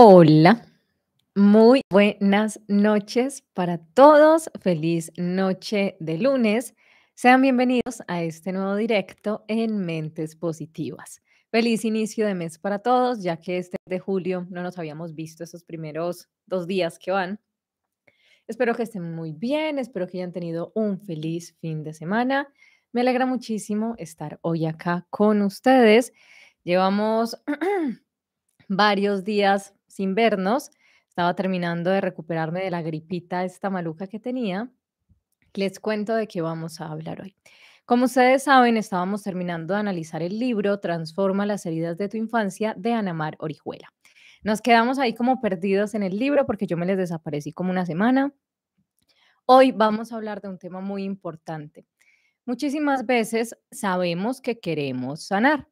Hola, muy buenas noches para todos. Feliz noche de lunes. Sean bienvenidos a este nuevo directo en Mentes Positivas. Feliz inicio de mes para todos, ya que este de julio no nos habíamos visto esos primeros dos días que van. Espero que estén muy bien, espero que hayan tenido un feliz fin de semana. Me alegra muchísimo estar hoy acá con ustedes. Llevamos varios días sin vernos. Estaba terminando de recuperarme de la gripita esta maluca que tenía. Les cuento de qué vamos a hablar hoy. Como ustedes saben, estábamos terminando de analizar el libro Transforma las heridas de tu infancia de Ana Mar Orihuela. Nos quedamos ahí como perdidos en el libro porque yo me les desaparecí como una semana. Hoy vamos a hablar de un tema muy importante. Muchísimas veces sabemos que queremos sanar,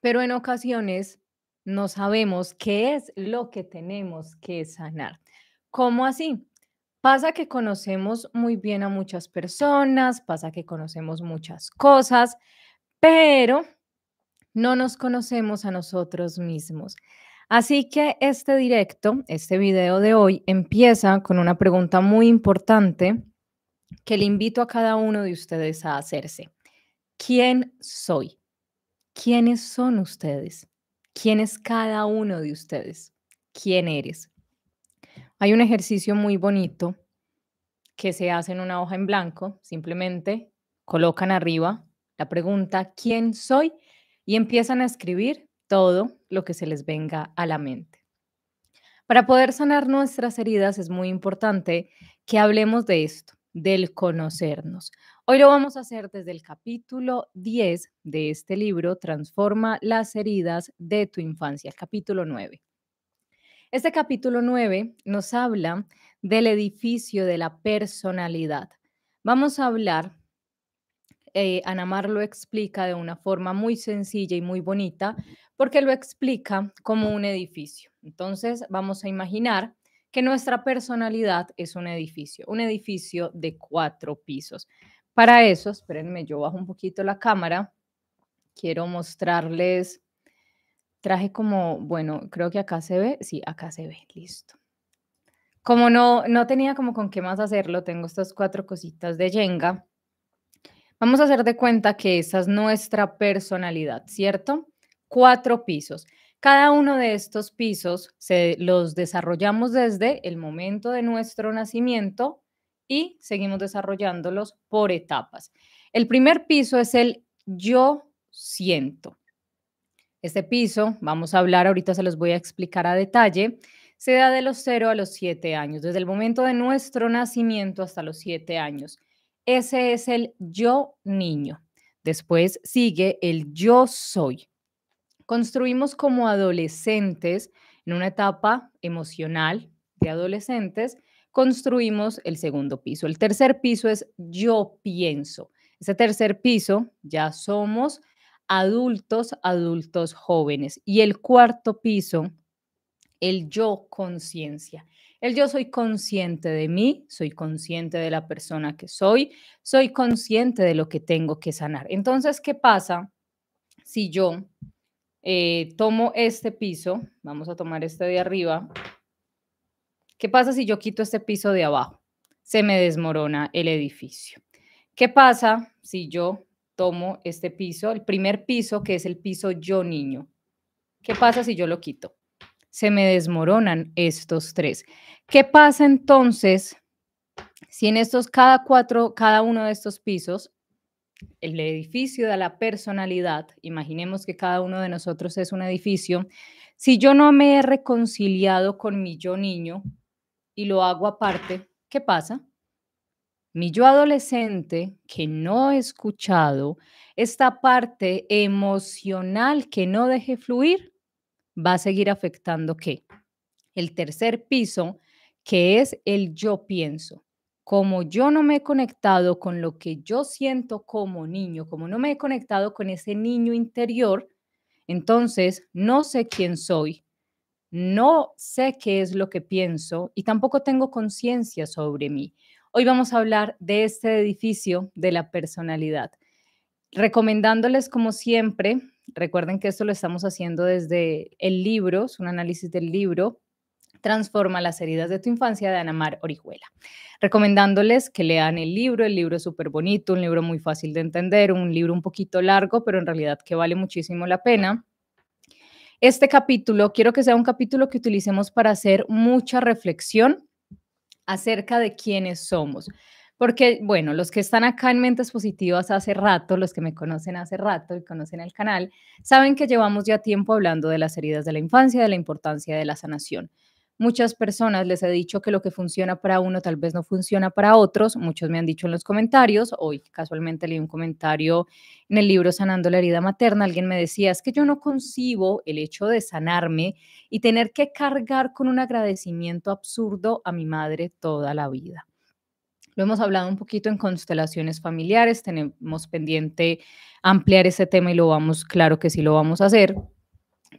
pero en ocasiones no sabemos qué es lo que tenemos que sanar. ¿Cómo así? Pasa que conocemos muy bien a muchas personas, pasa que conocemos muchas cosas, pero no nos conocemos a nosotros mismos. Así que este directo, este video de hoy, empieza con una pregunta muy importante que le invito a cada uno de ustedes a hacerse. ¿Quién soy? ¿Quiénes son ustedes? ¿Quién es cada uno de ustedes? ¿Quién eres? Hay un ejercicio muy bonito que se hace en una hoja en blanco, simplemente colocan arriba la pregunta ¿quién soy? y empiezan a escribir todo lo que se les venga a la mente. Para poder sanar nuestras heridas es muy importante que hablemos de esto, del conocernos. Hoy lo vamos a hacer desde el capítulo 10 de este libro, Transforma las heridas de tu infancia, el capítulo 9. Este capítulo 9 nos habla del edificio de la personalidad. Vamos a hablar, eh, Anamar lo explica de una forma muy sencilla y muy bonita, porque lo explica como un edificio. Entonces vamos a imaginar que nuestra personalidad es un edificio, un edificio de cuatro pisos. Para eso, espérenme, yo bajo un poquito la cámara. Quiero mostrarles, traje como, bueno, creo que acá se ve, sí, acá se ve, listo. Como no, no tenía como con qué más hacerlo, tengo estas cuatro cositas de yenga, Vamos a hacer de cuenta que esa es nuestra personalidad, ¿cierto? Cuatro pisos. Cada uno de estos pisos se los desarrollamos desde el momento de nuestro nacimiento y seguimos desarrollándolos por etapas. El primer piso es el yo siento. Este piso, vamos a hablar, ahorita se los voy a explicar a detalle, se da de los 0 a los 7 años, desde el momento de nuestro nacimiento hasta los siete años. Ese es el yo niño. Después sigue el yo soy. Construimos como adolescentes en una etapa emocional de adolescentes construimos el segundo piso. El tercer piso es yo pienso. Ese tercer piso ya somos adultos, adultos jóvenes. Y el cuarto piso, el yo conciencia. El yo soy consciente de mí, soy consciente de la persona que soy, soy consciente de lo que tengo que sanar. Entonces, ¿qué pasa si yo eh, tomo este piso? Vamos a tomar este de arriba ¿Qué pasa si yo quito este piso de abajo? Se me desmorona el edificio. ¿Qué pasa si yo tomo este piso, el primer piso, que es el piso yo niño? ¿Qué pasa si yo lo quito? Se me desmoronan estos tres. ¿Qué pasa entonces si en estos cada cuatro, cada uno de estos pisos, el edificio de la personalidad, imaginemos que cada uno de nosotros es un edificio, si yo no me he reconciliado con mi yo niño, y lo hago aparte, ¿qué pasa? Mi yo adolescente que no he escuchado, esta parte emocional que no deje fluir, va a seguir afectando qué? El tercer piso, que es el yo pienso. Como yo no me he conectado con lo que yo siento como niño, como no me he conectado con ese niño interior, entonces no sé quién soy, no sé qué es lo que pienso y tampoco tengo conciencia sobre mí. Hoy vamos a hablar de este edificio de la personalidad. Recomendándoles como siempre, recuerden que esto lo estamos haciendo desde el libro, es un análisis del libro Transforma las heridas de tu infancia de Ana Mar Orihuela. Recomendándoles que lean el libro, el libro es súper bonito, un libro muy fácil de entender, un libro un poquito largo, pero en realidad que vale muchísimo la pena. Este capítulo quiero que sea un capítulo que utilicemos para hacer mucha reflexión acerca de quiénes somos. Porque, bueno, los que están acá en Mentes Positivas hace rato, los que me conocen hace rato y conocen el canal, saben que llevamos ya tiempo hablando de las heridas de la infancia, de la importancia de la sanación. Muchas personas les he dicho que lo que funciona para uno tal vez no funciona para otros. Muchos me han dicho en los comentarios. Hoy casualmente leí un comentario en el libro Sanando la herida materna. Alguien me decía, es que yo no concibo el hecho de sanarme y tener que cargar con un agradecimiento absurdo a mi madre toda la vida. Lo hemos hablado un poquito en constelaciones familiares, tenemos pendiente ampliar ese tema y lo vamos, claro que sí lo vamos a hacer,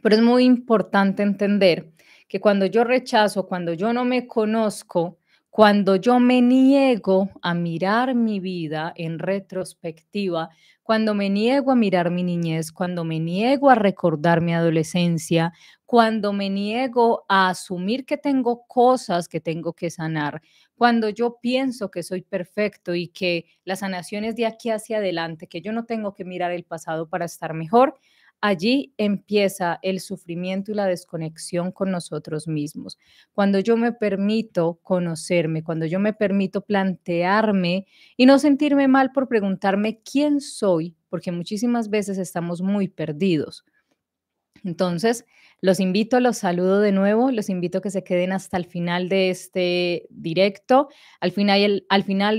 pero es muy importante entender que cuando yo rechazo, cuando yo no me conozco, cuando yo me niego a mirar mi vida en retrospectiva, cuando me niego a mirar mi niñez, cuando me niego a recordar mi adolescencia, cuando me niego a asumir que tengo cosas que tengo que sanar, cuando yo pienso que soy perfecto y que la sanación es de aquí hacia adelante, que yo no tengo que mirar el pasado para estar mejor, allí empieza el sufrimiento y la desconexión con nosotros mismos. Cuando yo me permito conocerme, cuando yo me permito plantearme y no sentirme mal por preguntarme quién soy, porque muchísimas veces estamos muy perdidos. Entonces, los invito, los saludo de nuevo, los invito a que se queden hasta el final de este directo, al final,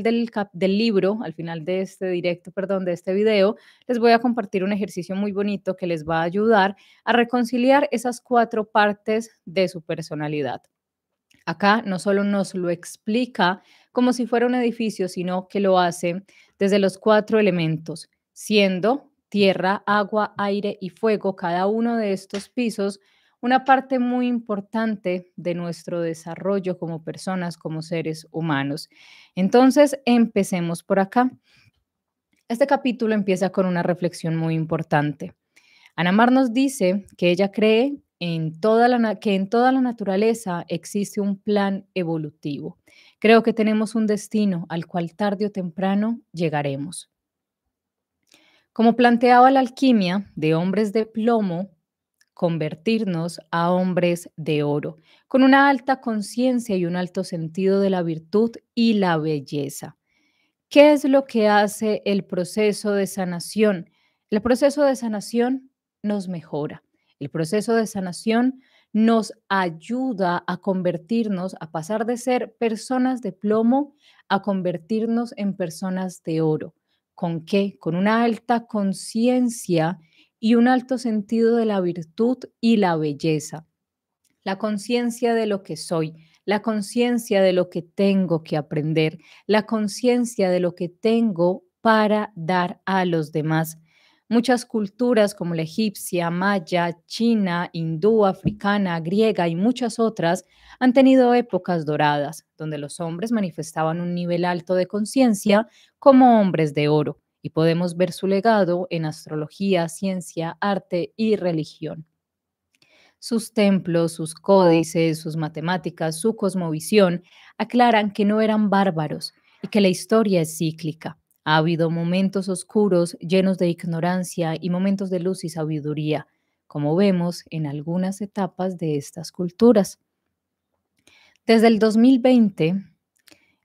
del, del libro, al final de este directo, perdón, de este video, les voy a compartir un ejercicio muy bonito que les va a ayudar a reconciliar esas cuatro partes de su personalidad. Acá no solo nos lo explica como si fuera un edificio, sino que lo hace desde los cuatro elementos, siendo tierra, agua, aire y fuego, cada uno de estos pisos, una parte muy importante de nuestro desarrollo como personas, como seres humanos. Entonces, empecemos por acá. Este capítulo empieza con una reflexión muy importante. Anamar nos dice que ella cree en toda la, que en toda la naturaleza existe un plan evolutivo. Creo que tenemos un destino al cual tarde o temprano llegaremos. Como planteaba la alquimia de hombres de plomo, convertirnos a hombres de oro, con una alta conciencia y un alto sentido de la virtud y la belleza. ¿Qué es lo que hace el proceso de sanación? El proceso de sanación nos mejora. El proceso de sanación nos ayuda a convertirnos, a pasar de ser personas de plomo a convertirnos en personas de oro. ¿Con qué? Con una alta conciencia y un alto sentido de la virtud y la belleza. La conciencia de lo que soy, la conciencia de lo que tengo que aprender, la conciencia de lo que tengo para dar a los demás, Muchas culturas como la egipcia, maya, china, hindú, africana, griega y muchas otras han tenido épocas doradas, donde los hombres manifestaban un nivel alto de conciencia como hombres de oro, y podemos ver su legado en astrología, ciencia, arte y religión. Sus templos, sus códices, sus matemáticas, su cosmovisión aclaran que no eran bárbaros y que la historia es cíclica ha habido momentos oscuros llenos de ignorancia y momentos de luz y sabiduría, como vemos en algunas etapas de estas culturas. Desde el 2020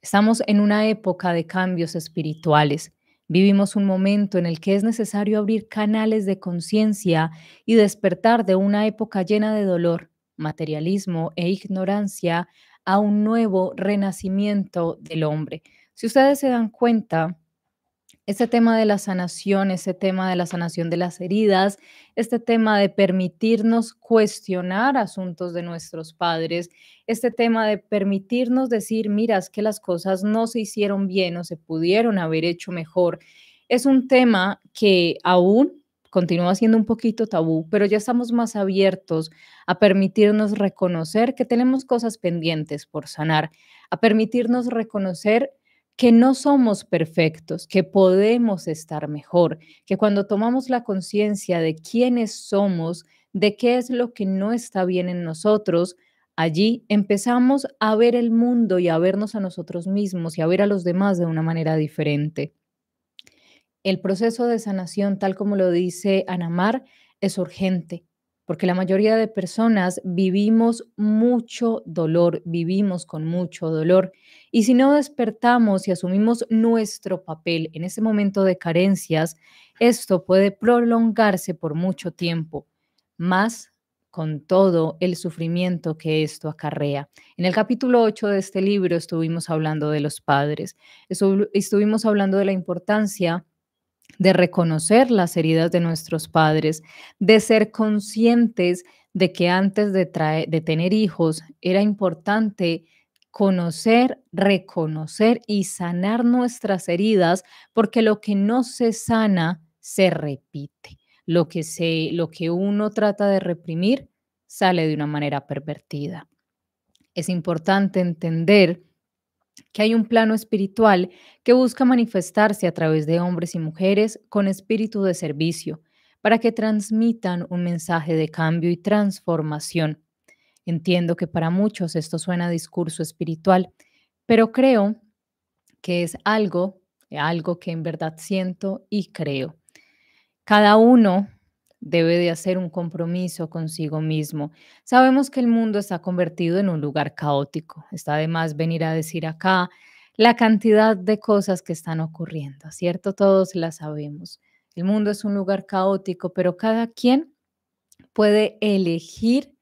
estamos en una época de cambios espirituales. Vivimos un momento en el que es necesario abrir canales de conciencia y despertar de una época llena de dolor, materialismo e ignorancia a un nuevo renacimiento del hombre. Si ustedes se dan cuenta, este tema de la sanación, ese tema de la sanación de las heridas, este tema de permitirnos cuestionar asuntos de nuestros padres, este tema de permitirnos decir, mira, es que las cosas no se hicieron bien o se pudieron haber hecho mejor, es un tema que aún continúa siendo un poquito tabú, pero ya estamos más abiertos a permitirnos reconocer que tenemos cosas pendientes por sanar, a permitirnos reconocer que no somos perfectos, que podemos estar mejor, que cuando tomamos la conciencia de quiénes somos, de qué es lo que no está bien en nosotros, allí empezamos a ver el mundo y a vernos a nosotros mismos y a ver a los demás de una manera diferente. El proceso de sanación, tal como lo dice Anamar, es urgente, porque la mayoría de personas vivimos mucho dolor, vivimos con mucho dolor. Y si no despertamos y asumimos nuestro papel en ese momento de carencias, esto puede prolongarse por mucho tiempo, más con todo el sufrimiento que esto acarrea. En el capítulo 8 de este libro estuvimos hablando de los padres, estuvimos hablando de la importancia de reconocer las heridas de nuestros padres, de ser conscientes de que antes de, tener hijos era importante conocer, reconocer y sanar nuestras heridas, porque lo que no se sana se repite. Lo que, lo que uno trata de reprimir sale de una manera pervertida. Es importante entender que hay un plano espiritual que busca manifestarse a través de hombres y mujeres con espíritu de servicio, para que transmitan un mensaje de cambio y transformación. Entiendo que para muchos esto suena discurso espiritual, pero creo que es algo, algo que en verdad siento y creo. Cada uno debe de hacer un compromiso consigo mismo. Sabemos que el mundo está convertido en un lugar caótico. Está de más venir a decir acá la cantidad de cosas que están ocurriendo, ¿cierto? Todos la sabemos. El mundo es un lugar caótico, pero cada quien puede elegir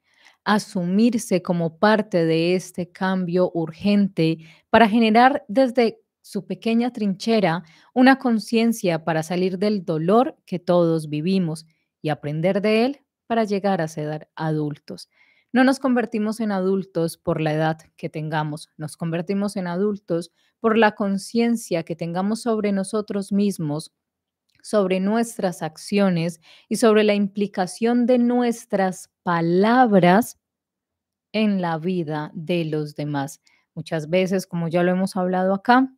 asumirse como parte de este cambio urgente para generar desde su pequeña trinchera una conciencia para salir del dolor que todos vivimos y aprender de él para llegar a ser adultos. No nos convertimos en adultos por la edad que tengamos, nos convertimos en adultos por la conciencia que tengamos sobre nosotros mismos, sobre nuestras acciones y sobre la implicación de nuestras palabras en la vida de los demás. Muchas veces, como ya lo hemos hablado acá,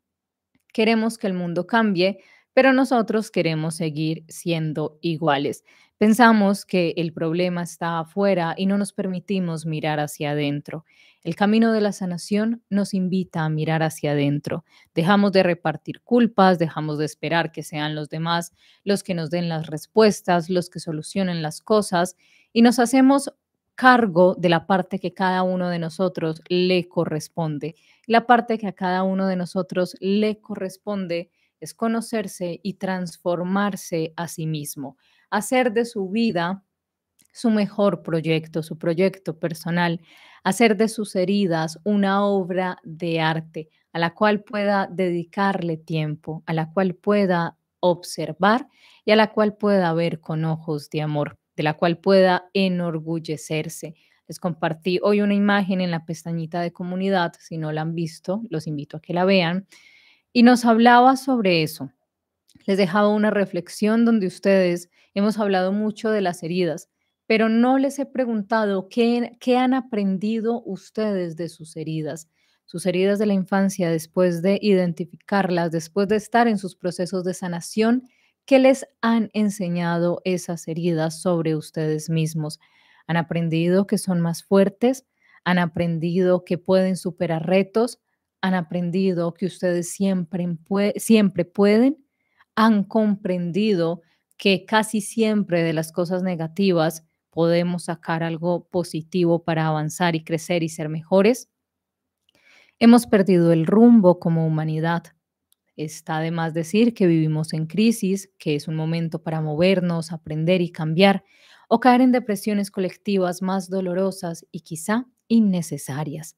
queremos que el mundo cambie, pero nosotros queremos seguir siendo iguales. Pensamos que el problema está afuera y no nos permitimos mirar hacia adentro. El camino de la sanación nos invita a mirar hacia adentro. Dejamos de repartir culpas, dejamos de esperar que sean los demás los que nos den las respuestas, los que solucionen las cosas y nos hacemos cargo de la parte que cada uno de nosotros le corresponde. La parte que a cada uno de nosotros le corresponde es conocerse y transformarse a sí mismo hacer de su vida su mejor proyecto, su proyecto personal, hacer de sus heridas una obra de arte a la cual pueda dedicarle tiempo, a la cual pueda observar y a la cual pueda ver con ojos de amor, de la cual pueda enorgullecerse. Les compartí hoy una imagen en la pestañita de comunidad, si no la han visto, los invito a que la vean, y nos hablaba sobre eso, les dejaba una reflexión donde ustedes hemos hablado mucho de las heridas, pero no les he preguntado qué, qué han aprendido ustedes de sus heridas, sus heridas de la infancia, después de identificarlas, después de estar en sus procesos de sanación, qué les han enseñado esas heridas sobre ustedes mismos. Han aprendido que son más fuertes, han aprendido que pueden superar retos, han aprendido que ustedes siempre, siempre pueden han comprendido que casi siempre de las cosas negativas podemos sacar algo positivo para avanzar y crecer y ser mejores. Hemos perdido el rumbo como humanidad. Está de más decir que vivimos en crisis, que es un momento para movernos, aprender y cambiar, o caer en depresiones colectivas más dolorosas y quizá innecesarias.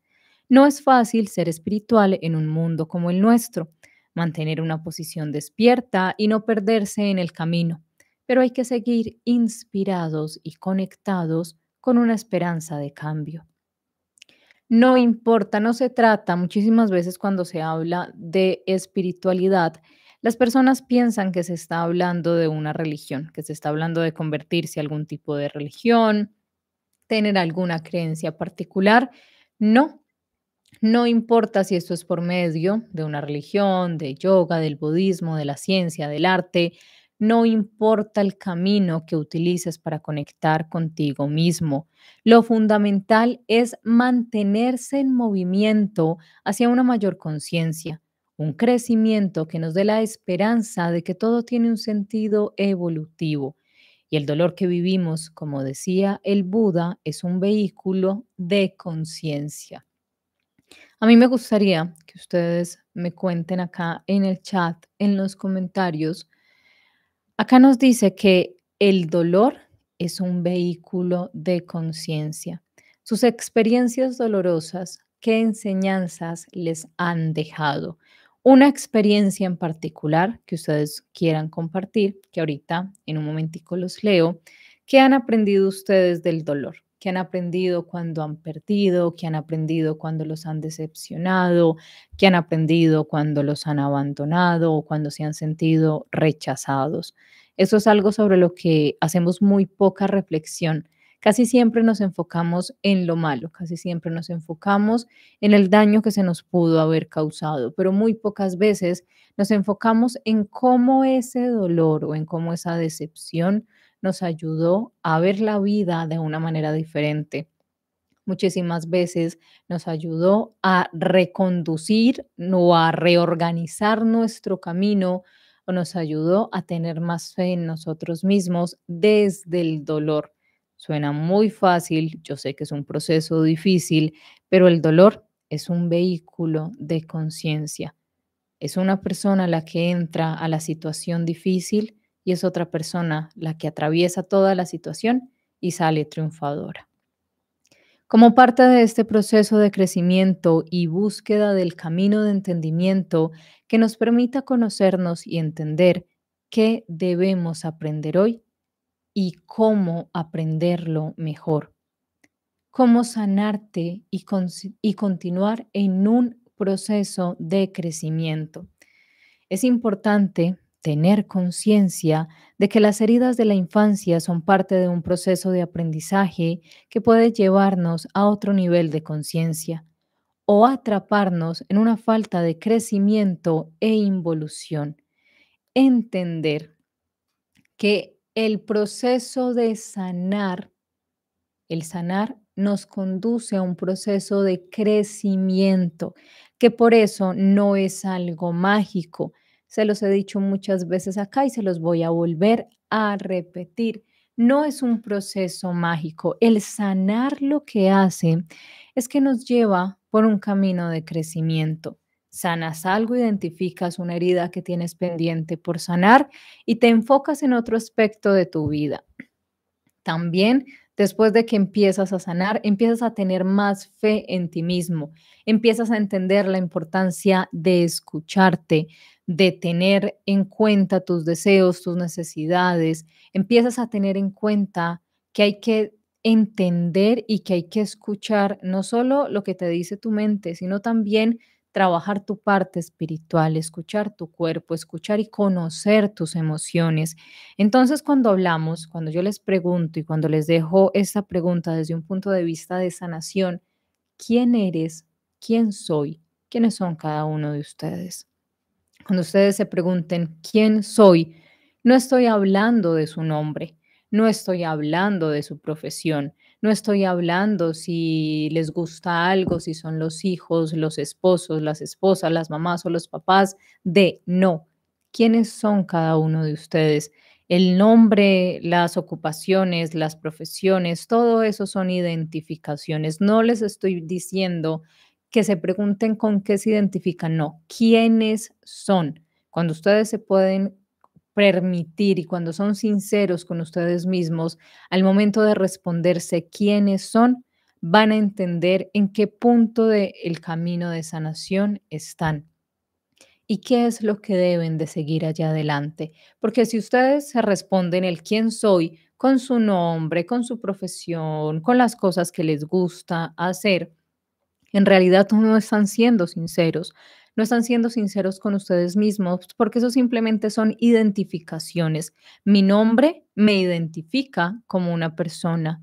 No es fácil ser espiritual en un mundo como el nuestro, mantener una posición despierta y no perderse en el camino, pero hay que seguir inspirados y conectados con una esperanza de cambio. No importa, no se trata, muchísimas veces cuando se habla de espiritualidad, las personas piensan que se está hablando de una religión, que se está hablando de convertirse a algún tipo de religión, tener alguna creencia particular. No, no importa si esto es por medio de una religión, de yoga, del budismo, de la ciencia, del arte, no importa el camino que utilices para conectar contigo mismo. Lo fundamental es mantenerse en movimiento hacia una mayor conciencia, un crecimiento que nos dé la esperanza de que todo tiene un sentido evolutivo. Y el dolor que vivimos, como decía el Buda, es un vehículo de conciencia. A mí me gustaría que ustedes me cuenten acá en el chat, en los comentarios. Acá nos dice que el dolor es un vehículo de conciencia. Sus experiencias dolorosas, ¿qué enseñanzas les han dejado? Una experiencia en particular que ustedes quieran compartir, que ahorita en un momentico los leo, ¿qué han aprendido ustedes del dolor? que han aprendido cuando han perdido, que han aprendido cuando los han decepcionado, que han aprendido cuando los han abandonado o cuando se han sentido rechazados. Eso es algo sobre lo que hacemos muy poca reflexión. Casi siempre nos enfocamos en lo malo, casi siempre nos enfocamos en el daño que se nos pudo haber causado, pero muy pocas veces nos enfocamos en cómo ese dolor o en cómo esa decepción nos ayudó a ver la vida de una manera diferente. Muchísimas veces nos ayudó a reconducir o a reorganizar nuestro camino o nos ayudó a tener más fe en nosotros mismos desde el dolor. Suena muy fácil, yo sé que es un proceso difícil, pero el dolor es un vehículo de conciencia. Es una persona la que entra a la situación difícil y es otra persona la que atraviesa toda la situación y sale triunfadora. Como parte de este proceso de crecimiento y búsqueda del camino de entendimiento que nos permita conocernos y entender qué debemos aprender hoy y cómo aprenderlo mejor, cómo sanarte y, y continuar en un proceso de crecimiento. Es importante tener conciencia de que las heridas de la infancia son parte de un proceso de aprendizaje que puede llevarnos a otro nivel de conciencia o atraparnos en una falta de crecimiento e involución. Entender que el proceso de sanar, el sanar nos conduce a un proceso de crecimiento, que por eso no es algo mágico, se los he dicho muchas veces acá y se los voy a volver a repetir. No es un proceso mágico. El sanar lo que hace es que nos lleva por un camino de crecimiento. Sanas algo, identificas una herida que tienes pendiente por sanar y te enfocas en otro aspecto de tu vida. También Después de que empiezas a sanar, empiezas a tener más fe en ti mismo, empiezas a entender la importancia de escucharte, de tener en cuenta tus deseos, tus necesidades, empiezas a tener en cuenta que hay que entender y que hay que escuchar no solo lo que te dice tu mente, sino también trabajar tu parte espiritual, escuchar tu cuerpo, escuchar y conocer tus emociones. Entonces, cuando hablamos, cuando yo les pregunto y cuando les dejo esta pregunta desde un punto de vista de sanación, ¿quién eres? ¿Quién soy? ¿Quiénes son cada uno de ustedes? Cuando ustedes se pregunten, ¿quién soy? No estoy hablando de su nombre, no estoy hablando de su profesión, no estoy hablando si les gusta algo, si son los hijos, los esposos, las esposas, las mamás o los papás, de no. ¿Quiénes son cada uno de ustedes? El nombre, las ocupaciones, las profesiones, todo eso son identificaciones. No les estoy diciendo que se pregunten con qué se identifican, no, quiénes son. Cuando ustedes se pueden permitir y cuando son sinceros con ustedes mismos, al momento de responderse quiénes son, van a entender en qué punto del el camino de sanación están y qué es lo que deben de seguir allá adelante. Porque si ustedes se responden el quién soy con su nombre, con su profesión, con las cosas que les gusta hacer, en realidad no están siendo sinceros, no están siendo sinceros con ustedes mismos porque eso simplemente son identificaciones. Mi nombre me identifica como una persona.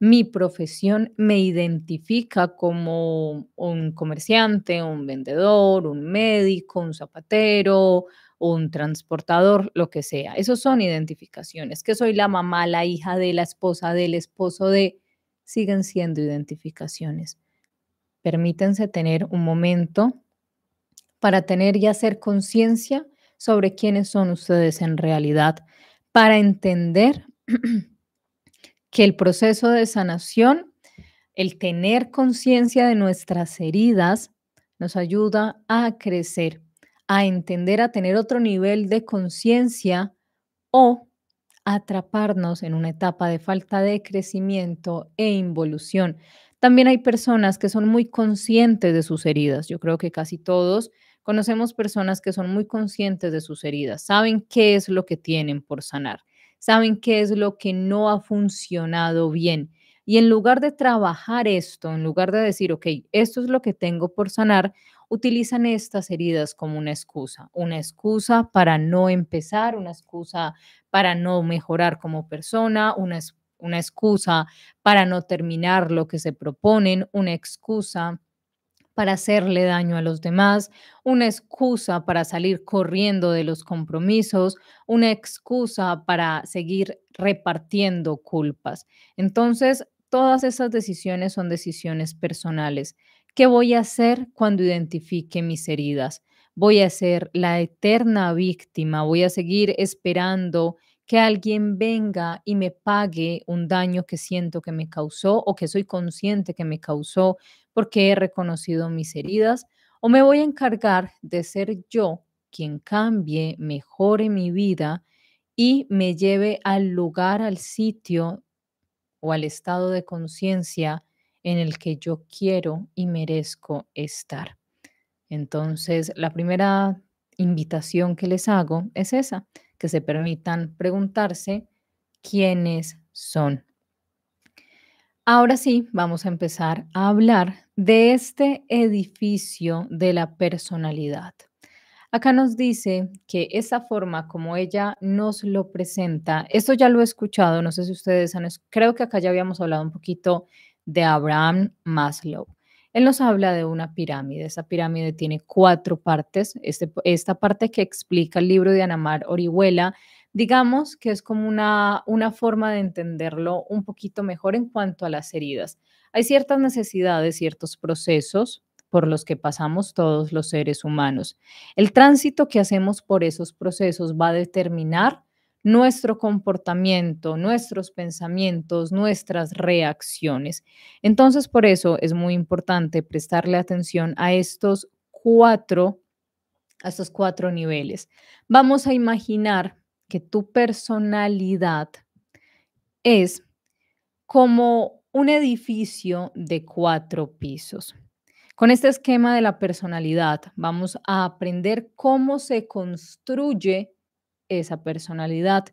Mi profesión me identifica como un comerciante, un vendedor, un médico, un zapatero, un transportador, lo que sea. Esas son identificaciones. Que soy la mamá, la hija de la esposa, del esposo de... Siguen siendo identificaciones. Permítense tener un momento para tener y hacer conciencia sobre quiénes son ustedes en realidad, para entender que el proceso de sanación, el tener conciencia de nuestras heridas, nos ayuda a crecer, a entender, a tener otro nivel de conciencia o atraparnos en una etapa de falta de crecimiento e involución. También hay personas que son muy conscientes de sus heridas. Yo creo que casi todos conocemos personas que son muy conscientes de sus heridas, saben qué es lo que tienen por sanar, saben qué es lo que no ha funcionado bien. Y en lugar de trabajar esto, en lugar de decir, ok, esto es lo que tengo por sanar, utilizan estas heridas como una excusa, una excusa para no empezar, una excusa para no mejorar como persona, una una excusa para no terminar lo que se proponen, una excusa para hacerle daño a los demás, una excusa para salir corriendo de los compromisos, una excusa para seguir repartiendo culpas. Entonces, todas esas decisiones son decisiones personales. ¿Qué voy a hacer cuando identifique mis heridas? voy a ser la eterna víctima, voy a seguir esperando que alguien venga y me pague un daño que siento que me causó o que soy consciente que me causó porque he reconocido mis heridas, o me voy a encargar de ser yo quien cambie, mejore mi vida y me lleve al lugar, al sitio o al estado de conciencia en el que yo quiero y merezco estar. Entonces, la primera invitación que les hago es esa que se permitan preguntarse quiénes son. Ahora sí, vamos a empezar a hablar de este edificio de la personalidad. Acá nos dice que esa forma como ella nos lo presenta, esto ya lo he escuchado, no sé si ustedes han, creo que acá ya habíamos hablado un poquito de Abraham Maslow. Él nos habla de una pirámide. Esa pirámide tiene cuatro partes. Este, esta parte que explica el libro de Anamar Orihuela, digamos que es como una, una forma de entenderlo un poquito mejor en cuanto a las heridas. Hay ciertas necesidades, ciertos procesos por los que pasamos todos los seres humanos. El tránsito que hacemos por esos procesos va a determinar nuestro comportamiento, nuestros pensamientos, nuestras reacciones. Entonces, por eso es muy importante prestarle atención a estos cuatro, a estos cuatro niveles. Vamos a imaginar que tu personalidad es como un edificio de cuatro pisos. Con este esquema de la personalidad vamos a aprender cómo se construye esa personalidad.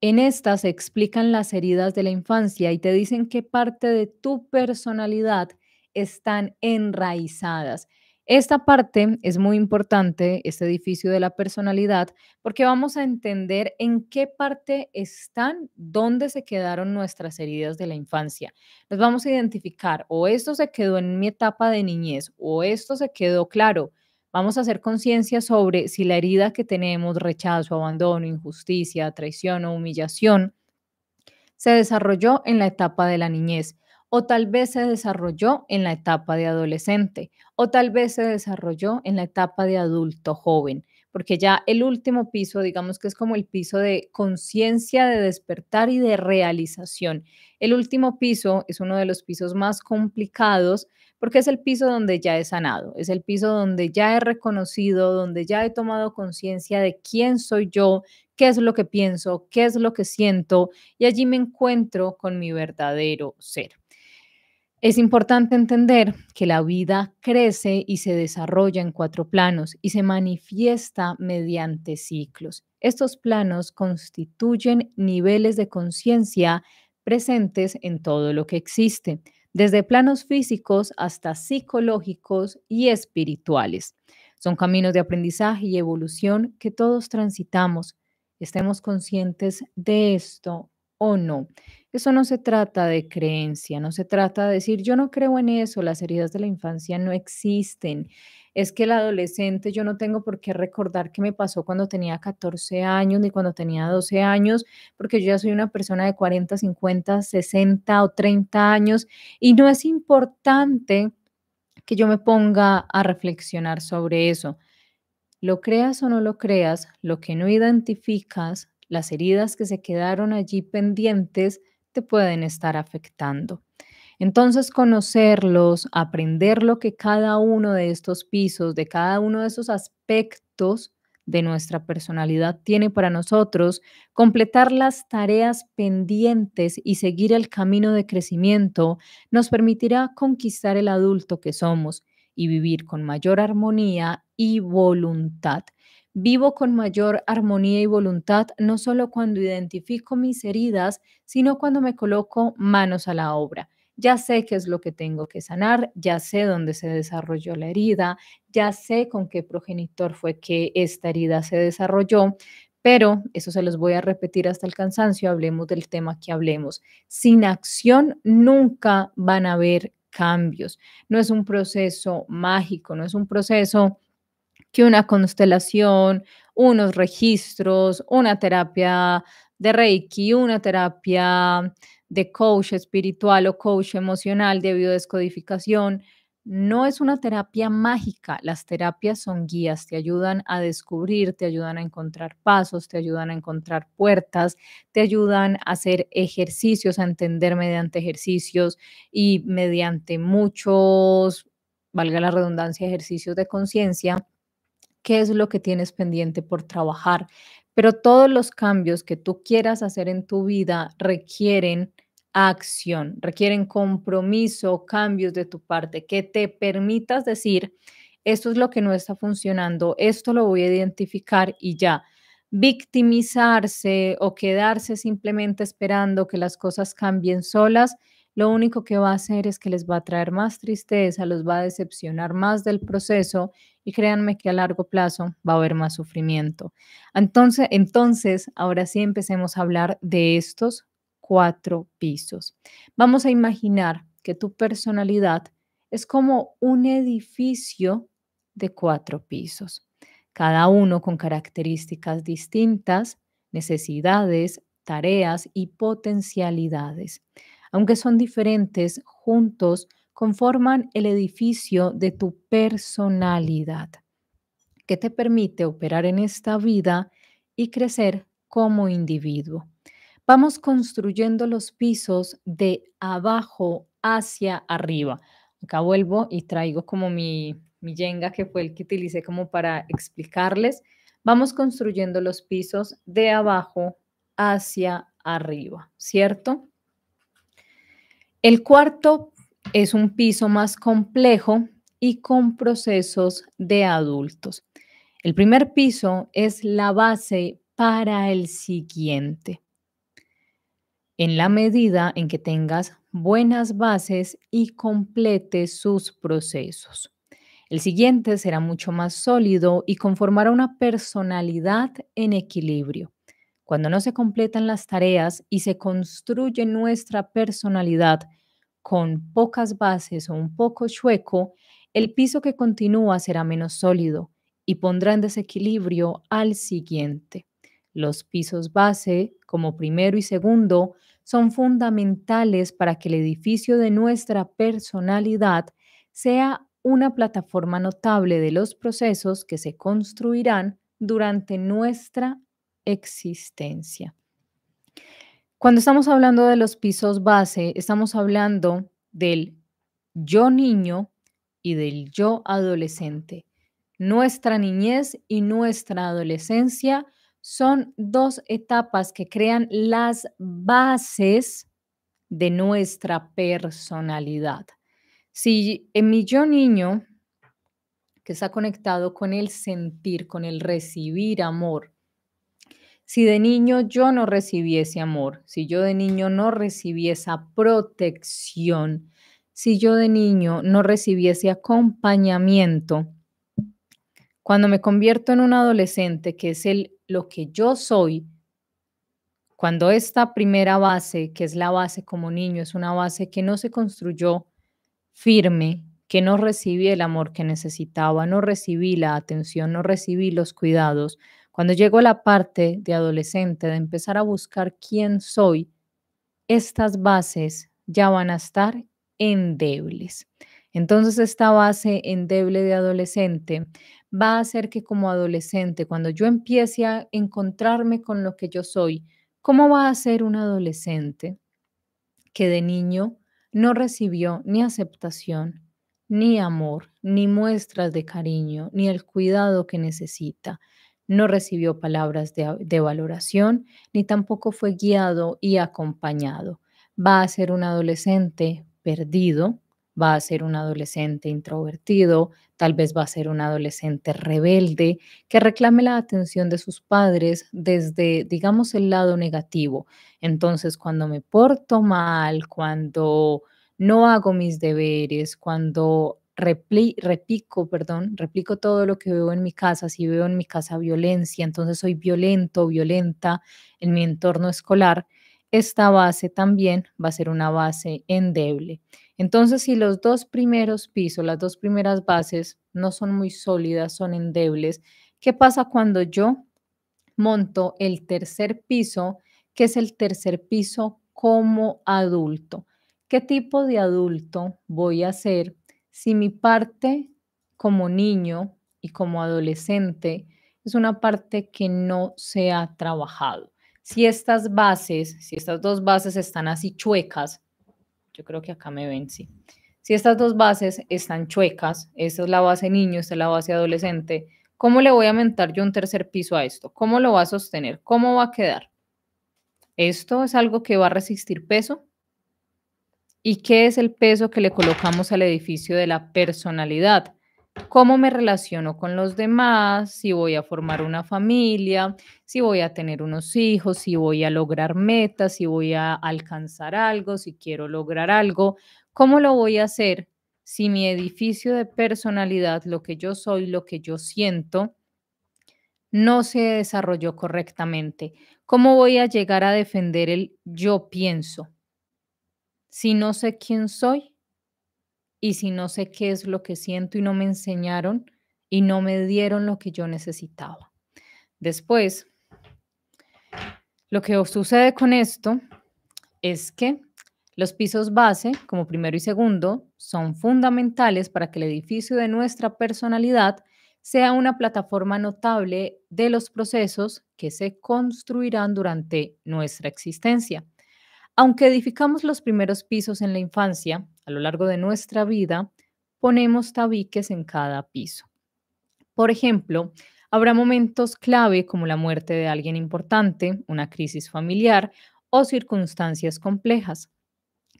En esta se explican las heridas de la infancia y te dicen qué parte de tu personalidad están enraizadas. Esta parte es muy importante, este edificio de la personalidad, porque vamos a entender en qué parte están, dónde se quedaron nuestras heridas de la infancia. Nos vamos a identificar, o esto se quedó en mi etapa de niñez, o esto se quedó claro Vamos a hacer conciencia sobre si la herida que tenemos, rechazo, abandono, injusticia, traición o humillación, se desarrolló en la etapa de la niñez o tal vez se desarrolló en la etapa de adolescente o tal vez se desarrolló en la etapa de adulto joven, porque ya el último piso, digamos que es como el piso de conciencia, de despertar y de realización. El último piso es uno de los pisos más complicados porque es el piso donde ya he sanado, es el piso donde ya he reconocido, donde ya he tomado conciencia de quién soy yo, qué es lo que pienso, qué es lo que siento, y allí me encuentro con mi verdadero ser. Es importante entender que la vida crece y se desarrolla en cuatro planos y se manifiesta mediante ciclos. Estos planos constituyen niveles de conciencia presentes en todo lo que existe desde planos físicos hasta psicológicos y espirituales. Son caminos de aprendizaje y evolución que todos transitamos. Estemos conscientes de esto o no. Eso no se trata de creencia, no se trata de decir yo no creo en eso, las heridas de la infancia no existen. Es que el adolescente yo no tengo por qué recordar qué me pasó cuando tenía 14 años ni cuando tenía 12 años, porque yo ya soy una persona de 40, 50, 60 o 30 años y no es importante que yo me ponga a reflexionar sobre eso. Lo creas o no lo creas, lo que no identificas, las heridas que se quedaron allí pendientes te pueden estar afectando. Entonces, conocerlos, aprender lo que cada uno de estos pisos, de cada uno de esos aspectos de nuestra personalidad tiene para nosotros, completar las tareas pendientes y seguir el camino de crecimiento, nos permitirá conquistar el adulto que somos y vivir con mayor armonía y voluntad, Vivo con mayor armonía y voluntad, no solo cuando identifico mis heridas, sino cuando me coloco manos a la obra. Ya sé qué es lo que tengo que sanar, ya sé dónde se desarrolló la herida, ya sé con qué progenitor fue que esta herida se desarrolló, pero eso se los voy a repetir hasta el cansancio, hablemos del tema que hablemos. Sin acción nunca van a haber cambios. No es un proceso mágico, no es un proceso una constelación, unos registros, una terapia de Reiki, una terapia de coach espiritual o coach emocional de biodescodificación. No es una terapia mágica, las terapias son guías, te ayudan a descubrir, te ayudan a encontrar pasos, te ayudan a encontrar puertas, te ayudan a hacer ejercicios, a entender mediante ejercicios y mediante muchos, valga la redundancia, ejercicios de conciencia, qué es lo que tienes pendiente por trabajar. Pero todos los cambios que tú quieras hacer en tu vida requieren acción, requieren compromiso, cambios de tu parte, que te permitas decir, esto es lo que no está funcionando, esto lo voy a identificar y ya victimizarse o quedarse simplemente esperando que las cosas cambien solas lo único que va a hacer es que les va a traer más tristeza, los va a decepcionar más del proceso y créanme que a largo plazo va a haber más sufrimiento. Entonces, entonces ahora sí empecemos a hablar de estos cuatro pisos. Vamos a imaginar que tu personalidad es como un edificio de cuatro pisos, cada uno con características distintas, necesidades, tareas y potencialidades. Aunque son diferentes, juntos conforman el edificio de tu personalidad, que te permite operar en esta vida y crecer como individuo. Vamos construyendo los pisos de abajo hacia arriba. Acá vuelvo y traigo como mi, mi yenga, que fue el que utilicé como para explicarles. Vamos construyendo los pisos de abajo hacia arriba, ¿cierto? El cuarto es un piso más complejo y con procesos de adultos. El primer piso es la base para el siguiente. En la medida en que tengas buenas bases y complete sus procesos. El siguiente será mucho más sólido y conformará una personalidad en equilibrio. Cuando no se completan las tareas y se construye nuestra personalidad, con pocas bases o un poco chueco, el piso que continúa será menos sólido y pondrá en desequilibrio al siguiente. Los pisos base, como primero y segundo, son fundamentales para que el edificio de nuestra personalidad sea una plataforma notable de los procesos que se construirán durante nuestra existencia. Cuando estamos hablando de los pisos base, estamos hablando del yo niño y del yo adolescente. Nuestra niñez y nuestra adolescencia son dos etapas que crean las bases de nuestra personalidad. Si en mi yo niño, que está conectado con el sentir, con el recibir amor, si de niño yo no recibiese amor, si yo de niño no recibí esa protección, si yo de niño no recibiese acompañamiento, cuando me convierto en un adolescente, que es el, lo que yo soy, cuando esta primera base, que es la base como niño, es una base que no se construyó firme, que no recibí el amor que necesitaba, no recibí la atención, no recibí los cuidados, cuando llego a la parte de adolescente, de empezar a buscar quién soy, estas bases ya van a estar endebles. Entonces, esta base endeble de adolescente va a hacer que como adolescente, cuando yo empiece a encontrarme con lo que yo soy, ¿cómo va a ser un adolescente que de niño no recibió ni aceptación, ni amor, ni muestras de cariño, ni el cuidado que necesita? no recibió palabras de, valoración, ni tampoco fue guiado y acompañado. Va a ser un adolescente perdido, va a ser un adolescente introvertido, tal vez va a ser un adolescente rebelde que reclame la atención de sus padres desde, digamos, el lado negativo. Entonces, cuando me porto mal, cuando no hago mis deberes, cuando replico, perdón, replico todo lo que veo en mi casa, si veo en mi casa violencia, entonces soy violento, violenta en mi entorno escolar, esta base también va a ser una base endeble. Entonces, si los dos primeros pisos, las dos primeras bases no son muy sólidas, son endebles, ¿qué pasa cuando yo monto el tercer piso, que es el tercer piso como adulto? ¿Qué tipo de adulto voy a ser si mi parte como niño y como adolescente es una parte que no se ha trabajado. Si estas bases, si estas dos bases están así chuecas, yo creo que acá me ven, sí. Si estas dos bases están chuecas, esta es la base niño, esta es la base adolescente, ¿cómo le voy a aumentar yo un tercer piso a esto? ¿Cómo lo va a sostener? ¿Cómo va a quedar? ¿Esto es algo que va a resistir peso? ¿Y qué es el peso que le colocamos al edificio de la personalidad? ¿Cómo me relaciono con los demás? Si voy a formar una familia, si voy a tener unos hijos, si voy a lograr metas, si voy a alcanzar algo, si quiero lograr algo. ¿Cómo lo voy a hacer si mi edificio de personalidad, lo que yo soy, lo que yo siento, no se desarrolló correctamente? ¿Cómo voy a llegar a defender el yo pienso? si no sé quién soy y si no sé qué es lo que siento y no me enseñaron y no me dieron lo que yo necesitaba. Después, lo que sucede con esto es que los pisos base, como primero y segundo, son fundamentales para que el edificio de nuestra personalidad sea una plataforma notable de los procesos que se construirán durante nuestra existencia. Aunque edificamos los primeros pisos en la infancia, a lo largo de nuestra vida ponemos tabiques en cada piso. Por ejemplo, habrá momentos clave como la muerte de alguien importante, una crisis familiar o circunstancias complejas.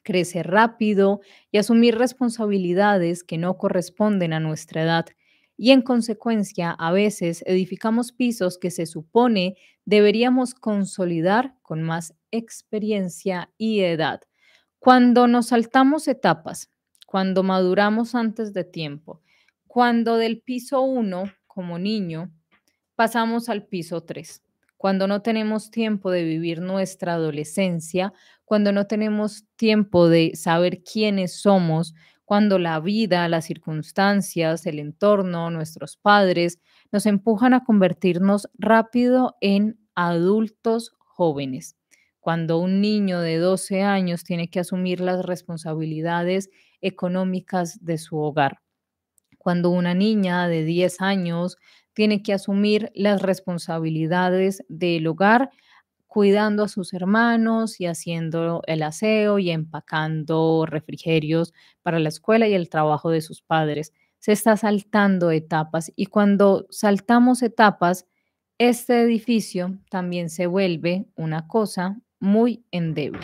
Crecer rápido y asumir responsabilidades que no corresponden a nuestra edad y en consecuencia a veces edificamos pisos que se supone deberíamos consolidar con más experiencia y edad. Cuando nos saltamos etapas, cuando maduramos antes de tiempo, cuando del piso 1, como niño, pasamos al piso 3, cuando no tenemos tiempo de vivir nuestra adolescencia, cuando no tenemos tiempo de saber quiénes somos, cuando la vida, las circunstancias, el entorno, nuestros padres nos empujan a convertirnos rápido en adultos jóvenes. Cuando un niño de 12 años tiene que asumir las responsabilidades económicas de su hogar. Cuando una niña de 10 años tiene que asumir las responsabilidades del hogar cuidando a sus hermanos y haciendo el aseo y empacando refrigerios para la escuela y el trabajo de sus padres. Se está saltando etapas y cuando saltamos etapas, este edificio también se vuelve una cosa muy endeble.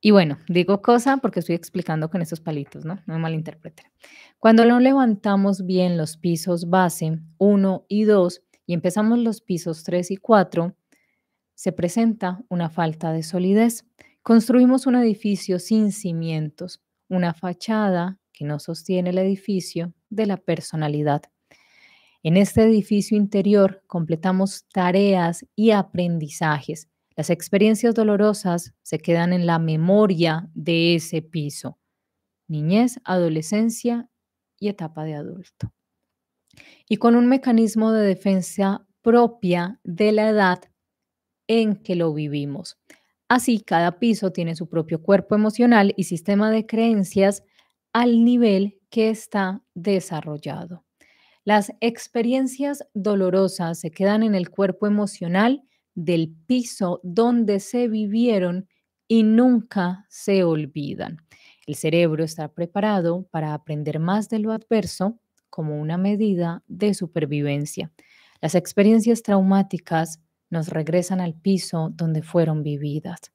Y bueno, digo cosa porque estoy explicando con estos palitos, ¿no? No me malinterpreten. Cuando no levantamos bien los pisos base 1 y 2 y empezamos los pisos 3 y 4, se presenta una falta de solidez. Construimos un edificio sin cimientos, una fachada que no sostiene el edificio de la personalidad. En este edificio interior completamos tareas y aprendizajes. Las experiencias dolorosas se quedan en la memoria de ese piso. Niñez, adolescencia y etapa de adulto. Y con un mecanismo de defensa propia de la edad, en que lo vivimos. Así, cada piso tiene su propio cuerpo emocional y sistema de creencias al nivel que está desarrollado. Las experiencias dolorosas se quedan en el cuerpo emocional del piso donde se vivieron y nunca se olvidan. El cerebro está preparado para aprender más de lo adverso como una medida de supervivencia. Las experiencias traumáticas nos regresan al piso donde fueron vividas,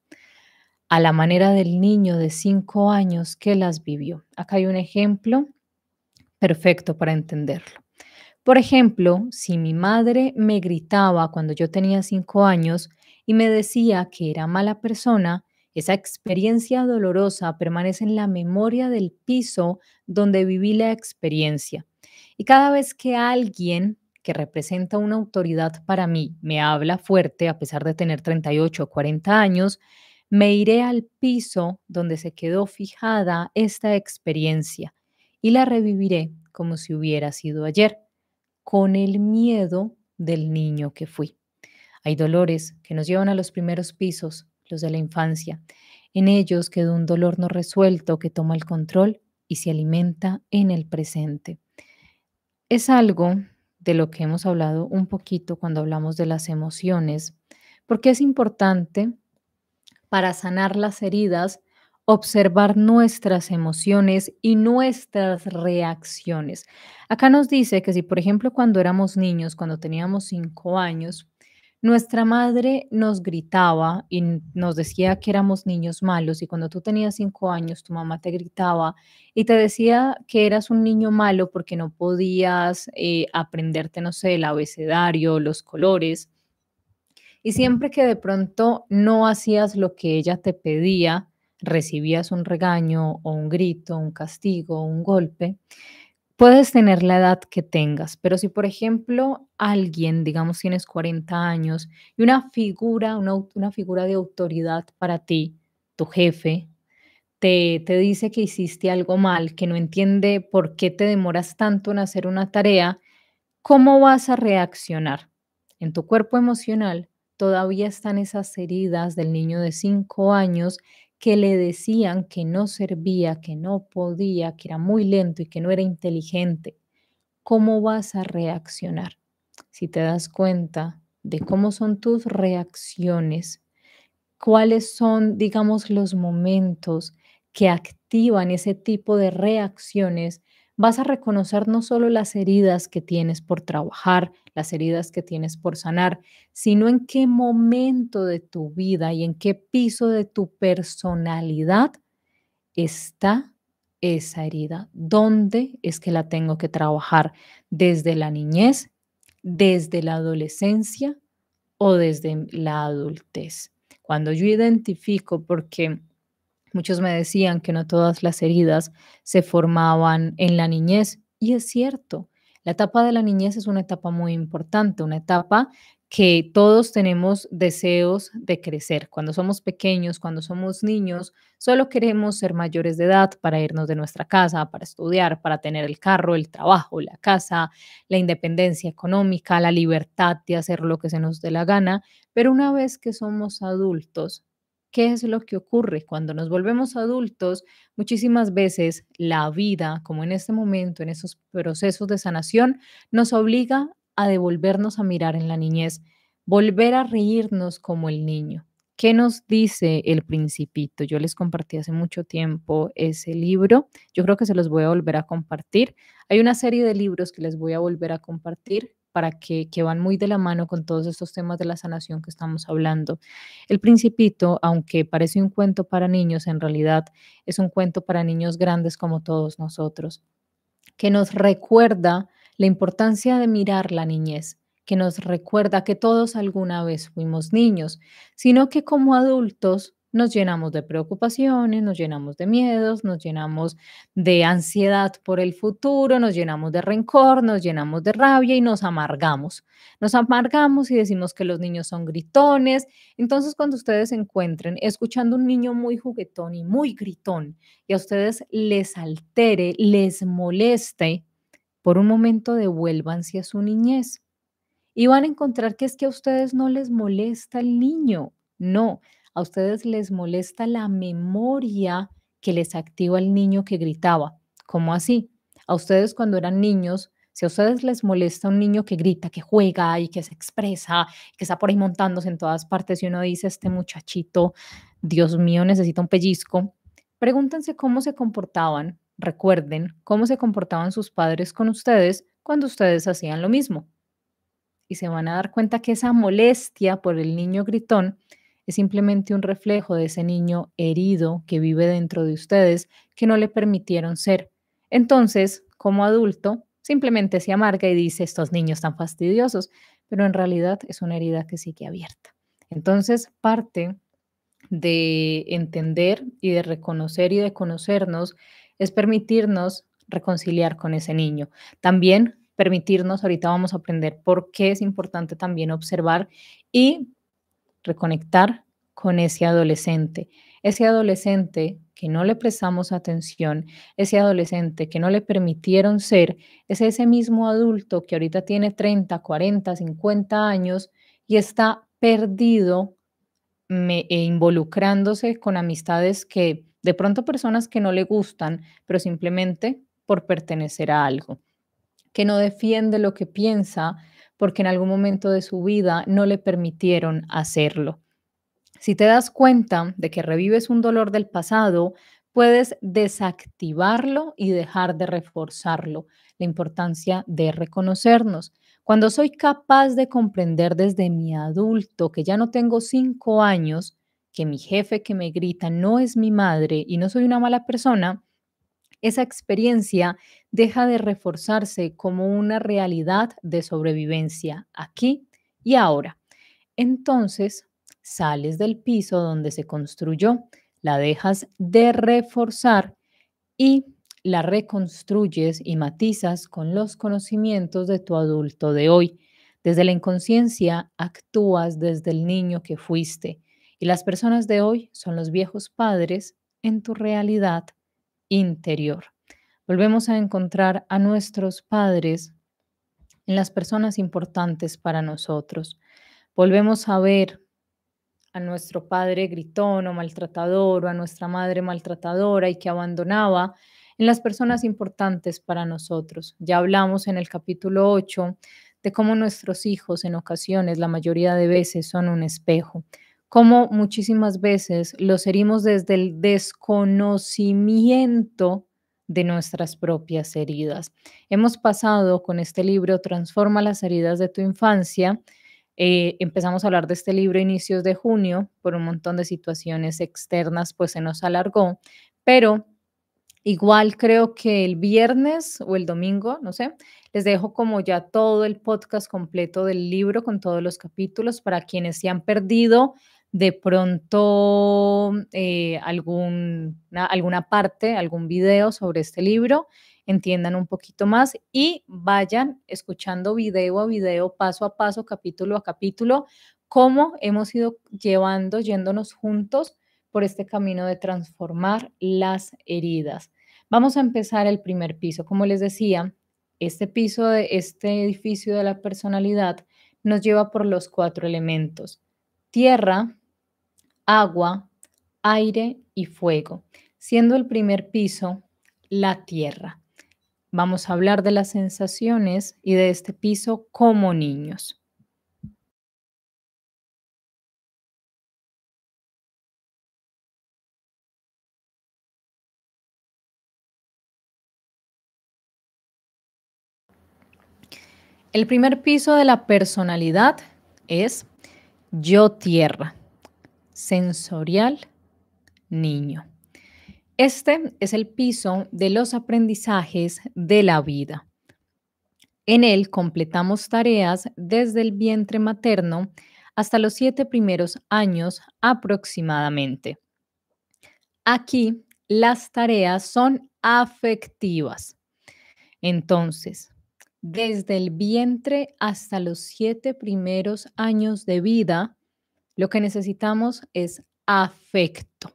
a la manera del niño de cinco años que las vivió. Acá hay un ejemplo perfecto para entenderlo. Por ejemplo, si mi madre me gritaba cuando yo tenía cinco años y me decía que era mala persona, esa experiencia dolorosa permanece en la memoria del piso donde viví la experiencia. Y cada vez que alguien que representa una autoridad para mí, me habla fuerte a pesar de tener 38 o 40 años, me iré al piso donde se quedó fijada esta experiencia y la reviviré como si hubiera sido ayer, con el miedo del niño que fui. Hay dolores que nos llevan a los primeros pisos, los de la infancia. En ellos quedó un dolor no resuelto que toma el control y se alimenta en el presente. Es algo de lo que hemos hablado un poquito cuando hablamos de las emociones, porque es importante para sanar las heridas observar nuestras emociones y nuestras reacciones. Acá nos dice que si, por ejemplo, cuando éramos niños, cuando teníamos cinco años, nuestra madre nos gritaba y nos decía que éramos niños malos y cuando tú tenías cinco años tu mamá te gritaba y te decía que eras un niño malo porque no podías eh, aprenderte, no sé, el abecedario, los colores. Y siempre que de pronto no hacías lo que ella te pedía, recibías un regaño o un grito, un castigo, un golpe. Puedes tener la edad que tengas, pero si por ejemplo alguien, digamos tienes 40 años y una figura, una, figura de autoridad para ti, tu jefe, te, te dice que hiciste algo mal, que no entiende por qué te demoras tanto en hacer una tarea, ¿cómo vas a reaccionar? En tu cuerpo emocional todavía están esas heridas del niño de 5 años que le decían que no servía, que no podía, que era muy lento y que no era inteligente, ¿cómo vas a reaccionar? Si te das cuenta de cómo son tus reacciones, cuáles son, digamos, los momentos que activan ese tipo de reacciones, vas a reconocer no solo las heridas que tienes por trabajar, las heridas que tienes por sanar, sino en qué momento de tu vida y en qué piso de tu personalidad está esa herida, dónde es que la tengo que trabajar, desde la niñez, desde la adolescencia o desde la adultez. Cuando yo identifico, porque Muchos me decían que no todas las heridas se formaban en la niñez y es cierto. La etapa de la niñez es una etapa muy importante, una etapa que todos tenemos deseos de crecer. Cuando somos pequeños, cuando somos niños, solo queremos ser mayores de edad para irnos de nuestra casa, para estudiar, para tener el carro, el trabajo, la casa, la independencia económica, la libertad de hacer lo que se nos dé la gana. Pero una vez que somos adultos, qué es lo que ocurre cuando nos volvemos adultos. Muchísimas veces la vida, como en este momento, en esos procesos de sanación, nos obliga a devolvernos a mirar en la niñez, volver a reírnos como el niño. ¿Qué nos dice el principito? Yo les compartí hace mucho tiempo ese libro. Yo creo que se los voy a volver a compartir. Hay una serie de libros que les voy a volver a compartir para que, que van muy de la mano con todos estos temas de la sanación que estamos hablando. El principito, aunque parece un cuento para niños, en realidad es un cuento para niños grandes como todos nosotros, que nos recuerda la importancia de mirar la niñez, que nos recuerda que todos alguna vez fuimos niños, sino que como adultos nos llenamos de preocupaciones, nos llenamos de miedos, nos llenamos de ansiedad por el futuro, nos llenamos de rencor, nos llenamos de rabia y nos amargamos. Nos amargamos y decimos que los niños son gritones. Entonces, cuando ustedes se encuentren escuchando un niño muy juguetón y muy gritón y a ustedes les altere, les moleste, por un momento devuélvanse a su niñez. Y van a encontrar que es que a ustedes no les molesta el niño, no, a ustedes les molesta la memoria que les activa el niño que gritaba. ¿Cómo así? A ustedes cuando eran niños, si a ustedes les molesta un niño que grita, que juega y que se expresa, que está por ahí montándose en todas partes y uno dice, este muchachito, Dios mío, necesita un pellizco, pregúntense cómo se comportaban, recuerden cómo se comportaban sus padres con ustedes cuando ustedes hacían lo mismo. Y se van a dar cuenta que esa molestia por el niño gritón es simplemente un reflejo de ese niño herido que vive dentro de ustedes que no le permitieron ser. Entonces, como adulto, simplemente se amarga y dice, estos niños tan fastidiosos, pero en realidad es una herida que sigue abierta. Entonces, parte de entender y de reconocer y de conocernos es permitirnos reconciliar con ese niño. También permitirnos, ahorita vamos a aprender por qué es importante también observar y reconectar con ese adolescente. Ese adolescente que no le prestamos atención, ese adolescente que no le permitieron ser, es ese mismo adulto que ahorita tiene 30, 40, 50 años y está perdido e involucrándose con amistades que de pronto personas que no le gustan, pero simplemente por pertenecer a algo, que no defiende lo que piensa, porque en algún momento de su vida no le permitieron hacerlo. Si te das cuenta de que revives un dolor del pasado, puedes desactivarlo y dejar de reforzarlo. La importancia de reconocernos. Cuando soy capaz de comprender desde mi adulto que ya no tengo cinco años, que mi jefe que me grita no es mi madre y no soy una mala persona, esa experiencia deja de reforzarse como una realidad de sobrevivencia aquí y ahora. Entonces, sales del piso donde se construyó, la dejas de reforzar y la reconstruyes y matizas con los conocimientos de tu adulto de hoy. Desde la inconsciencia actúas desde el niño que fuiste y las personas de hoy son los viejos padres en tu realidad interior. Volvemos a encontrar a nuestros padres en las personas importantes para nosotros. Volvemos a ver a nuestro padre gritón o maltratador o a nuestra madre maltratadora y que abandonaba en las personas importantes para nosotros. Ya hablamos en el capítulo 8 de cómo nuestros hijos en ocasiones, la mayoría de veces, son un espejo. Como muchísimas veces los herimos desde el desconocimiento de nuestras propias heridas. Hemos pasado con este libro Transforma las heridas de tu infancia. Eh, empezamos a hablar de este libro inicios de junio por un montón de situaciones externas, pues se nos alargó, pero Igual creo que el viernes o el domingo, no sé, les dejo como ya todo el podcast completo del libro con todos los capítulos para quienes se han perdido de pronto eh, alguna, alguna parte, algún video sobre este libro, entiendan un poquito más y vayan escuchando video a video, paso a paso, capítulo a capítulo, cómo hemos ido llevando, yéndonos juntos por este camino de transformar las heridas. Vamos a empezar el primer piso. Como les decía, este piso de este edificio de la personalidad nos lleva por los cuatro elementos. Tierra, agua, aire y fuego, siendo el primer piso la tierra. Vamos a hablar de las sensaciones y de este piso como niños. El primer piso de la personalidad es yo tierra sensorial niño. Este es el piso de los aprendizajes de la vida. En él completamos tareas desde el vientre materno hasta los siete primeros años aproximadamente. Aquí las tareas son afectivas. Entonces, desde el vientre hasta los siete primeros años de vida, lo que necesitamos es afecto,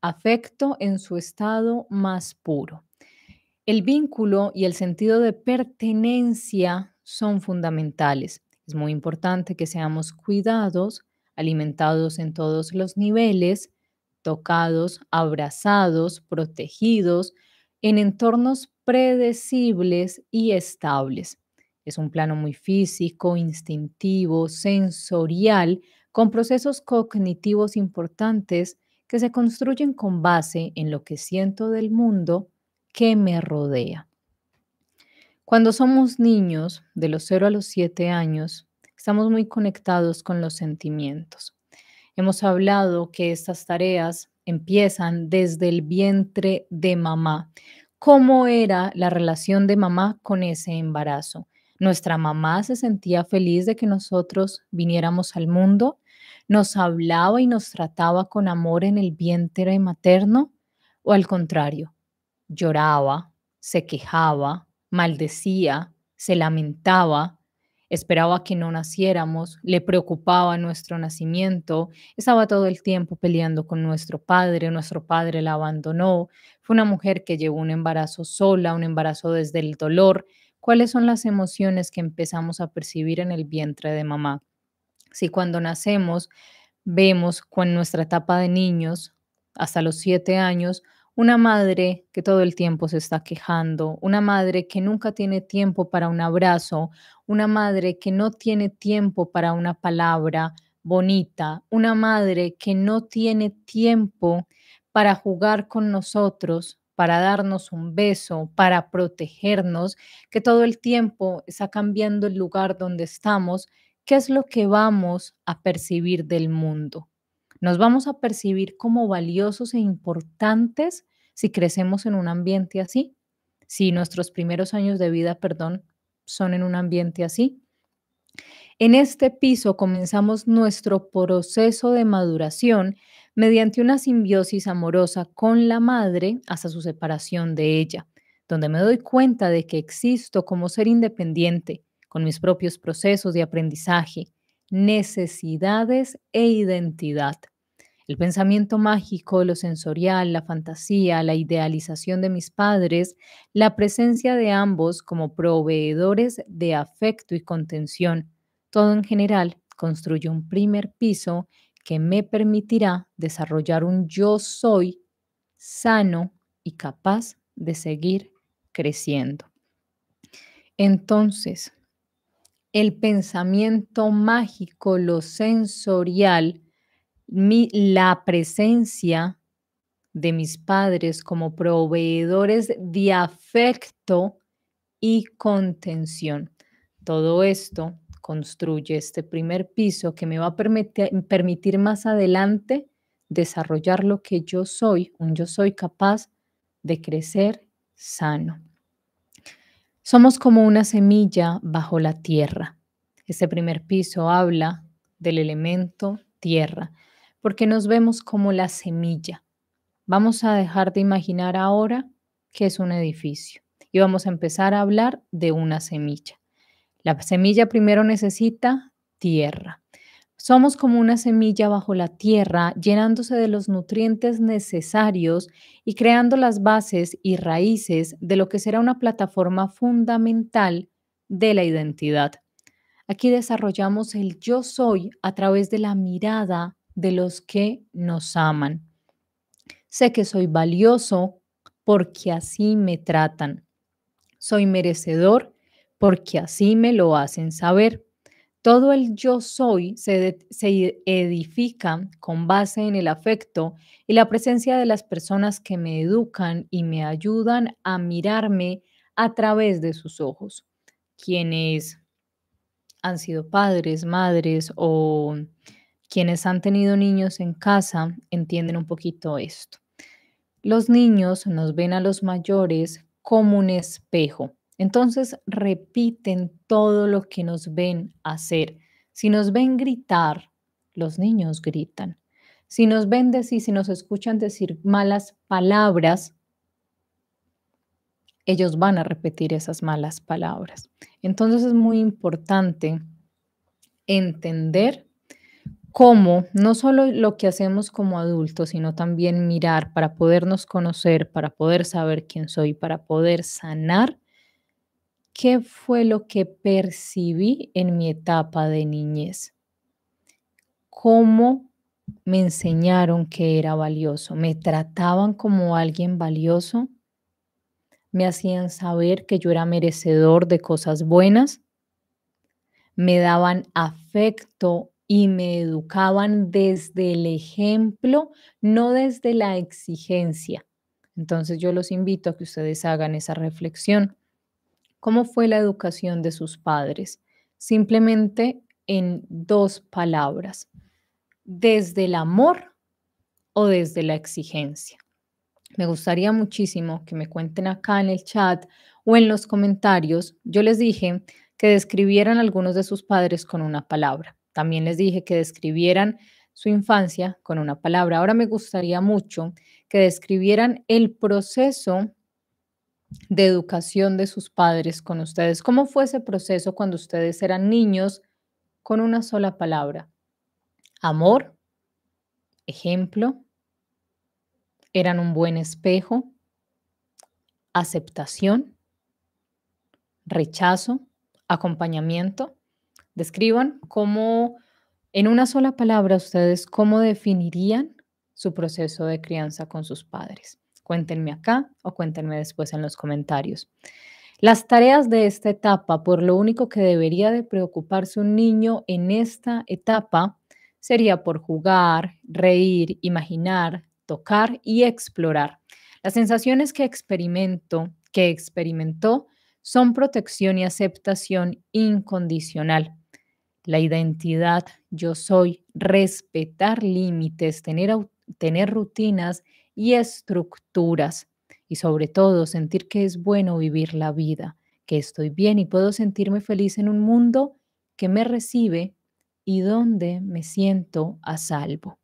afecto en su estado más puro. El vínculo y el sentido de pertenencia son fundamentales. Es muy importante que seamos cuidados, alimentados en todos los niveles, tocados, abrazados, protegidos, en entornos predecibles y estables. Es un plano muy físico, instintivo, sensorial, con procesos cognitivos importantes que se construyen con base en lo que siento del mundo que me rodea. Cuando somos niños, de los 0 a los 7 años, estamos muy conectados con los sentimientos. Hemos hablado que estas tareas empiezan desde el vientre de mamá. ¿Cómo era la relación de mamá con ese embarazo? ¿Nuestra mamá se sentía feliz de que nosotros viniéramos al mundo? nos hablaba y nos trataba con amor en el vientre materno? ¿O al contrario, lloraba, se quejaba, maldecía, se lamentaba, esperaba que no naciéramos, le preocupaba nuestro nacimiento, estaba todo el tiempo peleando con nuestro padre, nuestro padre la abandonó, fue una mujer que llevó un embarazo sola, un embarazo desde el dolor. ¿Cuáles son las emociones que empezamos a percibir en el vientre de mamá? Si cuando nacemos vemos con nuestra etapa de niños, hasta los siete años, una madre que todo el tiempo se está quejando, una madre que nunca tiene tiempo para un abrazo, una madre que no tiene tiempo para una palabra bonita, una madre que no tiene tiempo para jugar con nosotros, para darnos un beso, para protegernos, que todo el tiempo está cambiando el lugar donde estamos ¿qué es lo que vamos a percibir del mundo? Nos vamos a percibir como valiosos e importantes si crecemos en un ambiente así, si nuestros primeros años de vida, perdón, son en un ambiente así. En este piso comenzamos nuestro proceso de maduración mediante una simbiosis amorosa con la madre hasta su separación de ella, donde me doy cuenta de que existo como ser independiente, con mis propios procesos de aprendizaje, necesidades e identidad. El pensamiento mágico, lo sensorial, la fantasía, la idealización de mis padres, la presencia de ambos como proveedores de afecto y contención, todo en general construye un primer piso que me permitirá desarrollar un yo soy sano y capaz de seguir creciendo. Entonces, el pensamiento mágico, lo sensorial, la presencia de mis padres como proveedores de afecto y contención. Todo esto construye este primer piso que me va a permitir, permitir más adelante desarrollar lo que yo soy, un yo soy capaz de crecer sano. Somos como una semilla bajo la tierra. Este primer piso habla del elemento tierra, porque nos vemos como la semilla. Vamos a dejar de imaginar ahora que es un edificio y vamos a empezar a hablar de una semilla. La semilla primero necesita tierra. Somos como una semilla bajo la tierra, llenándose de los nutrientes necesarios y creando las bases y raíces de lo que será una plataforma fundamental de la identidad. Aquí desarrollamos el yo soy a través de la mirada de los que nos aman. Sé que soy valioso porque así me tratan. Soy merecedor porque así me lo hacen saber. Todo el yo soy se, edifica con base en el afecto y la presencia de las personas que me educan y me ayudan a mirarme a través de sus ojos, quienes han sido padres, madres o quienes han tenido niños en casa entienden un poquito esto. Los niños nos ven a los mayores como un espejo entonces repiten todo lo que nos ven hacer. Si nos ven gritar, los niños gritan. Si nos ven decir, si nos escuchan decir malas palabras, ellos van a repetir esas malas palabras. Entonces es muy importante entender cómo no solo lo que hacemos como adultos, sino también mirar para podernos conocer, para poder saber quién soy, para poder sanar ¿qué fue lo que percibí en mi etapa de niñez? ¿Cómo me enseñaron que era valioso? ¿Me trataban como alguien valioso? ¿Me hacían saber que yo era merecedor de cosas buenas? ¿Me daban afecto y me educaban desde el ejemplo, no desde la exigencia? Entonces yo los invito a que ustedes hagan esa reflexión. ¿Cómo fue la educación de sus padres? Simplemente en dos palabras, desde el amor o desde la exigencia. Me gustaría muchísimo que me cuenten acá en el chat o en los comentarios. Yo les dije que describieran algunos de sus padres con una palabra. También les dije que describieran su infancia con una palabra. Ahora me gustaría mucho que describieran el proceso de educación de sus padres con ustedes. ¿Cómo fue ese proceso cuando ustedes eran niños con una sola palabra? Amor, ejemplo, eran un buen espejo, aceptación, rechazo, acompañamiento. Describan cómo, en una sola palabra, ustedes cómo definirían su proceso de crianza con sus padres. Cuéntenme acá o cuéntenme después en los comentarios. Las tareas de esta etapa, por lo único que debería de preocuparse un niño en esta etapa, sería por jugar, reír, imaginar, tocar y explorar. Las sensaciones que experimento, que experimentó, son protección y aceptación incondicional. La identidad, yo soy, respetar límites, tener, tener rutinas y estructuras. Y sobre todo, sentir que es bueno vivir la vida, que estoy bien y puedo sentirme feliz en un mundo que me recibe y donde me siento a salvo.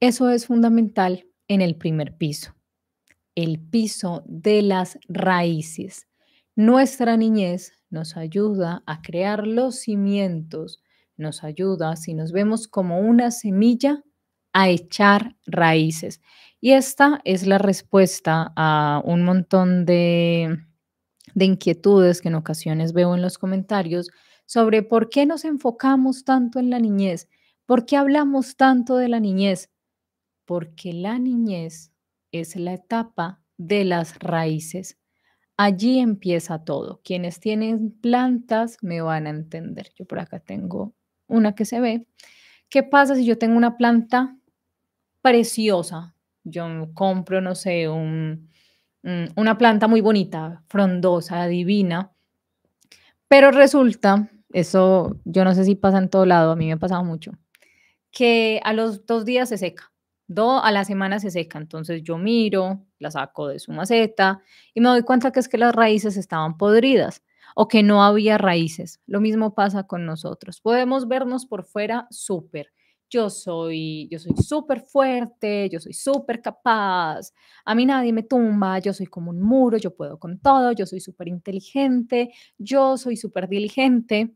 Eso es fundamental en el primer piso, el piso de las raíces. Nuestra niñez nos ayuda a crear los cimientos, nos ayuda, si nos vemos como una semilla, a echar raíces. Y esta es la respuesta a un montón de, inquietudes que en ocasiones veo en los comentarios sobre por qué nos enfocamos tanto en la niñez, por qué hablamos tanto de la niñez. Porque la niñez es la etapa de las raíces. Allí empieza todo. Quienes tienen plantas me van a entender. Yo por acá tengo una que se ve. ¿Qué pasa si yo tengo una planta preciosa. Yo compro, no sé, mm, una planta muy bonita, frondosa, divina, pero resulta, eso yo no sé si pasa en todo lado, a mí me ha pasado mucho, que a los dos días se seca, dos a la semana se seca, entonces yo miro, la saco de su maceta y me doy cuenta que es que las raíces estaban podridas o que no había raíces. Lo mismo pasa con nosotros. Podemos vernos por fuera súper, yo soy, yo soy súper fuerte, yo soy súper capaz, a mí nadie me tumba, yo soy como un muro, yo puedo con todo, yo soy súper inteligente, yo soy súper diligente,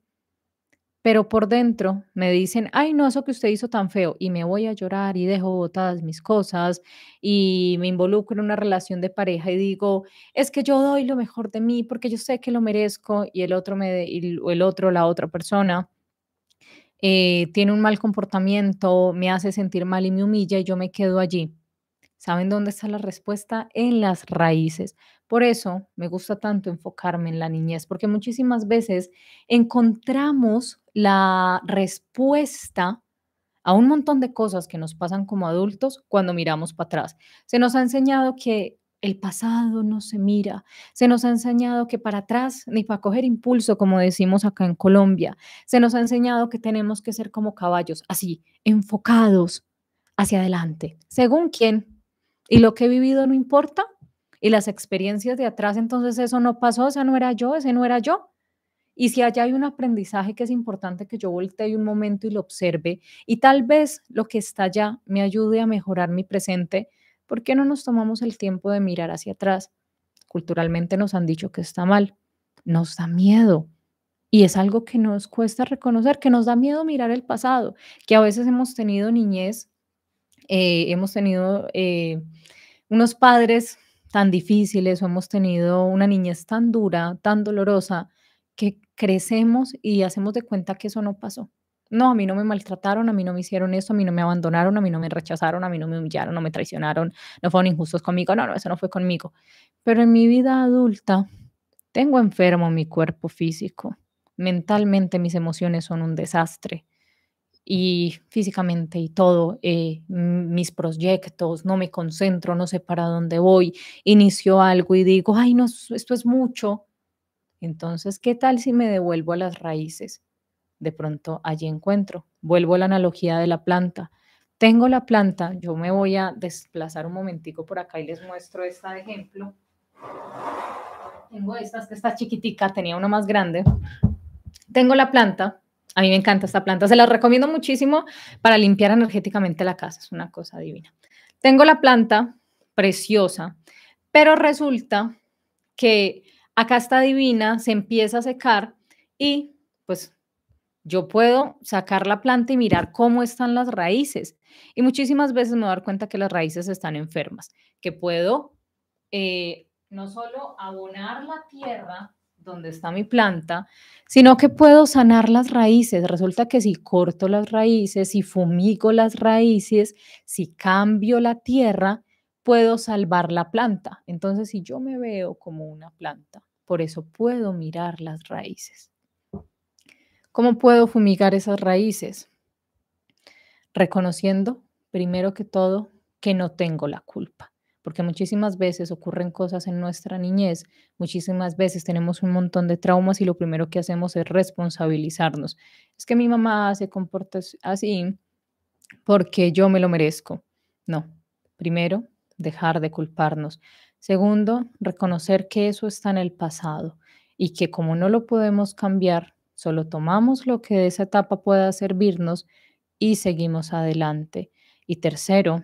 pero por dentro me dicen, ay, no, eso que usted hizo tan feo, y me voy a llorar y dejo botadas mis cosas y me involucro en una relación de pareja y digo, es que yo doy lo mejor de mí porque yo sé que lo merezco y el otro, me y el otro, la otra persona eh, tiene un mal comportamiento, me hace sentir mal y me humilla y yo me quedo allí. ¿Saben dónde está la respuesta? En las raíces. Por eso me gusta tanto enfocarme en la niñez, porque muchísimas veces encontramos la respuesta a un montón de cosas que nos pasan como adultos cuando miramos para atrás. Se nos ha enseñado que el pasado no se mira. Se nos ha enseñado que para atrás ni para coger impulso, como decimos acá en Colombia. Se nos ha enseñado que tenemos que ser como caballos, así, enfocados hacia adelante. ¿Según quién? ¿Y lo que he vivido no importa? ¿Y las experiencias de atrás entonces eso no pasó? ese no era yo? ¿Ese no era yo? Y si allá hay un aprendizaje que es importante que yo voltee un momento y lo observe, y tal vez lo que está allá me ayude a mejorar mi presente, ¿Por qué no nos tomamos el tiempo de mirar hacia atrás? Culturalmente nos han dicho que está mal, nos da miedo. Y es algo que nos cuesta reconocer, que nos da miedo mirar el pasado, que a veces hemos tenido niñez, eh, hemos tenido eh, unos padres tan difíciles o hemos tenido una niñez tan dura, tan dolorosa, que crecemos y hacemos de cuenta que eso no pasó no, a mí no me maltrataron, a mí no me hicieron eso, a mí no me abandonaron, a mí no me rechazaron, a mí no me humillaron, no me traicionaron, no fueron injustos conmigo, no, no, eso no fue conmigo. Pero en mi vida adulta tengo enfermo mi cuerpo físico, mentalmente mis emociones son un desastre y físicamente y todo, eh, mis proyectos, no me concentro, no sé para dónde voy, inicio algo y digo, ay, no, esto es mucho. Entonces, ¿qué tal si me devuelvo a las raíces? de pronto allí encuentro. Vuelvo a la analogía de la planta. Tengo la planta, yo me voy a desplazar un momentico por acá y les muestro esta de ejemplo. Tengo esta, que está chiquitica, tenía una más grande. Tengo la planta, a mí me encanta esta planta, se la recomiendo muchísimo para limpiar energéticamente la casa, es una cosa divina. Tengo la planta preciosa, pero resulta que acá está divina, se empieza a secar y pues yo puedo sacar la planta y mirar cómo están las raíces. Y muchísimas veces me voy dar cuenta que las raíces están enfermas, que puedo eh, no solo abonar la tierra donde está mi planta, sino que puedo sanar las raíces. Resulta que si corto las raíces, si fumigo las raíces, si cambio la tierra, puedo salvar la planta. Entonces, si yo me veo como una planta, por eso puedo mirar las raíces. ¿Cómo puedo fumigar esas raíces? Reconociendo, primero que todo, que no tengo la culpa, porque muchísimas veces ocurren cosas en nuestra niñez, muchísimas veces tenemos un montón de traumas y lo primero que hacemos es responsabilizarnos. Es que mi mamá se comporta así porque yo me lo merezco. No, primero, dejar de culparnos. Segundo, reconocer que eso está en el pasado y que como no lo podemos cambiar, Solo tomamos lo que de esa etapa pueda servirnos y seguimos adelante. Y tercero,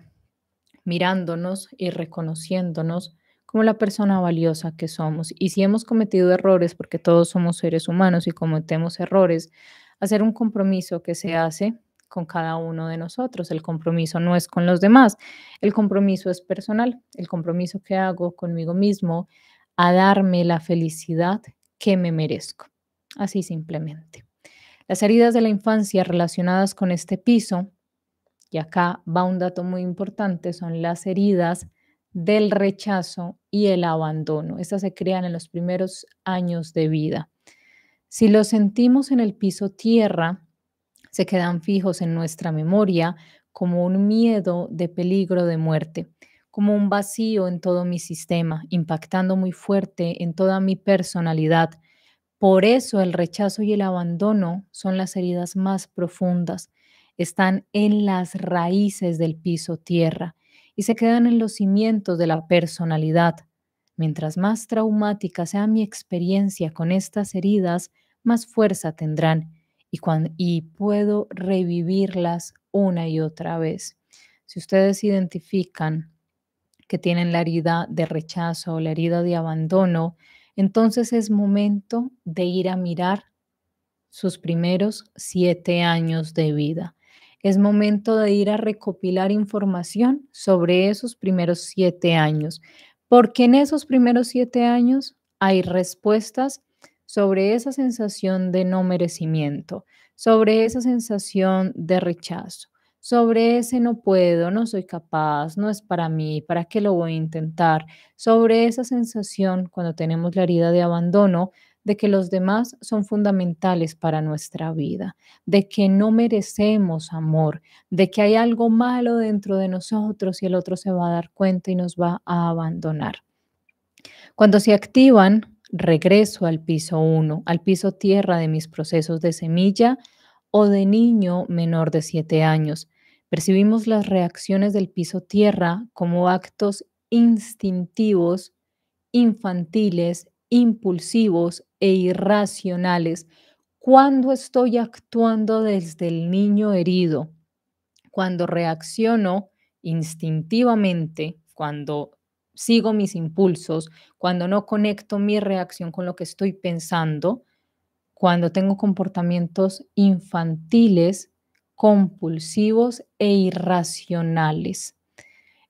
mirándonos y reconociéndonos como la persona valiosa que somos. Y si hemos cometido errores, porque todos somos seres humanos y cometemos errores, hacer un compromiso que se hace con cada uno de nosotros. El compromiso no es con los demás, el compromiso es personal, el compromiso que hago conmigo mismo a darme la felicidad que me merezco. Así simplemente. Las heridas de la infancia relacionadas con este piso, y acá va un dato muy importante, son las heridas del rechazo y el abandono. Estas se crean en los primeros años de vida. Si los sentimos en el piso tierra, se quedan fijos en nuestra memoria como un miedo de peligro de muerte, como un vacío en todo mi sistema, impactando muy fuerte en toda mi personalidad, por eso el rechazo y el abandono son las heridas más profundas. Están en las raíces del piso tierra y se quedan en los cimientos de la personalidad. Mientras más traumática sea mi experiencia con estas heridas, más fuerza tendrán y, y puedo revivirlas una y otra vez. Si ustedes identifican que tienen la herida de rechazo o la herida de abandono, entonces es momento de ir a mirar sus primeros siete años de vida. Es momento de ir a recopilar información sobre esos primeros siete años, porque en esos primeros siete años hay respuestas sobre esa sensación de no merecimiento, sobre esa sensación de rechazo, sobre ese no puedo, no soy capaz, no es para mí, ¿para qué lo voy a intentar? Sobre esa sensación cuando tenemos la herida de abandono de que los demás son fundamentales para nuestra vida, de que no merecemos amor, de que hay algo malo dentro de nosotros y el otro se va a dar cuenta y nos va a abandonar. Cuando se activan, regreso al piso 1, al piso tierra de mis procesos de semilla, o de niño menor de 7 años, Percibimos las reacciones del piso tierra como actos instintivos, infantiles, impulsivos e irracionales cuando estoy actuando desde el niño herido, cuando reacciono instintivamente, cuando sigo mis impulsos, cuando no conecto mi reacción con lo que estoy pensando, cuando tengo comportamientos infantiles compulsivos e irracionales.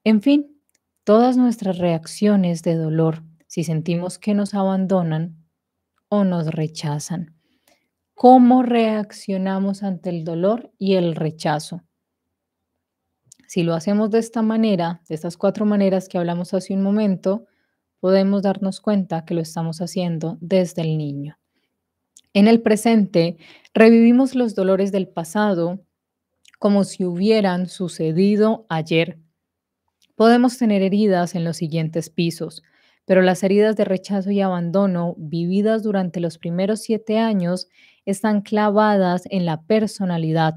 En fin, todas nuestras reacciones de dolor, si sentimos que nos abandonan o nos rechazan. ¿Cómo reaccionamos ante el dolor y el rechazo? Si lo hacemos de esta manera, de estas cuatro maneras que hablamos hace un momento, podemos darnos cuenta que lo estamos haciendo desde el niño. En el presente, revivimos los dolores del pasado como si hubieran sucedido ayer. Podemos tener heridas en los siguientes pisos, pero las heridas de rechazo y abandono vividas durante los primeros siete años están clavadas en la personalidad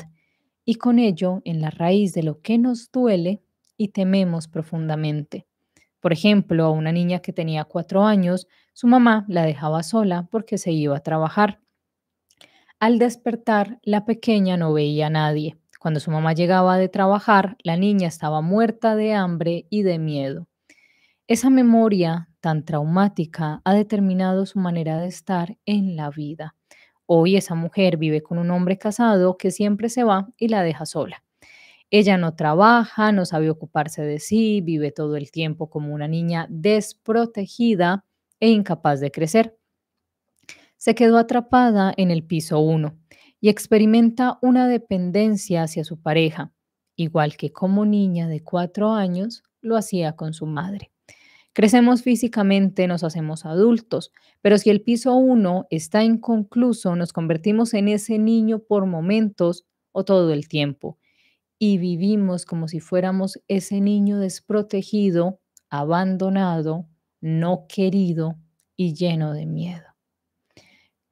y con ello en la raíz de lo que nos duele y tememos profundamente. Por ejemplo, a una niña que tenía cuatro años, su mamá la dejaba sola porque se iba a trabajar. Al despertar, la pequeña no veía a nadie. Cuando su mamá llegaba de trabajar, la niña estaba muerta de hambre y de miedo. Esa memoria tan traumática ha determinado su manera de estar en la vida. Hoy esa mujer vive con un hombre casado que siempre se va y la deja sola. Ella no trabaja, no sabe ocuparse de sí, vive todo el tiempo como una niña desprotegida e incapaz de crecer. Se quedó atrapada en el piso 1 y experimenta una dependencia hacia su pareja, igual que como niña de cuatro años lo hacía con su madre. Crecemos físicamente, nos hacemos adultos, pero si el piso 1 está inconcluso, nos convertimos en ese niño por momentos o todo el tiempo y vivimos como si fuéramos ese niño desprotegido, abandonado, no querido y lleno de miedo.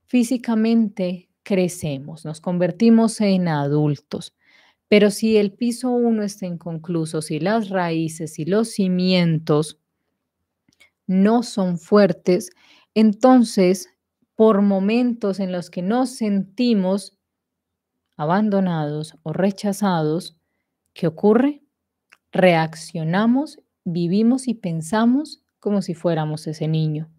Físicamente crecemos, nos convertimos en adultos. Pero si el piso uno está inconcluso, si las raíces y los cimientos no son fuertes, entonces por momentos en los que nos sentimos abandonados o rechazados, ¿qué ocurre? Reaccionamos, vivimos y pensamos como si fuéramos ese niño.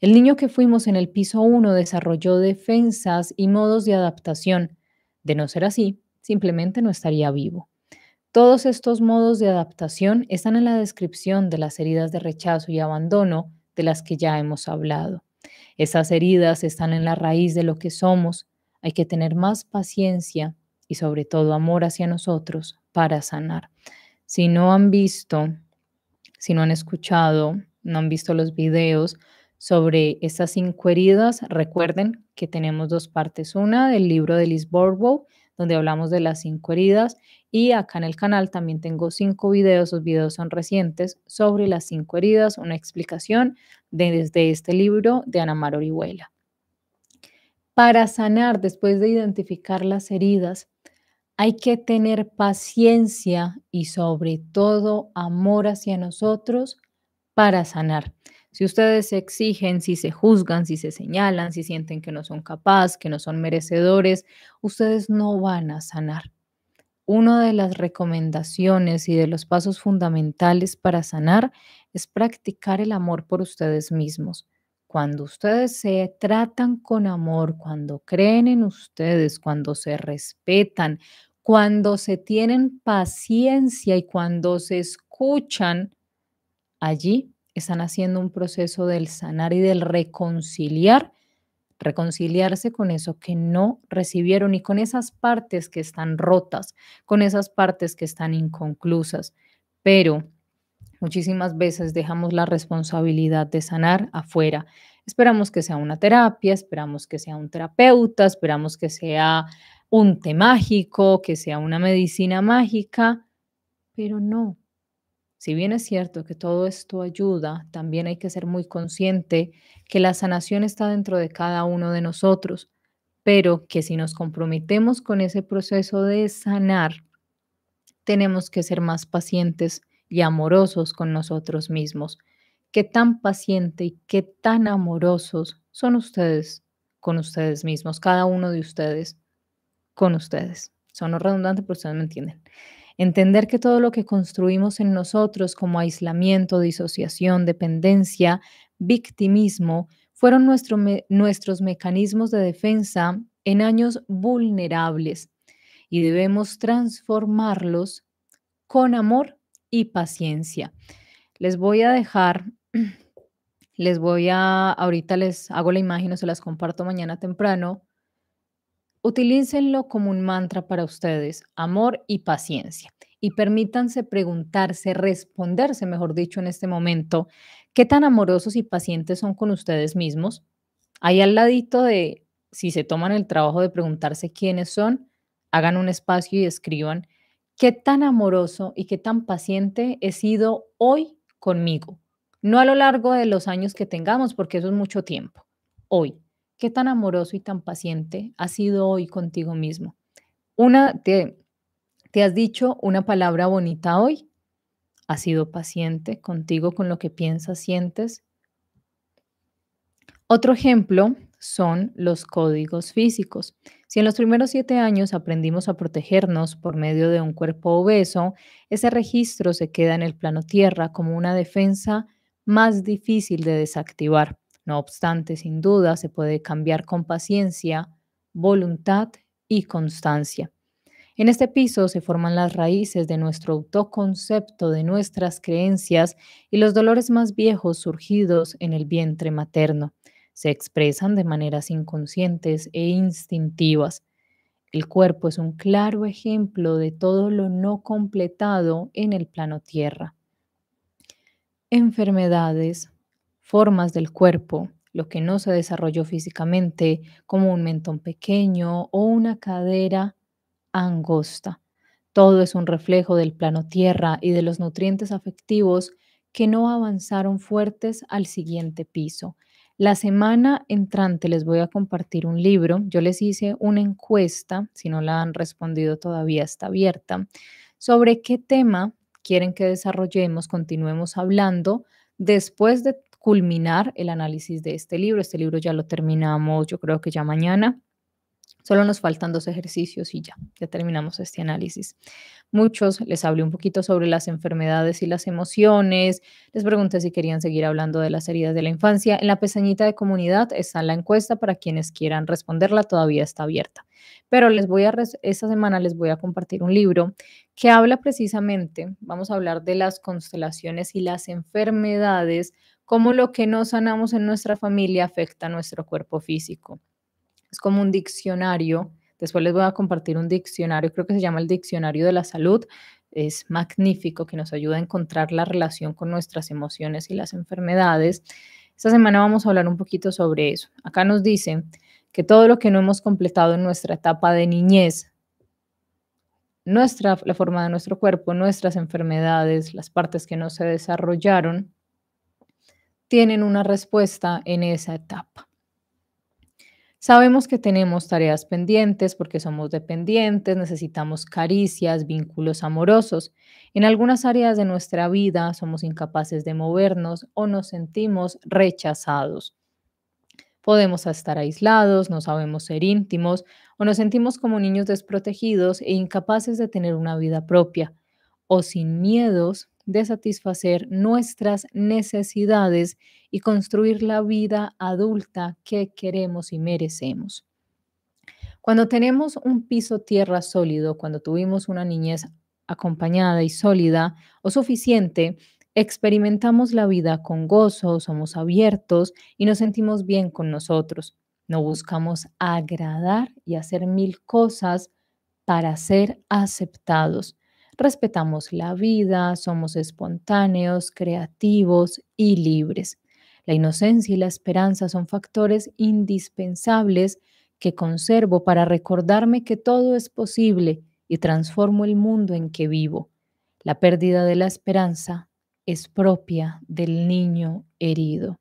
El niño que fuimos en el piso 1 desarrolló defensas y modos de adaptación. De no ser así, simplemente no estaría vivo. Todos estos modos de adaptación están en la descripción de las heridas de rechazo y abandono de las que ya hemos hablado. Esas heridas están en la raíz de lo que somos. Hay que tener más paciencia y sobre todo amor hacia nosotros para sanar. Si no han visto, si no han escuchado, no han visto los videos, sobre esas cinco heridas. Recuerden que tenemos dos partes, una del libro de Liz Borbo, donde hablamos de las cinco heridas, y acá en el canal también tengo cinco videos, los videos son recientes, sobre las cinco heridas, una explicación de, desde este libro de Ana Mar Orihuela. Para sanar después de identificar las heridas, hay que tener paciencia y sobre todo amor hacia nosotros para sanar. Si ustedes se exigen, si se juzgan, si se señalan, si sienten que no son capaces, que no son merecedores, ustedes no van a sanar. Una de las recomendaciones y de los pasos fundamentales para sanar es practicar el amor por ustedes mismos. Cuando ustedes se tratan con amor, cuando creen en ustedes, cuando se respetan, cuando se tienen paciencia y cuando se escuchan, allí están haciendo un proceso del sanar y del reconciliar, reconciliarse con eso que no recibieron y con esas partes que están rotas, con esas partes que están inconclusas. Pero muchísimas veces dejamos la responsabilidad de sanar afuera. Esperamos que sea una terapia, esperamos que sea un terapeuta, esperamos que sea un té mágico, que sea una medicina mágica, pero no, si bien es cierto que todo esto ayuda, también hay que ser muy consciente que la sanación está dentro de cada uno de nosotros, pero que si nos comprometemos con ese proceso de sanar, tenemos que ser más pacientes y amorosos con nosotros mismos. ¿Qué tan paciente y qué tan amorosos son ustedes con ustedes mismos, cada uno de ustedes con ustedes? Son redundante, pero ustedes me entienden. Entender que todo lo que construimos en nosotros como aislamiento, disociación, dependencia, victimismo, fueron nuestros mecanismos de defensa en años vulnerables y debemos transformarlos con amor y paciencia. Les voy a dejar, les voy a, ahorita les hago la imagen o se las comparto mañana temprano, Utilícenlo como un mantra para ustedes, amor y paciencia. Y permítanse preguntarse, responderse, mejor dicho, en este momento, qué tan amorosos y pacientes son con ustedes mismos. Ahí al ladito de, si se toman el trabajo de preguntarse quiénes son, hagan un espacio y escriban qué tan amoroso y qué tan paciente he sido hoy conmigo. No a lo largo de los años que tengamos, porque eso es mucho tiempo. Hoy. ¿Qué tan amoroso y tan paciente has sido hoy contigo mismo? Una, te, te has dicho una palabra bonita hoy. Has sido paciente contigo con lo que piensas, sientes. Otro ejemplo son los códigos físicos. Si en los primeros siete años aprendimos a protegernos por medio de un cuerpo obeso, ese registro se queda en el plano tierra como una defensa más difícil de desactivar. No obstante, sin duda, se puede cambiar con paciencia, voluntad y constancia. En este piso se forman las raíces de nuestro autoconcepto, de nuestras creencias y los dolores más viejos surgidos en el vientre materno. Se expresan de maneras inconscientes e instintivas. El cuerpo es un claro ejemplo de todo lo no completado en el plano tierra. Enfermedades, formas del cuerpo, lo que no se desarrolló físicamente, como un mentón pequeño o una cadera angosta. Todo es un reflejo del plano tierra y de los nutrientes afectivos que no avanzaron fuertes al siguiente piso. La semana entrante les voy a compartir un libro. Yo les hice una encuesta, si no la han respondido todavía está abierta, sobre qué tema quieren que desarrollemos, continuemos hablando después de culminar el análisis de este libro. Este libro ya lo terminamos, yo creo que ya mañana. Solo nos faltan dos ejercicios y ya, ya terminamos este análisis. Muchos les hablé un poquito sobre las enfermedades y las emociones. Les pregunté si querían seguir hablando de las heridas de la infancia. En la pestañita de comunidad está la encuesta para quienes quieran responderla, todavía está abierta. Pero les voy a esta semana les voy a compartir un libro que habla precisamente, vamos a hablar de las constelaciones y las enfermedades cómo lo que no sanamos en nuestra familia afecta a nuestro cuerpo físico. Es como un diccionario. Después les voy a compartir un diccionario, creo que se llama el Diccionario de la Salud. Es magnífico que nos ayuda a encontrar la relación con nuestras emociones y las enfermedades. Esta semana vamos a hablar un poquito sobre eso. Acá nos dicen que todo lo que no hemos completado en nuestra etapa de niñez, nuestra, la forma de nuestro cuerpo, nuestras enfermedades, las partes que no se desarrollaron, tienen una respuesta en esa etapa. Sabemos que tenemos tareas pendientes porque somos dependientes, necesitamos caricias, vínculos amorosos. En algunas áreas de nuestra vida somos incapaces de movernos o nos sentimos rechazados. Podemos estar aislados, no sabemos ser íntimos o nos sentimos como niños desprotegidos e incapaces de tener una vida propia o sin miedos de satisfacer nuestras necesidades y construir la vida adulta que queremos y merecemos. Cuando tenemos un piso tierra sólido, cuando tuvimos una niñez acompañada y sólida o suficiente, experimentamos la vida con gozo, somos abiertos y nos sentimos bien con nosotros. No buscamos agradar y hacer mil cosas para ser aceptados respetamos la vida, somos espontáneos, creativos y libres. La inocencia y la esperanza son factores indispensables que conservo para recordarme que todo es posible y transformo el mundo en que vivo. La pérdida de la esperanza es propia del niño herido.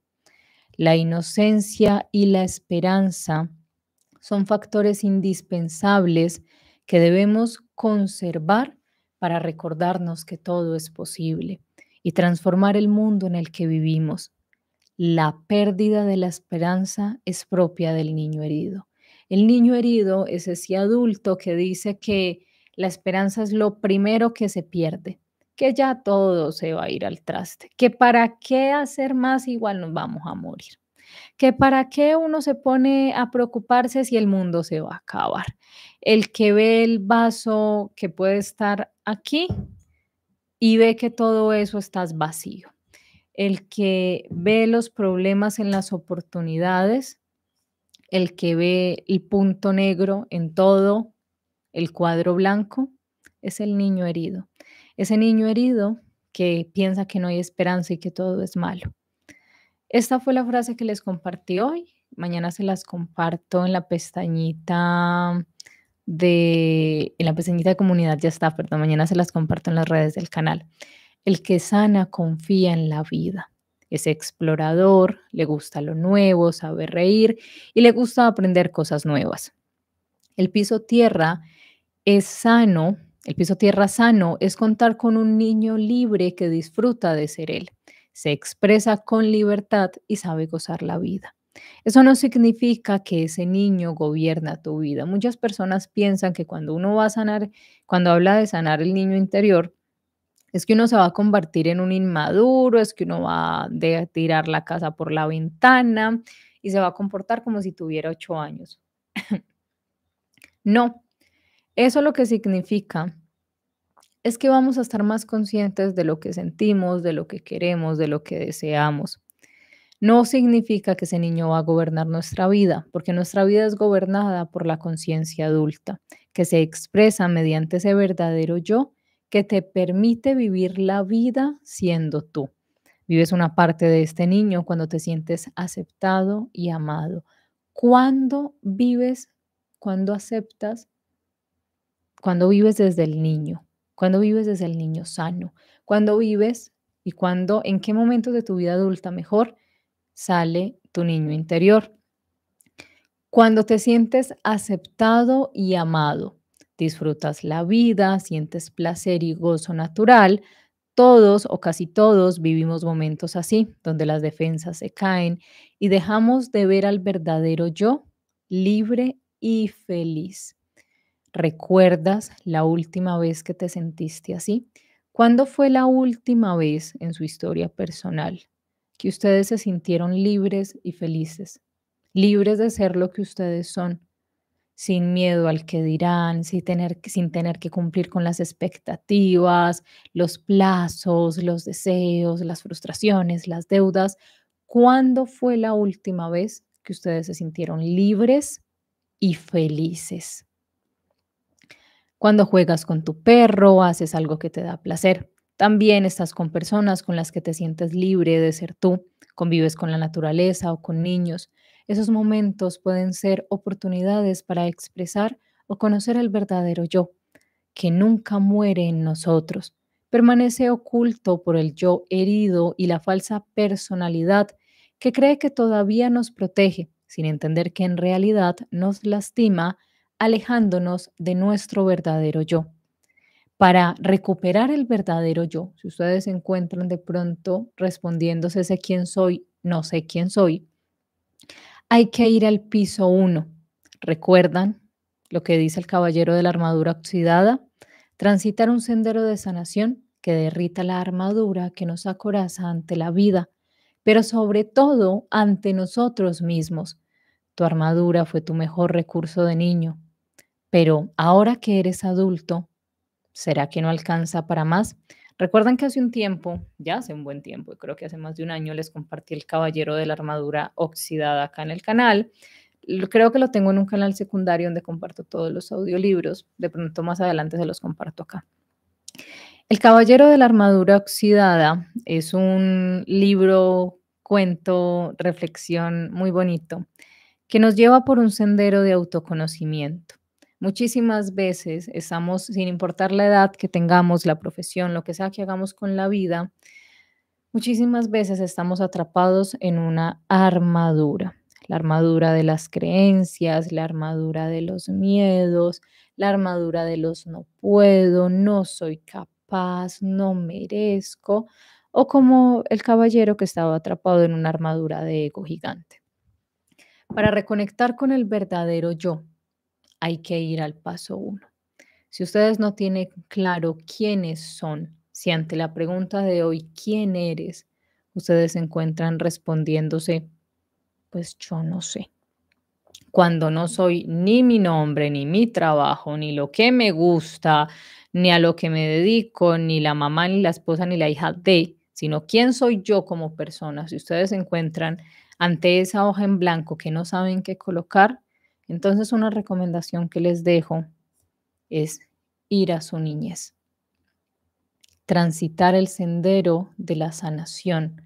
La inocencia y la esperanza son factores indispensables que debemos conservar para recordarnos que todo es posible y transformar el mundo en el que vivimos. La pérdida de la esperanza es propia del niño herido. El niño herido es ese adulto que dice que la esperanza es lo primero que se pierde, que ya todo se va a ir al traste, que para qué hacer más igual nos vamos a morir que para qué uno se pone a preocuparse si el mundo se va a acabar. El que ve el vaso que puede estar aquí y ve que todo eso está vacío. El que ve los problemas en las oportunidades, el que ve el punto negro en todo, el cuadro blanco, es el niño herido. Ese niño herido que piensa que no hay esperanza y que todo es malo. Esta fue la frase que les compartí hoy. Mañana se las comparto en la pestañita de, en la pestañita de comunidad ya está, perdón, mañana se las comparto en las redes del canal. El que sana confía en la vida. Es explorador, le gusta lo nuevo, sabe reír y le gusta aprender cosas nuevas. El piso tierra es sano, el piso tierra sano es contar con un niño libre que disfruta de ser él se expresa con libertad y sabe gozar la vida. Eso no significa que ese niño gobierna tu vida. Muchas personas piensan que cuando uno va a sanar, cuando habla de sanar el niño interior, es que uno se va a convertir en un inmaduro, es que uno va a tirar la casa por la ventana y se va a comportar como si tuviera ocho años. no, eso lo que significa es que vamos a estar más conscientes de lo que sentimos, de lo que queremos, de lo que deseamos. No significa que ese niño va a gobernar nuestra vida, porque nuestra vida es gobernada por la conciencia adulta, que se expresa mediante ese verdadero yo que te permite vivir la vida siendo tú. Vives una parte de este niño cuando te sientes aceptado y amado. Cuando vives, cuando aceptas, cuando vives desde el niño, cuando vives desde el niño sano, cuando vives y cuando, en qué momento de tu vida adulta mejor sale tu niño interior. Cuando te sientes aceptado y amado, disfrutas la vida, sientes placer y gozo natural. Todos o casi todos vivimos momentos así, donde las defensas se caen y dejamos de ver al verdadero yo libre y feliz. ¿Recuerdas la última vez que te sentiste así? ¿Cuándo fue la última vez en su historia personal que ustedes se sintieron libres y felices? Libres de ser lo que ustedes son, sin miedo al que dirán, sin tener, sin tener que cumplir con las expectativas, los plazos, los deseos, las frustraciones, las deudas. ¿Cuándo fue la última vez que ustedes se sintieron libres y felices? Cuando juegas con tu perro, haces algo que te da placer. También estás con personas con las que te sientes libre de ser tú, convives con la naturaleza o con niños. Esos momentos pueden ser oportunidades para expresar o conocer el verdadero yo, que nunca muere en nosotros. Permanece oculto por el yo herido y la falsa personalidad que cree que todavía nos protege, sin entender que en realidad nos lastima alejándonos de nuestro verdadero yo. Para recuperar el verdadero yo, si ustedes se encuentran de pronto respondiéndose sé quién soy, no sé quién soy, hay que ir al piso 1. ¿Recuerdan lo que dice el caballero de la armadura oxidada? Transitar un sendero de sanación que derrita la armadura que nos acoraza ante la vida, pero sobre todo ante nosotros mismos. Tu armadura fue tu mejor recurso de niño. Pero ahora que eres adulto, ¿será que no alcanza para más? Recuerdan que hace un tiempo, ya hace un buen tiempo, creo que hace más de un año, les compartí el Caballero de la Armadura Oxidada acá en el canal. Creo que lo tengo en un canal secundario donde comparto todos los audiolibros. De pronto más adelante se los comparto acá. El Caballero de la Armadura Oxidada es un libro, cuento, reflexión muy bonito que nos lleva por un sendero de autoconocimiento. Muchísimas veces estamos, sin importar la edad que tengamos, la profesión, lo que sea que hagamos con la vida, muchísimas veces estamos atrapados en una armadura. La armadura de las creencias, la armadura de los miedos, la armadura de los no puedo, no soy capaz, no merezco, o como el caballero que estaba atrapado en una armadura de ego gigante. Para reconectar con el verdadero yo, hay que ir al paso uno. Si ustedes no tienen claro quiénes son, si ante la pregunta de hoy, ¿quién eres? Ustedes se encuentran respondiéndose, pues yo no sé. Cuando no soy ni mi nombre, ni mi trabajo, ni lo que me gusta, ni a lo que me dedico, ni la mamá, ni la esposa, ni la hija de, sino quién soy yo como persona. Si ustedes se encuentran ante esa hoja en blanco que no saben qué colocar, entonces una recomendación que les dejo es ir a su niñez, transitar el sendero de la sanación,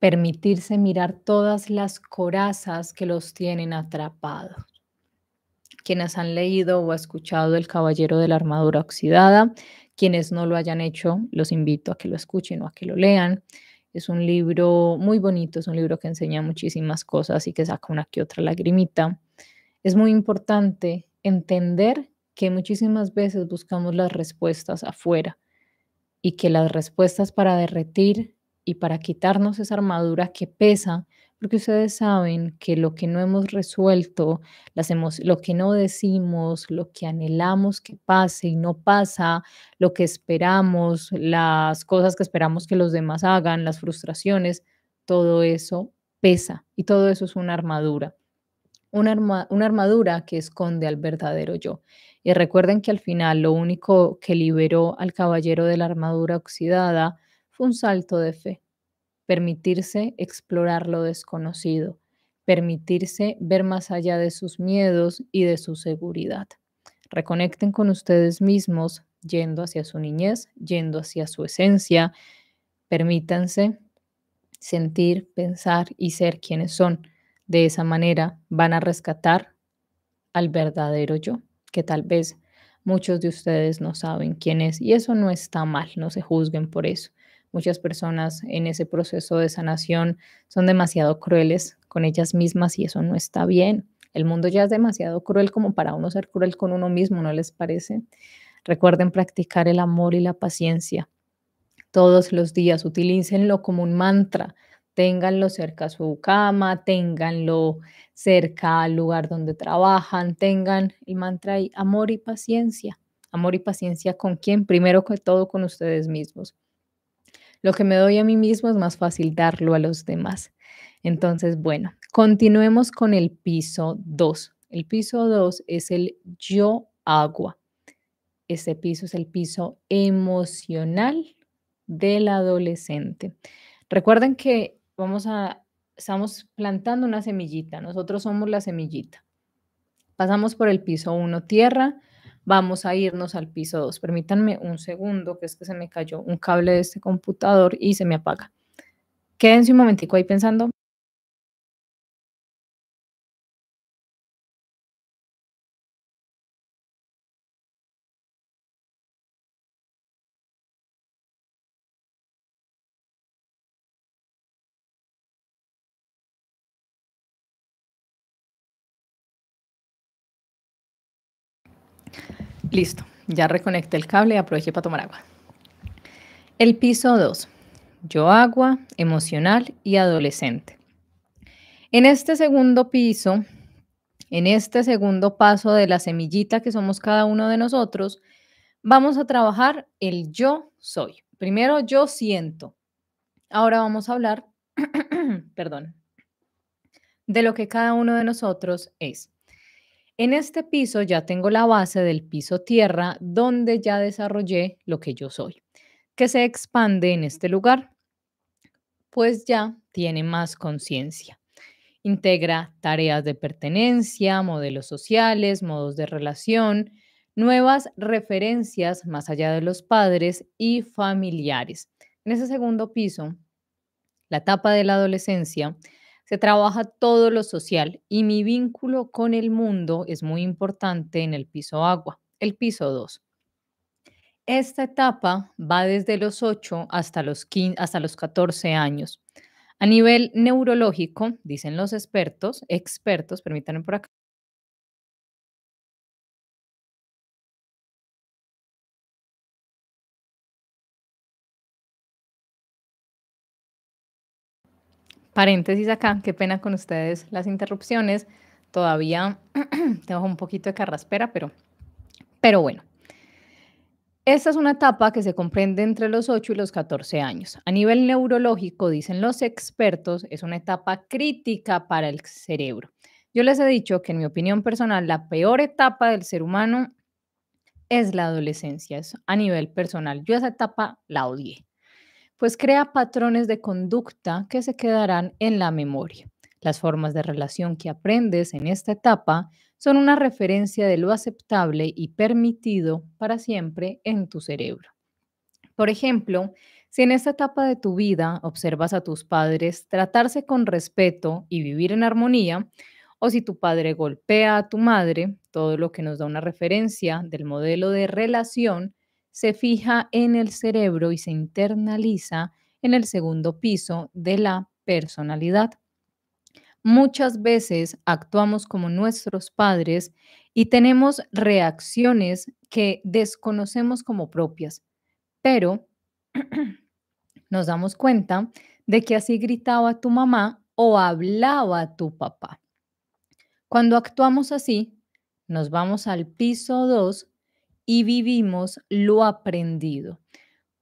permitirse mirar todas las corazas que los tienen atrapados. Quienes han leído o escuchado El Caballero de la Armadura Oxidada, quienes no lo hayan hecho, los invito a que lo escuchen o a que lo lean. Es un libro muy bonito, es un libro que enseña muchísimas cosas y que saca una que otra lagrimita. Es muy importante entender que muchísimas veces buscamos las respuestas afuera y que las respuestas para derretir y para quitarnos esa armadura que pesa porque ustedes saben que lo que no hemos resuelto, lo que no decimos, lo que anhelamos que pase y no pasa, lo que esperamos, las cosas que esperamos que los demás hagan, las frustraciones, todo eso pesa y todo eso es una armadura. una armadura que esconde al verdadero yo. Y recuerden que al final lo único que liberó al caballero de la armadura oxidada fue un salto de fe permitirse explorar lo desconocido, permitirse ver más allá de sus miedos y de su seguridad. Reconecten con ustedes mismos yendo hacia su niñez, yendo hacia su esencia. Permítanse sentir, pensar y ser quienes son. De esa manera van a rescatar al verdadero yo, que tal vez muchos de ustedes no saben quién es y eso no está mal, no se juzguen por eso. Muchas personas en ese proceso de sanación son demasiado crueles con ellas mismas y eso no está bien. El mundo ya es demasiado cruel como para uno ser cruel con uno mismo, ¿no les parece? Recuerden practicar el amor y la paciencia todos los días. Utilícenlo como un mantra. Ténganlo cerca a su cama, ténganlo cerca al lugar donde trabajan, tengan el mantra amor y paciencia. Amor y paciencia con quién? Primero que todo con ustedes mismos. Lo que me doy a mí mismo es más fácil darlo a los demás. Entonces, bueno, continuemos con el piso 2. El piso 2 es el yo agua. Este piso es el piso emocional del adolescente. Recuerden que vamos a, estamos plantando una semillita, nosotros somos la semillita. Pasamos por el piso 1, tierra, Vamos a irnos al piso 2. Permítanme un segundo, que es que se me cayó un cable de este computador y se me apaga. Quédense un momentico ahí pensando. Listo, ya reconecté el cable y aproveché para tomar agua. El piso 2. Yo agua, emocional y adolescente. En este segundo piso, en este segundo paso de la semillita que somos cada uno de nosotros, vamos a trabajar el yo soy. Primero yo siento. Ahora vamos a hablar, perdón, de lo que cada uno de nosotros es. En este piso ya tengo la base del piso tierra donde ya desarrollé lo que yo soy, que se expande en este lugar, pues ya tiene más conciencia. Integra tareas de pertenencia, modelos sociales, modos de relación, nuevas referencias más allá de los padres y familiares. En ese segundo piso, la etapa de la adolescencia, se trabaja todo lo social y mi vínculo con el mundo es muy importante en el piso agua, el piso 2. Esta etapa va desde los 8 hasta los, hasta los 14 años. A nivel neurológico, dicen los expertos, expertos, permítanme por acá, Paréntesis acá, qué pena con ustedes las interrupciones. Todavía tengo un poquito de carraspera, pero, pero bueno. Esta es una etapa que se comprende entre los 8 y los 14 años. A nivel neurológico, dicen los expertos, es una etapa crítica para el cerebro. Yo les he dicho que en mi opinión personal, la peor etapa del ser humano es la adolescencia, a nivel personal. Yo esa etapa la odié pues crea patrones de conducta que se quedarán en la memoria. Las formas de relación que aprendes en esta etapa son una referencia de lo aceptable y permitido para siempre en tu cerebro. Por ejemplo, si en esta etapa de tu vida observas a tus padres tratarse con respeto y vivir en armonía, o si tu padre golpea a tu madre, todo lo que nos da una referencia del modelo de relación se fija en el cerebro y se internaliza en el segundo piso de la personalidad. Muchas veces actuamos como nuestros padres y tenemos reacciones que desconocemos como propias, pero nos damos cuenta de que así gritaba tu mamá o hablaba tu papá. Cuando actuamos así, nos vamos al piso 2 y vivimos lo aprendido.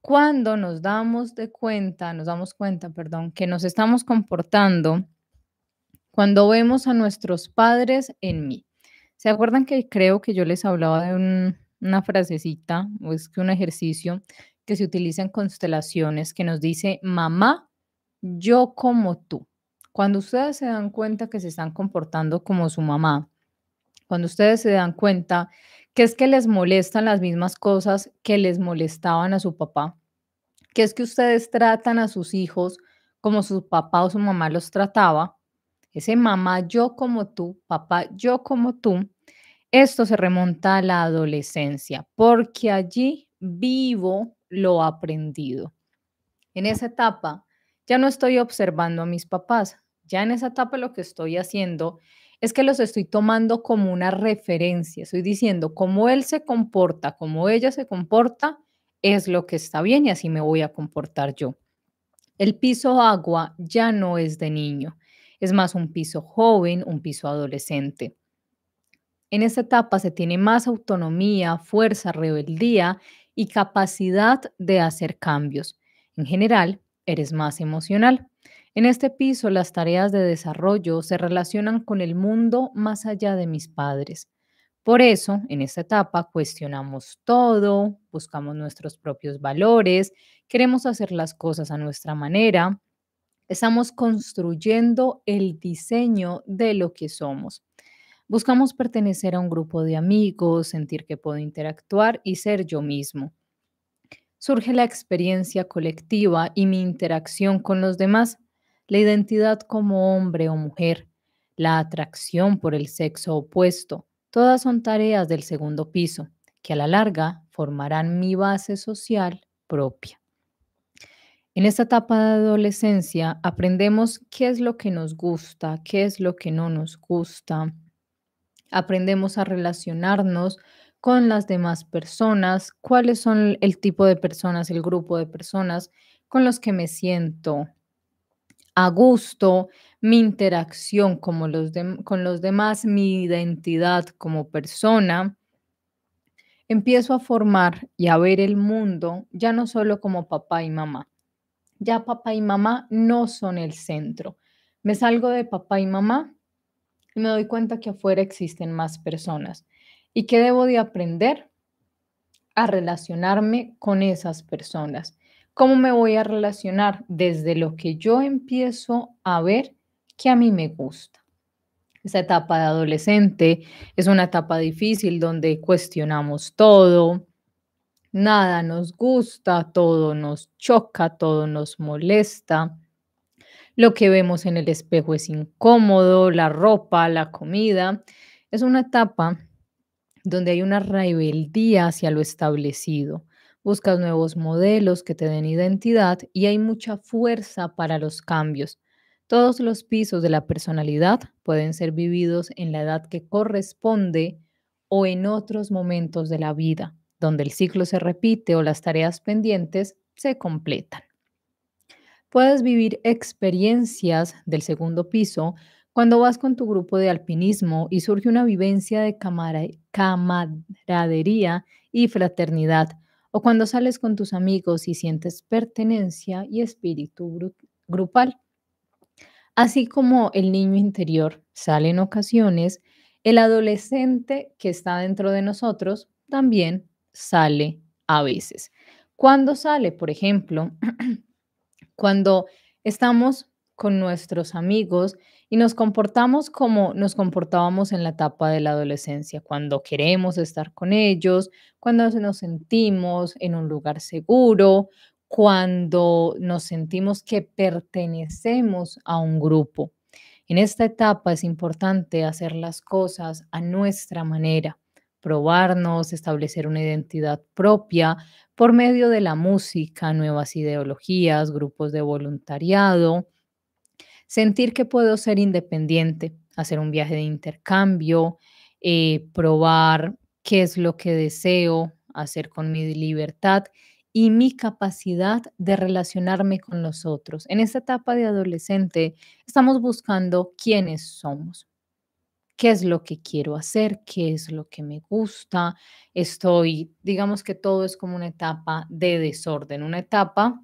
Cuando nos damos de cuenta, nos damos cuenta, perdón, que nos estamos comportando cuando vemos a nuestros padres en mí. ¿Se acuerdan que creo que yo les hablaba de una frasecita o es que un ejercicio que se utiliza en constelaciones que nos dice, mamá, yo como tú? Cuando ustedes se dan cuenta que se están comportando como su mamá, cuando ustedes se dan cuenta que es que les molestan las mismas cosas que les molestaban a su papá, que es que ustedes tratan a sus hijos como su papá o su mamá los trataba, ese mamá yo como tú, papá yo como tú, esto se remonta a la adolescencia, porque allí vivo lo aprendido. En esa etapa ya no estoy observando a mis papás, ya en esa etapa lo que estoy haciendo es que los estoy tomando como una referencia. Estoy diciendo como él se comporta, como ella se comporta, es lo que está bien y así me voy a comportar yo. El piso agua ya no es de niño, es más un piso joven, un piso adolescente. En esta etapa se tiene más autonomía, fuerza, rebeldía y capacidad de hacer cambios. En general, eres más emocional. En este piso, las tareas de desarrollo se relacionan con el mundo más allá de mis padres. Por eso, en esta etapa, cuestionamos todo, buscamos nuestros propios valores, queremos hacer las cosas a nuestra manera, estamos construyendo el diseño de lo que somos. Buscamos pertenecer a un grupo de amigos, sentir que puedo interactuar y ser yo mismo. Surge la experiencia colectiva y mi interacción con los demás la identidad como hombre o mujer, la atracción por el sexo opuesto, todas son tareas del segundo piso, que a la larga formarán mi base social propia. En esta etapa de adolescencia aprendemos qué es lo que nos gusta, qué es lo que no nos gusta. Aprendemos a relacionarnos con las demás personas, cuáles son el tipo de personas, el grupo de personas con los que me siento a gusto, mi interacción los con los demás, mi identidad como persona, empiezo a formar y a ver el mundo ya no solo como papá y mamá. Ya papá y mamá no son el centro. Me salgo de papá y mamá y me doy cuenta que afuera existen más personas y que debo de aprender a relacionarme con esas personas ¿Cómo me voy a relacionar? Desde lo que yo empiezo a ver que a mí me gusta. Esa etapa de adolescente es una etapa difícil donde cuestionamos todo, nada nos gusta, todo nos choca, todo nos molesta. Lo que vemos en el espejo es incómodo, la ropa, la comida. Es una etapa donde hay una rebeldía hacia lo establecido, buscas nuevos modelos que te den identidad y hay mucha fuerza para los cambios. Todos los pisos de la personalidad pueden ser vividos en la edad que corresponde o en otros momentos de la vida, donde el ciclo se repite o las tareas pendientes se completan. Puedes vivir experiencias del segundo piso cuando vas con tu grupo de alpinismo y surge una vivencia de camaradería y fraternidad o cuando sales con tus amigos y sientes pertenencia y espíritu grupal. Así como el niño interior sale en ocasiones, el adolescente que está dentro de nosotros también sale a veces. Cuando sale, por ejemplo, cuando estamos con nuestros amigos y nos comportamos como nos comportábamos en la etapa de la adolescencia, cuando queremos estar con ellos, cuando nos sentimos en un lugar seguro, cuando nos sentimos que pertenecemos a un grupo. En esta etapa es importante hacer las cosas a nuestra manera, probarnos, establecer una identidad propia por medio de la música, nuevas ideologías, grupos de voluntariado, sentir que puedo ser independiente, hacer un viaje de intercambio, eh, probar qué es lo que deseo hacer con mi libertad y mi capacidad de relacionarme con los otros. En esta etapa de adolescente estamos buscando quiénes somos, qué es lo que quiero hacer, qué es lo que me gusta. Estoy, digamos que todo es como una etapa de desorden, una etapa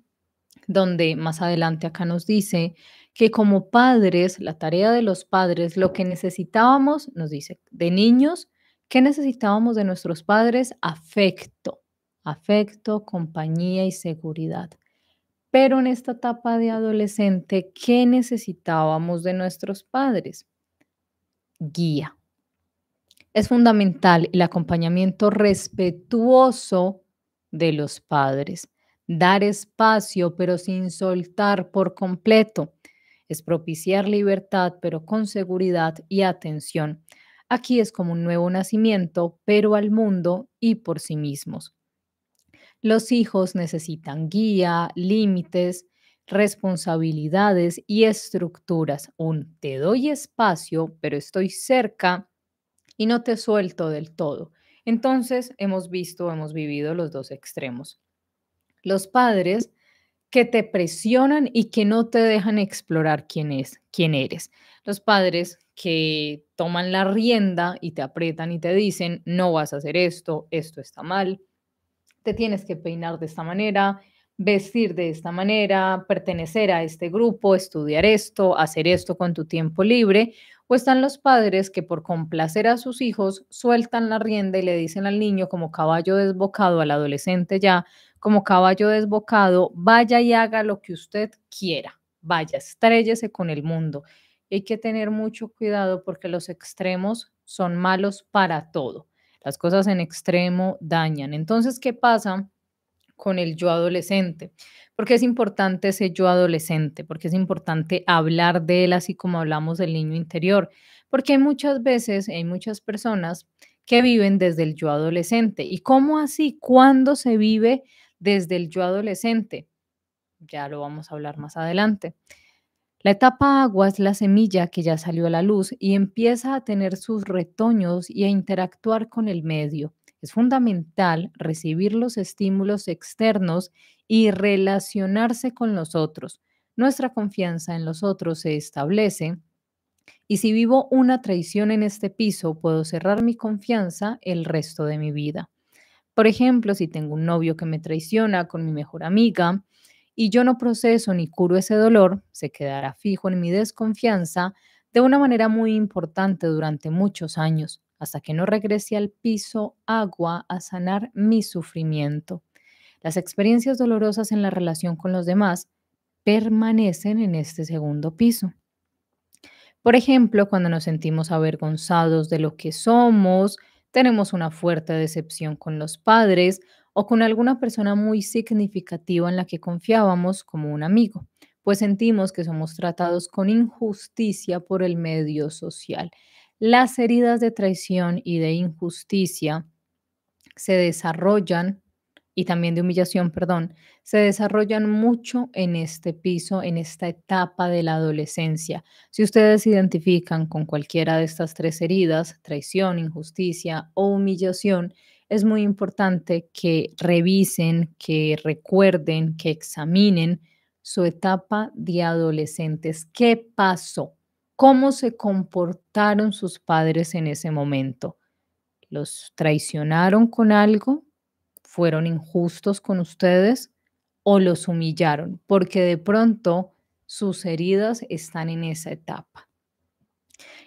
donde más adelante acá nos dice que como padres, la tarea de los padres, lo que necesitábamos, nos dice, de niños, ¿qué necesitábamos de nuestros padres? Afecto, afecto, compañía y seguridad. Pero en esta etapa de adolescente, ¿qué necesitábamos de nuestros padres? Guía. Es fundamental el acompañamiento respetuoso de los padres dar espacio, pero sin soltar por completo es propiciar libertad, pero con seguridad y atención. Aquí es como un nuevo nacimiento, pero al mundo y por sí mismos. Los hijos necesitan guía, límites, responsabilidades y estructuras. Un te doy espacio, pero estoy cerca y no te suelto del todo. Entonces hemos visto, hemos vivido los dos extremos. Los padres que te presionan y que no te dejan explorar quién es, quién eres. Los padres que toman la rienda y te aprietan y te dicen, no vas a hacer esto, esto está mal, te tienes que peinar de esta manera, vestir de esta manera, pertenecer a este grupo, estudiar esto, hacer esto con tu tiempo libre, o están los padres que por complacer a sus hijos sueltan la rienda y le dicen al niño como caballo desbocado al adolescente ya, como caballo desbocado, vaya y haga lo que usted quiera, vaya, estrellese con el mundo. Hay que tener mucho cuidado porque los extremos son malos para todo. Las cosas en extremo dañan. Entonces, ¿qué pasa con el yo adolescente? Porque es importante ese yo adolescente, porque es importante hablar de él así como hablamos del niño interior, porque hay muchas veces, hay muchas personas que viven desde el yo adolescente. ¿Y cómo así? ¿Cuándo se vive desde el yo adolescente. Ya lo vamos a hablar más adelante. La etapa agua es la semilla que ya salió a la luz y empieza a tener sus retoños y a interactuar con el medio. Es fundamental recibir los estímulos externos y relacionarse con los otros. Nuestra confianza en los otros se establece y si vivo una traición en este piso, puedo cerrar mi confianza el resto de mi vida. Por ejemplo, si tengo un novio que me traiciona con mi mejor amiga y yo no proceso ni curo ese dolor, se quedará fijo en mi desconfianza de una manera muy importante durante muchos años, hasta que no regrese al piso agua a sanar mi sufrimiento. Las experiencias dolorosas en la relación con los demás permanecen en este segundo piso. Por ejemplo, cuando nos sentimos avergonzados de lo que somos, tenemos una fuerte decepción con los padres o con alguna persona muy significativa en la que confiábamos como un amigo, pues sentimos que somos tratados con injusticia por el medio social. Las heridas de traición y de injusticia se desarrollan y también de humillación, perdón, se desarrollan mucho en este piso, en esta etapa de la adolescencia. Si ustedes identifican con cualquiera de estas tres heridas, traición, injusticia o humillación, es muy importante que revisen, que recuerden, que examinen su etapa de adolescentes. ¿Qué pasó? ¿Cómo se comportaron sus padres en ese momento? ¿Los traicionaron con algo? fueron injustos con ustedes o los humillaron, porque de pronto sus heridas están en esa etapa.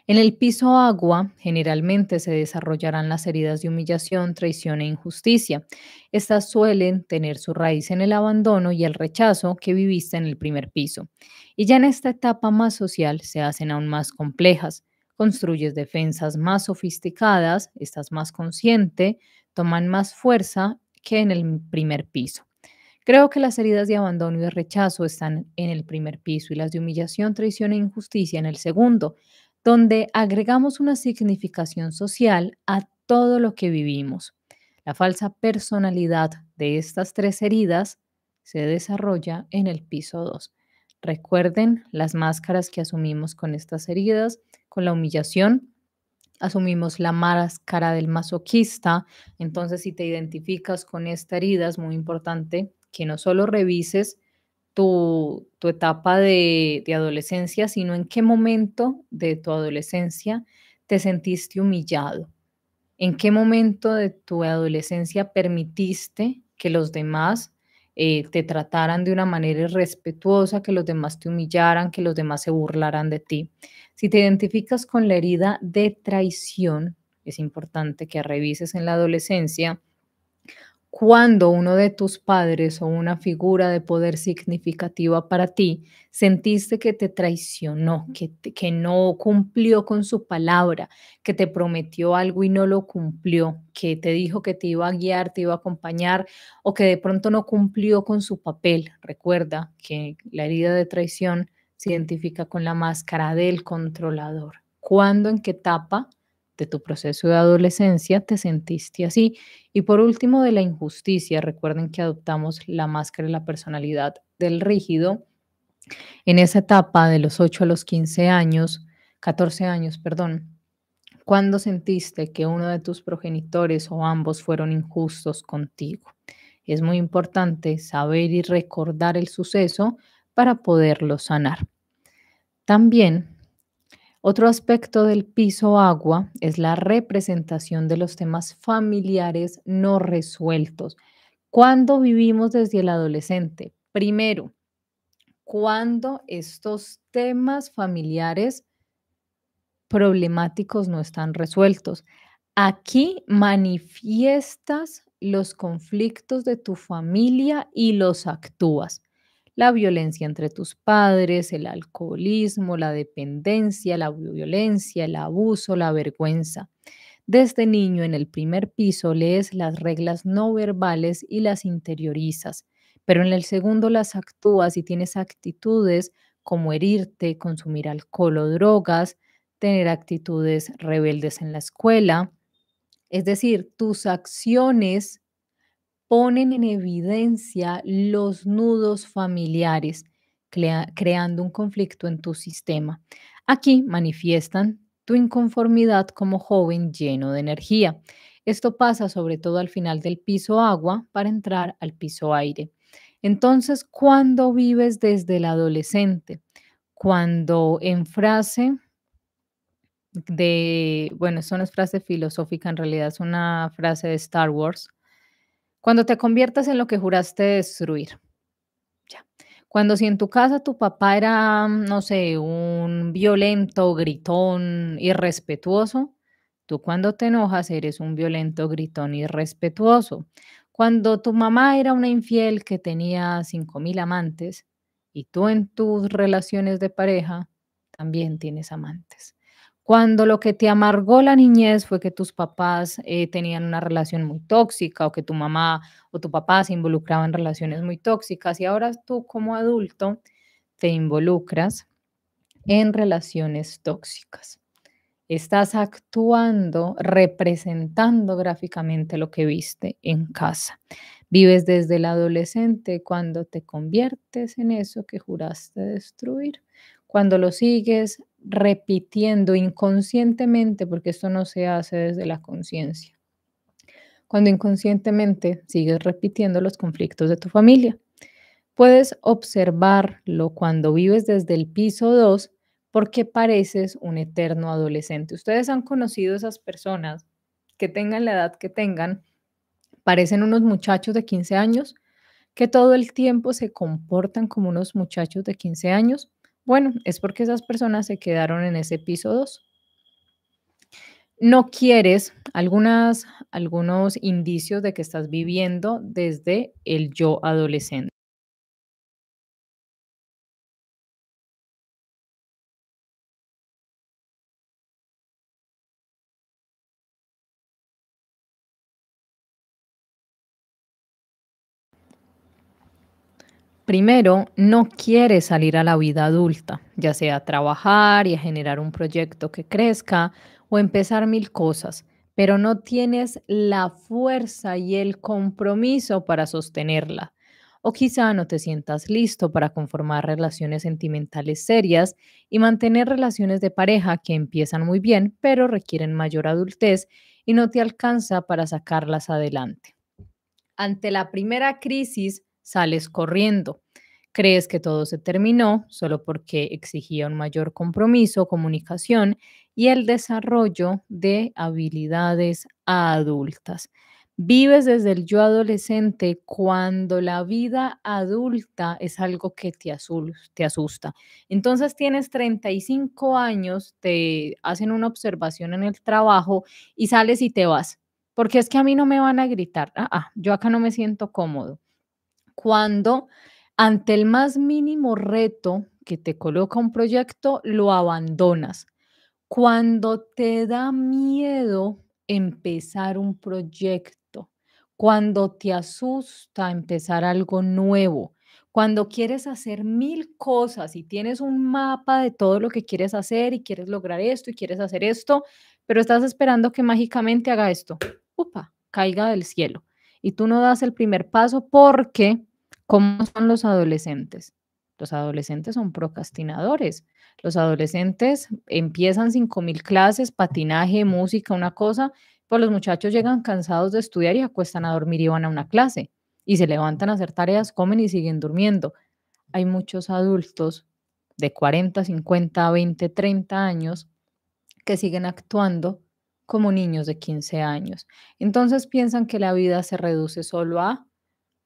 En el piso agua generalmente se desarrollarán las heridas de humillación, traición e injusticia. Estas suelen tener su raíz en el abandono y el rechazo que viviste en el primer piso. Y ya en esta etapa más social se hacen aún más complejas. Construyes defensas más sofisticadas, estás más consciente, toman más fuerza que en el primer piso. Creo que las heridas de abandono y de rechazo están en el primer piso y las de humillación, traición e injusticia en el segundo, donde agregamos una significación social a todo lo que vivimos. La falsa personalidad de estas tres heridas se desarrolla en el piso 2. Recuerden las máscaras que asumimos con estas heridas, con la humillación, asumimos la máscara del masoquista. Entonces, si te identificas con esta herida, es muy importante que no solo revises tu, etapa de, adolescencia, sino en qué momento de tu adolescencia te sentiste humillado, en qué momento de tu adolescencia permitiste que los demás eh, te trataran de una manera irrespetuosa, que los demás te humillaran, que los demás se burlaran de ti. Si te identificas con la herida de traición, es importante que revises en la adolescencia cuando uno de tus padres o una figura de poder significativa para ti sentiste que te traicionó, que, que no cumplió con su palabra, que te prometió algo y no lo cumplió, que te dijo que te iba a guiar, te iba a acompañar o que de pronto no cumplió con su papel. Recuerda que la herida de traición se identifica con la máscara del controlador. ¿Cuándo, en qué etapa de tu proceso de adolescencia te sentiste así? Y por último, de la injusticia. Recuerden que adoptamos la máscara de la personalidad del rígido. En esa etapa de los 8 a los 15 años, 14 años, perdón, ¿Cuándo sentiste que uno de tus progenitores o ambos fueron injustos contigo? Es muy importante saber y recordar el suceso para poderlo sanar. También otro aspecto del piso agua es la representación de los temas familiares no resueltos. ¿Cuándo vivimos desde el adolescente? Primero, cuando estos temas familiares problemáticos no están resueltos. Aquí manifiestas los conflictos de tu familia y los actúas la violencia entre tus padres, el alcoholismo, la dependencia, la violencia, el abuso, la vergüenza. Desde este niño en el primer piso lees las reglas no verbales y las interiorizas, pero en el segundo las actúas y tienes actitudes como herirte, consumir alcohol o drogas, tener actitudes rebeldes en la escuela. Es decir, tus acciones ponen en evidencia los nudos familiares, creando un conflicto en tu sistema. Aquí manifiestan tu inconformidad como joven lleno de energía. Esto pasa sobre todo al final del piso agua para entrar al piso aire. Entonces, ¿cuándo vives desde el adolescente? Cuando en frase de, bueno, eso no es frase filosófica, en realidad es una frase de Star Wars, cuando te conviertas en lo que juraste destruir. Ya. Cuando si en tu casa tu papá era, no sé, un violento, gritón, irrespetuoso, tú cuando te enojas eres un violento, gritón, irrespetuoso. Cuando tu mamá era una infiel que tenía 5.000 amantes y tú en tus relaciones de pareja también tienes amantes. Cuando lo que te amargó la niñez fue que tus papás eh, tenían una relación muy tóxica o que tu mamá o tu papá se involucraban en relaciones muy tóxicas y ahora tú como adulto te involucras en relaciones tóxicas. Estás actuando, representando gráficamente lo que viste en casa. Vives desde el adolescente cuando te conviertes en eso que juraste destruir, cuando lo sigues repitiendo inconscientemente, porque esto no se hace desde la conciencia, cuando inconscientemente sigues repitiendo los conflictos de tu familia. Puedes observarlo cuando vives desde el piso 2 porque pareces un eterno adolescente. Ustedes han conocido esas personas que tengan la edad que tengan, parecen unos muchachos de 15 años, que todo el tiempo se comportan como unos muchachos de 15 años, bueno, es porque esas personas se quedaron en ese piso 2. No quieres algunos indicios de que estás viviendo desde el yo adolescente. Primero, no quieres salir a la vida adulta, ya sea trabajar y generar un proyecto que crezca o empezar mil cosas, pero no tienes la fuerza y el compromiso para sostenerla. O quizá no te sientas listo para conformar relaciones sentimentales serias y mantener relaciones de pareja que empiezan muy bien, pero requieren mayor adultez y no te alcanza para sacarlas adelante. Ante la primera crisis, sales corriendo. Crees que todo se terminó solo porque exigía un mayor compromiso, comunicación y el desarrollo de habilidades adultas. Vives desde el yo adolescente cuando la vida adulta es algo que te, asusta. Entonces tienes 35 años, te hacen una observación en el trabajo y sales y te vas. Porque es que a mí no me van a gritar, ah, ah yo acá no me siento cómodo cuando ante el más mínimo reto que te coloca un proyecto, lo abandonas. Cuando te da miedo empezar un proyecto, cuando te asusta empezar algo nuevo, cuando quieres hacer mil cosas y tienes un mapa de todo lo que quieres hacer y quieres lograr esto y quieres hacer esto, pero estás esperando que mágicamente haga esto, upa, caiga del cielo y tú no das el primer paso porque, ¿cómo son los adolescentes? Los adolescentes son procrastinadores. Los adolescentes empiezan 5.000 clases, patinaje, música, una cosa, pues los muchachos llegan cansados de estudiar y acuestan a dormir y van a una clase y se levantan a hacer tareas, comen y siguen durmiendo. Hay muchos adultos de 40, 50, 20, 30 años que siguen actuando como niños de 15 años. Entonces piensan que la vida se reduce solo a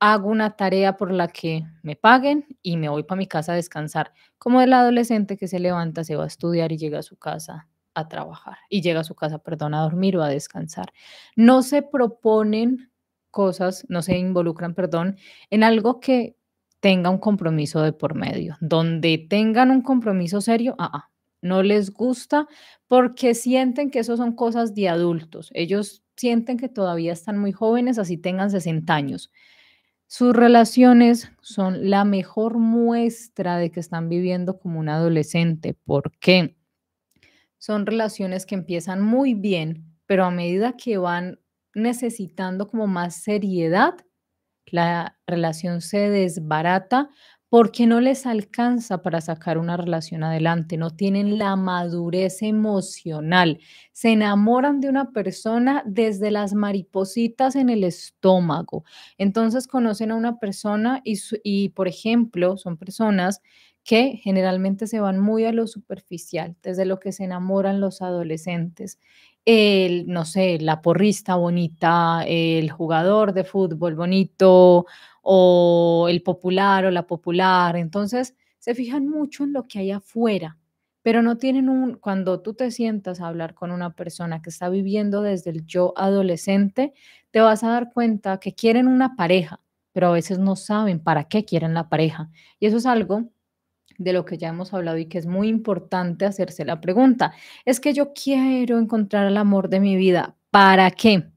hago una tarea por la que me paguen y me voy para mi casa a descansar, como el adolescente que se levanta, se va a estudiar y llega a su casa a trabajar y llega a su casa, perdón, a dormir o a descansar. No se proponen cosas, no se involucran, perdón, en algo que tenga un compromiso de por medio. Donde tengan un compromiso serio, ah, ah no les gusta porque sienten que eso son cosas de adultos. Ellos sienten que todavía están muy jóvenes, así tengan 60 años. Sus relaciones son la mejor muestra de que están viviendo como un adolescente. ¿Por qué? Son relaciones que empiezan muy bien, pero a medida que van necesitando como más seriedad, la relación se desbarata porque no les alcanza para sacar una relación adelante, no tienen la madurez emocional, se enamoran de una persona desde las maripositas en el estómago. Entonces conocen a una persona y, por ejemplo, son personas que generalmente se van muy a lo superficial, desde lo que se enamoran los adolescentes el, no sé, la porrista bonita, el jugador de fútbol bonito o el popular o la popular. Entonces, se fijan mucho en lo que hay afuera, pero no tienen un, cuando tú te sientas a hablar con una persona que está viviendo desde el yo adolescente, te vas a dar cuenta que quieren una pareja, pero a veces no saben para qué quieren la pareja. Y eso es algo de lo que ya hemos hablado y que es muy importante hacerse la pregunta. Es que yo quiero encontrar el amor de mi vida. ¿Para qué?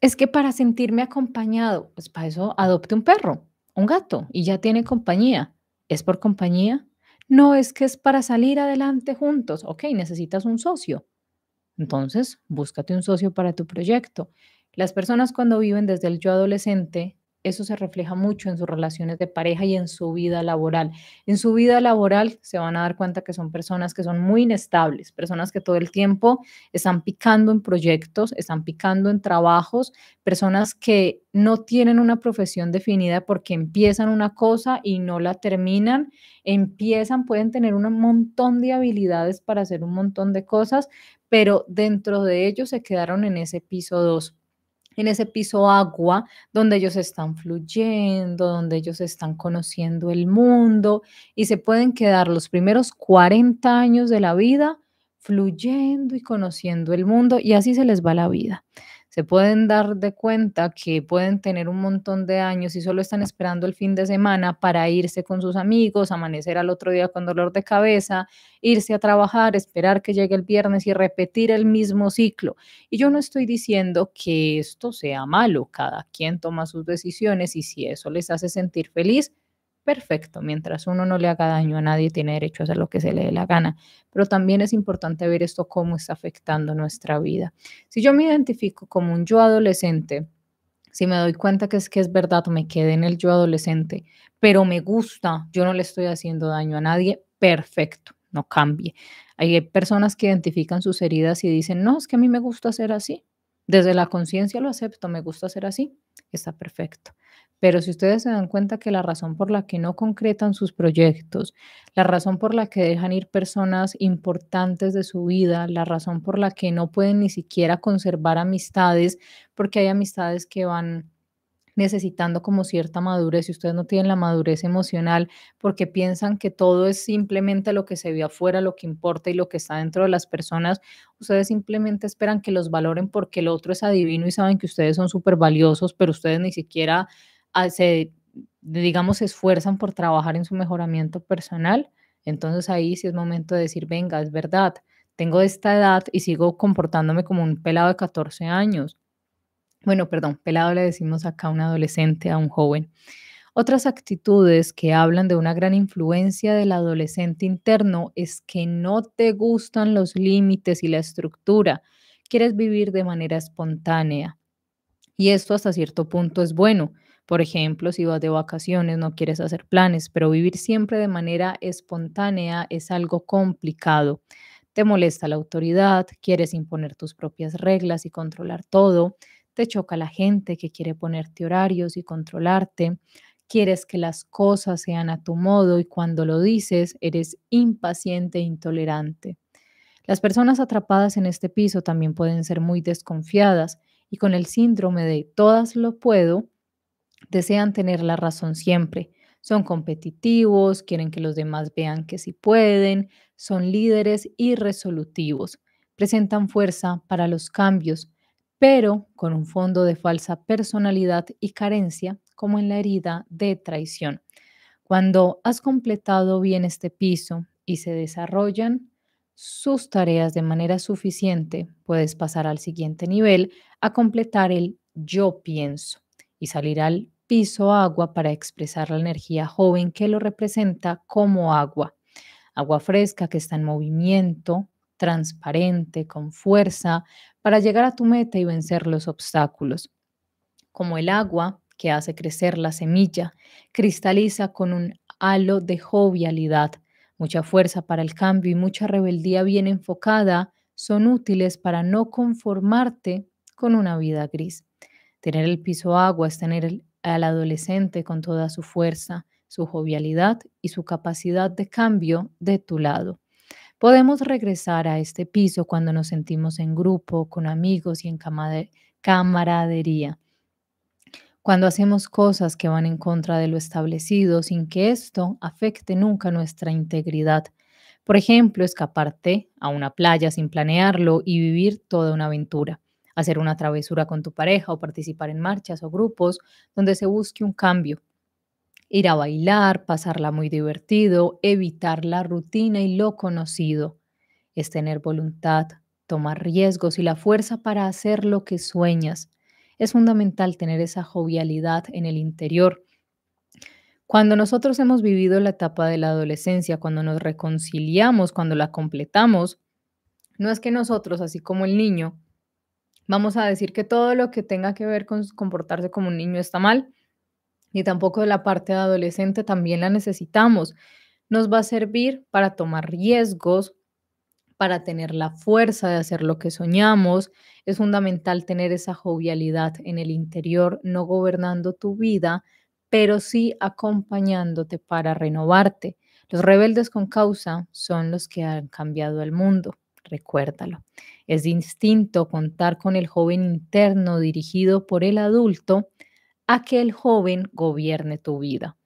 Es que para sentirme acompañado, pues para eso adopte un perro, un gato y ya tiene compañía. ¿Es por compañía? No, es que es para salir adelante juntos. Ok, necesitas un socio. Entonces, búscate un socio para tu proyecto. Las personas cuando viven desde el yo adolescente eso se refleja mucho en sus relaciones de pareja y en su vida laboral. En su vida laboral se van a dar cuenta que son personas que son muy inestables, personas que todo el tiempo están picando en proyectos, están picando en trabajos, personas que no tienen una profesión definida porque empiezan una cosa y no la terminan, empiezan, pueden tener un montón de habilidades para hacer un montón de cosas, pero dentro de ellos se quedaron en ese piso 2 en ese piso agua donde ellos están fluyendo, donde ellos están conociendo el mundo y se pueden quedar los primeros 40 años de la vida fluyendo y conociendo el mundo y así se les va la vida se pueden dar de cuenta que pueden tener un montón de años y solo están esperando el fin de semana para irse con sus amigos, amanecer al otro día con dolor de cabeza, irse a trabajar, esperar que llegue el viernes y repetir el mismo ciclo. Y yo no estoy diciendo que esto sea malo, cada quien toma sus decisiones y si eso les hace sentir feliz, perfecto, mientras uno no le haga daño a nadie, tiene derecho a hacer lo que se le dé la gana. Pero también es importante ver esto cómo está afectando nuestra vida. Si yo me identifico como un yo adolescente, si me doy cuenta que es que es verdad, me quedé en el yo adolescente, pero me gusta, yo no le estoy haciendo daño a nadie, perfecto, no cambie. Hay personas que identifican sus heridas y dicen, no, es que a mí me gusta ser así. Desde la conciencia lo acepto, me gusta ser así, está perfecto. Pero si ustedes se dan cuenta que la razón por la que no concretan sus proyectos, la razón por la que dejan ir personas importantes de su vida, la razón por la que no pueden ni siquiera conservar amistades, porque hay amistades que van necesitando como cierta madurez, y ustedes no tienen la madurez emocional, porque piensan que todo es simplemente lo que se ve afuera, lo que importa y lo que está dentro de las personas, ustedes simplemente esperan que los valoren porque el otro es adivino y saben que ustedes son súper valiosos, pero ustedes ni siquiera Ah, se, digamos, se esfuerzan por trabajar en su mejoramiento personal, entonces ahí sí es momento de decir, venga, es verdad, tengo esta edad y sigo comportándome como un pelado de 14 años. Bueno, perdón, pelado le decimos acá a un adolescente, a un joven. Otras actitudes que hablan de una gran influencia del adolescente interno es que no te gustan los límites y la estructura, quieres vivir de manera espontánea. Y esto hasta cierto punto es bueno, por ejemplo, si vas de vacaciones, no quieres hacer planes, pero vivir siempre de manera espontánea es algo complicado. Te molesta la autoridad, quieres imponer tus propias reglas y controlar todo, te choca la gente que quiere ponerte horarios y controlarte, quieres que las cosas sean a tu modo y cuando lo dices eres impaciente e intolerante. Las personas atrapadas en este piso también pueden ser muy desconfiadas y con el síndrome de todas lo puedo, Desean tener la razón siempre. Son competitivos, quieren que los demás vean que sí pueden, son líderes y resolutivos. Presentan fuerza para los cambios, pero con un fondo de falsa personalidad y carencia, como en la herida de traición. Cuando has completado bien este piso y se desarrollan sus tareas de manera suficiente, puedes pasar al siguiente nivel a completar el yo pienso y salir al piso agua para expresar la energía joven que lo representa como agua. Agua fresca que está en movimiento, transparente, con fuerza, para llegar a tu meta y vencer los obstáculos. Como el agua que hace crecer la semilla, cristaliza con un halo de jovialidad, mucha fuerza para el cambio y mucha rebeldía bien enfocada son útiles para no conformarte con una vida gris. Tener el piso agua es tener al adolescente con toda su fuerza, su jovialidad y su capacidad de cambio de tu lado. Podemos regresar a este piso cuando nos sentimos en grupo, con amigos y en camaradería. Cuando hacemos cosas que van en contra de lo establecido sin que esto afecte nunca nuestra integridad. Por ejemplo, escaparte a una playa sin planearlo y vivir toda una aventura hacer una travesura con tu pareja o participar en marchas o grupos donde se busque un cambio. Ir a bailar, pasarla muy divertido, evitar la rutina y lo conocido. Es tener voluntad, tomar riesgos y la fuerza para hacer lo que sueñas. Es fundamental tener esa jovialidad en el interior. Cuando nosotros hemos vivido la etapa de la adolescencia, cuando nos reconciliamos, cuando la completamos, no es que nosotros, así como el niño, Vamos a decir que todo lo que tenga que ver con comportarse como un niño está mal y tampoco la parte de adolescente también la necesitamos. Nos va a servir para tomar riesgos, para tener la fuerza de hacer lo que soñamos. Es fundamental tener esa jovialidad en el interior, no gobernando tu vida, pero sí acompañándote para renovarte. Los rebeldes con causa son los que han cambiado el mundo recuérdalo. Es instinto contar con el joven interno dirigido por el adulto a que el joven gobierne tu vida.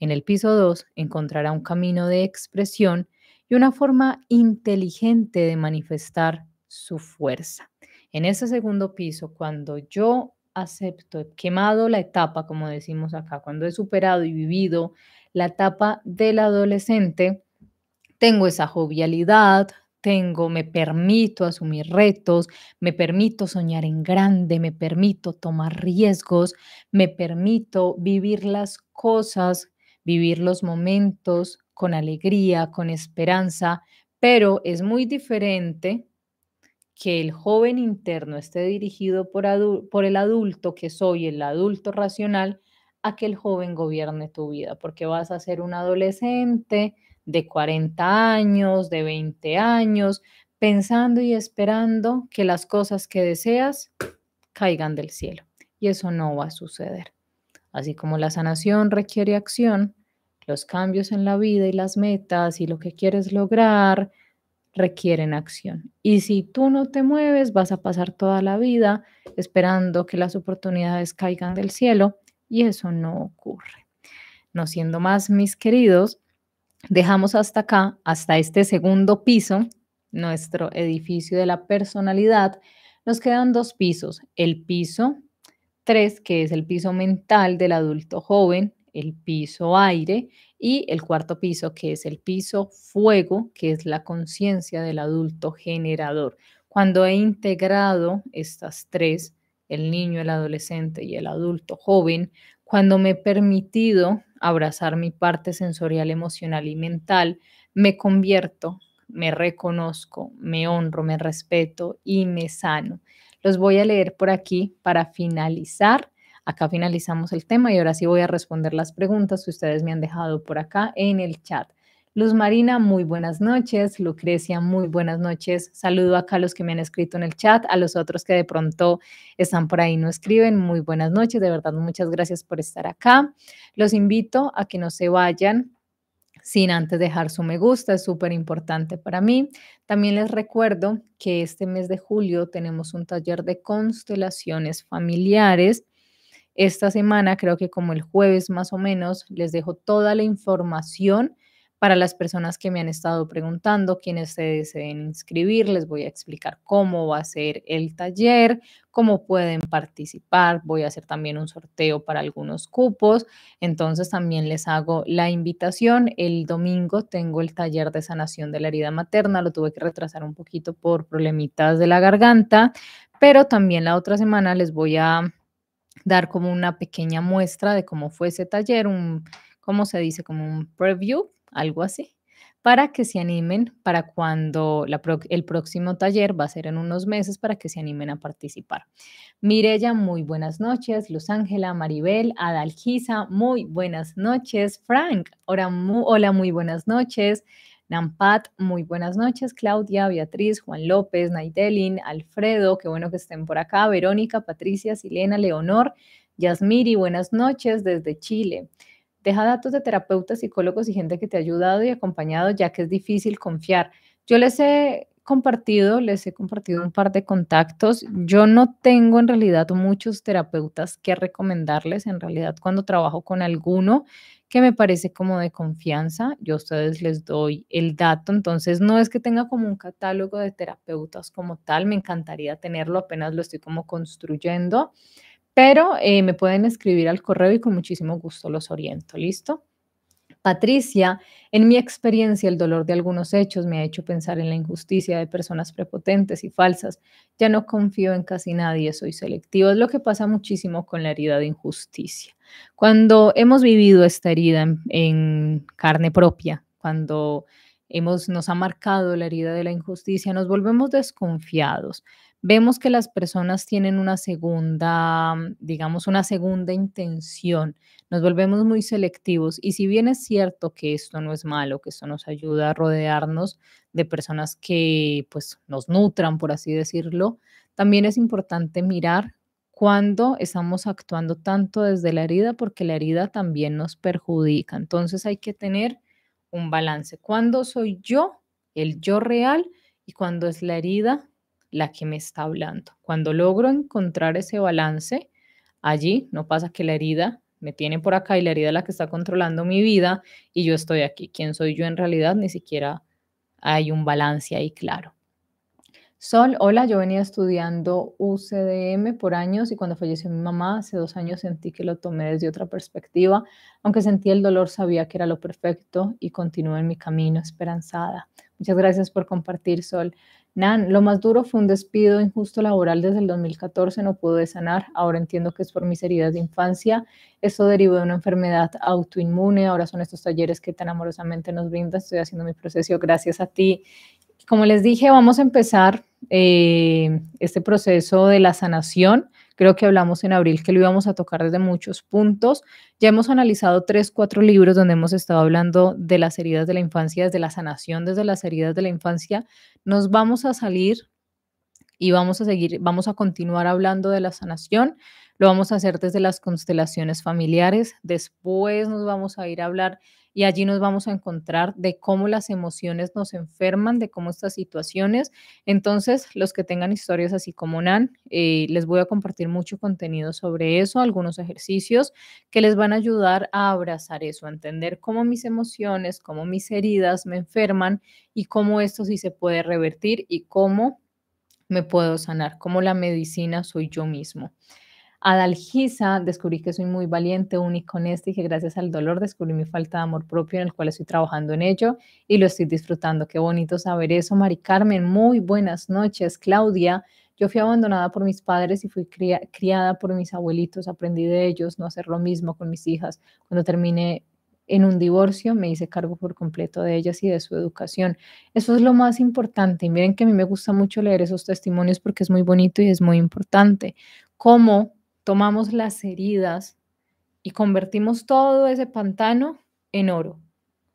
En el piso 2 encontrará un camino de expresión y una forma inteligente de manifestar su fuerza. En ese segundo piso, cuando yo acepto, he quemado la etapa, como decimos acá, cuando he superado y vivido la etapa del adolescente, tengo esa jovialidad, me permito asumir retos, me permito soñar en grande, me permito tomar riesgos, me permito vivir las cosas, vivir los momentos con alegría, con esperanza, pero es muy diferente que el joven interno esté dirigido por, por, el adulto que soy, el adulto racional, a que el joven gobierne tu vida, porque vas a ser un adolescente de 40 años, de 20 años, pensando y esperando que las cosas que deseas caigan del cielo. Y eso no va a suceder. Así como la sanación requiere acción, los cambios en la vida y las metas y lo que quieres lograr requieren acción. Y si tú no te mueves, vas a pasar toda la vida esperando que las oportunidades caigan del cielo y eso no ocurre. No siendo más, mis queridos, dejamos hasta acá, hasta este segundo piso, nuestro edificio de la personalidad. Nos quedan dos pisos, el piso 3, que es el piso mental del adulto joven, el piso aire, y el cuarto piso, que es el piso fuego, que es la conciencia del adulto generador. Cuando he integrado estas tres, el niño, el adolescente y el adulto joven, cuando me he permitido abrazar mi parte sensorial, emocional y mental, me convierto, me reconozco, me honro, me respeto y me sano. Los voy a leer por aquí para finalizar. Acá finalizamos el tema y ahora sí voy a responder las preguntas que ustedes me han dejado por acá en el chat. Luz Marina, muy buenas noches. Lucrecia, muy buenas noches. Saludo acá a los que me han escrito en el chat, a los otros que de pronto están por ahí y no escriben. Muy buenas noches. De verdad, muchas gracias por estar acá. Los invito a que no se vayan sin antes dejar su me gusta, es súper importante para mí. También les recuerdo que este mes de julio tenemos un taller de constelaciones familiares. Esta semana, creo que como el jueves más o menos, les dejo toda la información para las personas que me han estado preguntando, quienes se deseen inscribir, les voy a explicar cómo va a ser el taller, cómo pueden participar. Voy a hacer también un sorteo para algunos cupos. Entonces también les hago la invitación. El domingo tengo el taller de sanación de la herida materna. Lo tuve que retrasar un poquito por problemitas de la garganta, pero también la otra semana les voy a dar como una pequeña muestra de cómo fue ese taller, un, ¿cómo se dice? Como un preview algo así, para que se animen para cuando el próximo taller va a ser en unos meses para que se animen a participar. Mirella, muy buenas noches. Los Ángela, Maribel, Adalgisa, muy buenas noches. Frank, hola, muy, hola, muy buenas noches. Nampat, muy buenas noches. Claudia, Beatriz, Juan López, Naidelin, Alfredo, qué bueno que estén por acá. Verónica, Patricia, Silena, Leonor, Yasmiri, buenas noches desde Chile. Deja datos de terapeutas, psicólogos y gente que te ha ayudado y acompañado, ya que es difícil confiar. Yo les he compartido, les he compartido un par de contactos. Yo no tengo en realidad muchos terapeutas que recomendarles. En realidad, cuando trabajo con alguno que me parece como de confianza, yo a ustedes les doy el dato. Entonces, no es que tenga como un catálogo de terapeutas como tal. Me encantaría tenerlo, apenas lo estoy como construyendo pero eh, me pueden escribir al correo y con muchísimo gusto los oriento, ¿listo? Patricia, en mi experiencia el dolor de algunos hechos me ha hecho pensar en la injusticia de personas prepotentes y falsas. Ya no confío en casi nadie, soy selectivo. Es lo que pasa muchísimo con la herida de injusticia. Cuando hemos vivido esta herida en, carne propia, cuando hemos, nos ha marcado la herida de la injusticia, nos volvemos desconfiados vemos que las personas tienen una segunda, mm, digamos, una segunda intención. Nos volvemos muy selectivos y si bien es cierto que esto no es malo, que esto nos ayuda a rodearnos de personas que pues nos nutran, por así decirlo, también es importante mirar cuando estamos actuando tanto desde la herida, porque la herida también nos perjudica. Entonces hay que tener un balance. ¿Cuándo soy yo, el yo real, y cuando es la herida la que me está hablando. Cuando logro encontrar ese balance, allí no pasa que la herida me tiene por acá y la herida es la que está controlando mi vida y yo estoy aquí. ¿Quién soy yo en realidad? Ni siquiera hay un balance ahí claro. Sol, hola, yo venía estudiando UCDM por años y cuando falleció mi mamá hace dos años sentí que lo tomé desde otra perspectiva. Aunque sentí el dolor, sabía que era lo perfecto y continué en mi camino esperanzada. Muchas gracias por compartir, Sol. Nan, lo más duro fue un despido injusto laboral desde el 2014, no pude sanar, ahora entiendo que es por mis heridas de infancia, eso deriva de una enfermedad autoinmune, ahora son estos talleres que tan amorosamente nos brinda estoy haciendo mi proceso gracias a ti como les dije, vamos a empezar eh, este proceso de la sanación. Creo que hablamos en abril que lo íbamos a tocar desde muchos puntos. Ya hemos analizado tres, cuatro libros donde hemos estado hablando de las heridas de la infancia, desde la sanación, desde las heridas de la infancia. Nos vamos a salir y vamos a seguir, vamos a continuar hablando de la sanación. Lo vamos a hacer desde las constelaciones familiares. Después nos vamos a ir a hablar y allí nos vamos a encontrar de cómo las emociones nos enferman, de cómo estas situaciones. Entonces, los que tengan historias así como Nan, eh, les voy a compartir mucho contenido sobre eso, algunos ejercicios que les van a ayudar a abrazar eso, a entender cómo mis emociones, cómo mis heridas me enferman y cómo esto sí se puede revertir y cómo me puedo sanar, cómo la medicina soy yo mismo. Adalgisa, descubrí que soy muy valiente, única, honesta y que este, gracias al dolor descubrí mi falta de amor propio en el cual estoy trabajando en ello y lo estoy disfrutando. Qué bonito saber eso, Mari Carmen. Muy buenas noches, Claudia. Yo fui abandonada por mis padres y fui criada por mis abuelitos. Aprendí de ellos no hacer lo mismo con mis hijas. Cuando terminé en un divorcio, me hice cargo por completo de ellas y de su educación. Eso es lo más importante. Y miren que a mí me gusta mucho leer esos testimonios porque es muy bonito y es muy importante. Cómo tomamos las heridas y convertimos todo ese pantano en oro.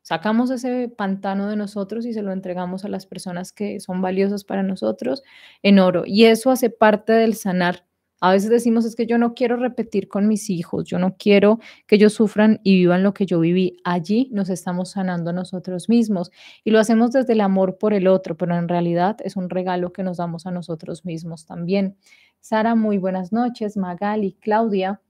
Sacamos ese pantano de nosotros y se lo entregamos a las personas que son valiosas para nosotros en oro. Y eso hace parte del sanar. A veces decimos es que yo no quiero repetir con mis hijos, yo no quiero que ellos sufran y vivan lo que yo viví. Allí nos estamos sanando nosotros mismos y lo hacemos desde el amor por el otro, pero en realidad es un regalo que nos damos a nosotros mismos también. Sara, muy buenas noches. Magali, Claudia,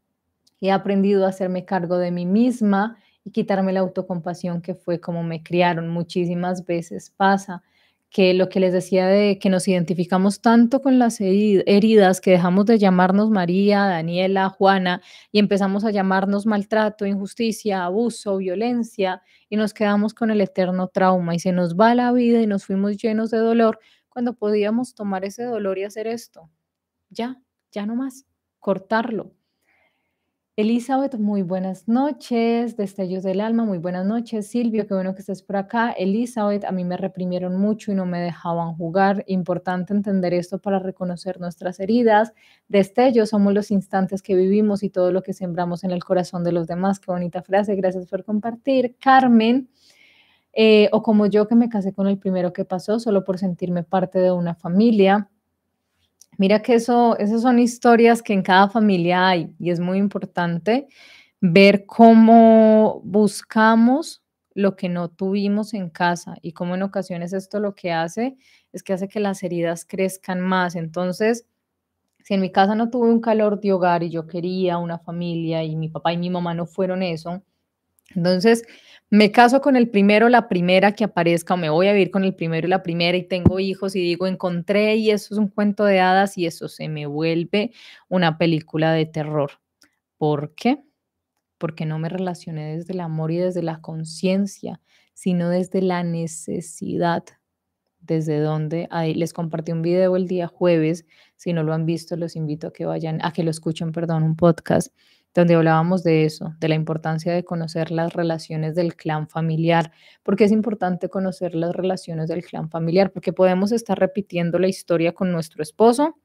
he aprendido a hacerme cargo de mí misma y quitarme la autocompasión que fue como me criaron. Muchísimas veces pasa que lo que les decía de que nos identificamos tanto con las heridas que dejamos de llamarnos María, Daniela, Juana y empezamos a llamarnos maltrato, injusticia, abuso, violencia y nos quedamos con el eterno trauma y se nos va la vida y nos fuimos llenos de dolor cuando podíamos tomar ese dolor y hacer esto ya, ya no más, cortarlo. Elizabeth, muy buenas noches, Destellos del Alma, muy buenas noches, Silvio, qué bueno que estés por acá. Elizabeth, a mí me reprimieron mucho y no me dejaban jugar. Importante entender esto para reconocer nuestras heridas. Destellos somos los instantes que vivimos y todo lo que sembramos en el corazón de los demás. Qué bonita frase, gracias por compartir. Carmen, eh, o como yo que me casé con el primero que pasó, solo por sentirme parte de una familia. Mira que eso, esas son historias que en cada familia hay y es muy importante ver cómo buscamos lo que no tuvimos en casa y cómo en ocasiones esto lo que hace es que hace que las heridas crezcan más. Entonces, si en mi casa no tuve un calor de hogar y yo quería una familia y mi papá y mi mamá no fueron eso, entonces me caso con el primero, la primera que aparezca, o me voy a vivir con el primero y la primera, y tengo hijos y digo, encontré, y eso es un cuento de hadas, y eso se me vuelve una película de terror. ¿Por qué? Porque no me relacioné desde el amor y desde la conciencia, sino desde la necesidad desde donde ahí les compartí un video el día jueves. Si no lo han visto, los invito a que vayan, a que lo escuchen, perdón, un podcast donde hablábamos de eso, de la importancia de conocer las relaciones del clan familiar. porque es importante conocer las relaciones del clan familiar? Porque podemos estar repitiendo la historia con nuestro esposo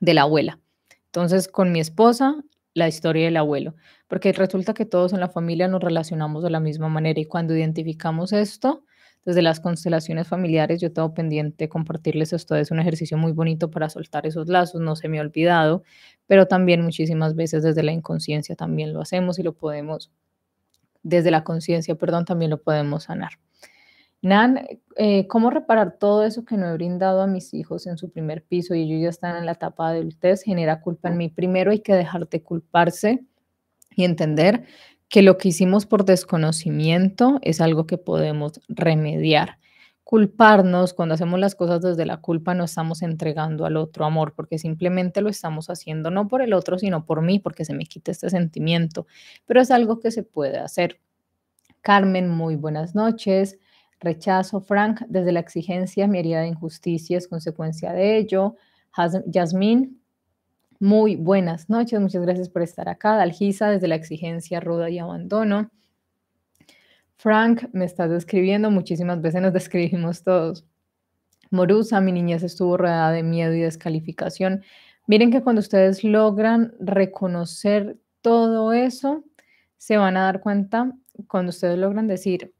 de la abuela. Entonces, con mi esposa, la historia del abuelo, porque resulta que todos en la familia nos relacionamos de la misma manera y cuando identificamos esto, desde las constelaciones familiares. Yo tengo pendiente compartirles esto, es un ejercicio muy bonito para soltar esos lazos, no se me ha olvidado, pero también muchísimas veces desde la inconsciencia también lo hacemos y lo podemos, desde la conciencia, perdón, también lo podemos sanar. Nan, eh, ¿cómo reparar todo eso que no he brindado a mis hijos en su primer piso y ellos ya están en la etapa de adultez? Genera culpa en mí. Primero hay que dejarte culparse y entender que lo que hicimos por desconocimiento es algo que podemos remediar. Culparnos, cuando hacemos las cosas desde la culpa, no estamos entregando al otro amor, porque simplemente lo estamos haciendo no por el otro, sino por mí, porque se me quita este sentimiento. Pero es algo que se puede hacer. Carmen, muy buenas noches. Rechazo, Frank, desde la exigencia, mi herida de injusticia es consecuencia de ello. Jasmine, muy buenas noches, muchas gracias por estar acá. Dalgisa, desde la exigencia, ruda y abandono. Frank, me estás describiendo, muchísimas veces nos describimos todos. Morusa, mi niñez estuvo rodeada de miedo y descalificación. Miren que cuando ustedes logran reconocer todo eso, se van a dar cuenta, cuando ustedes logran decir,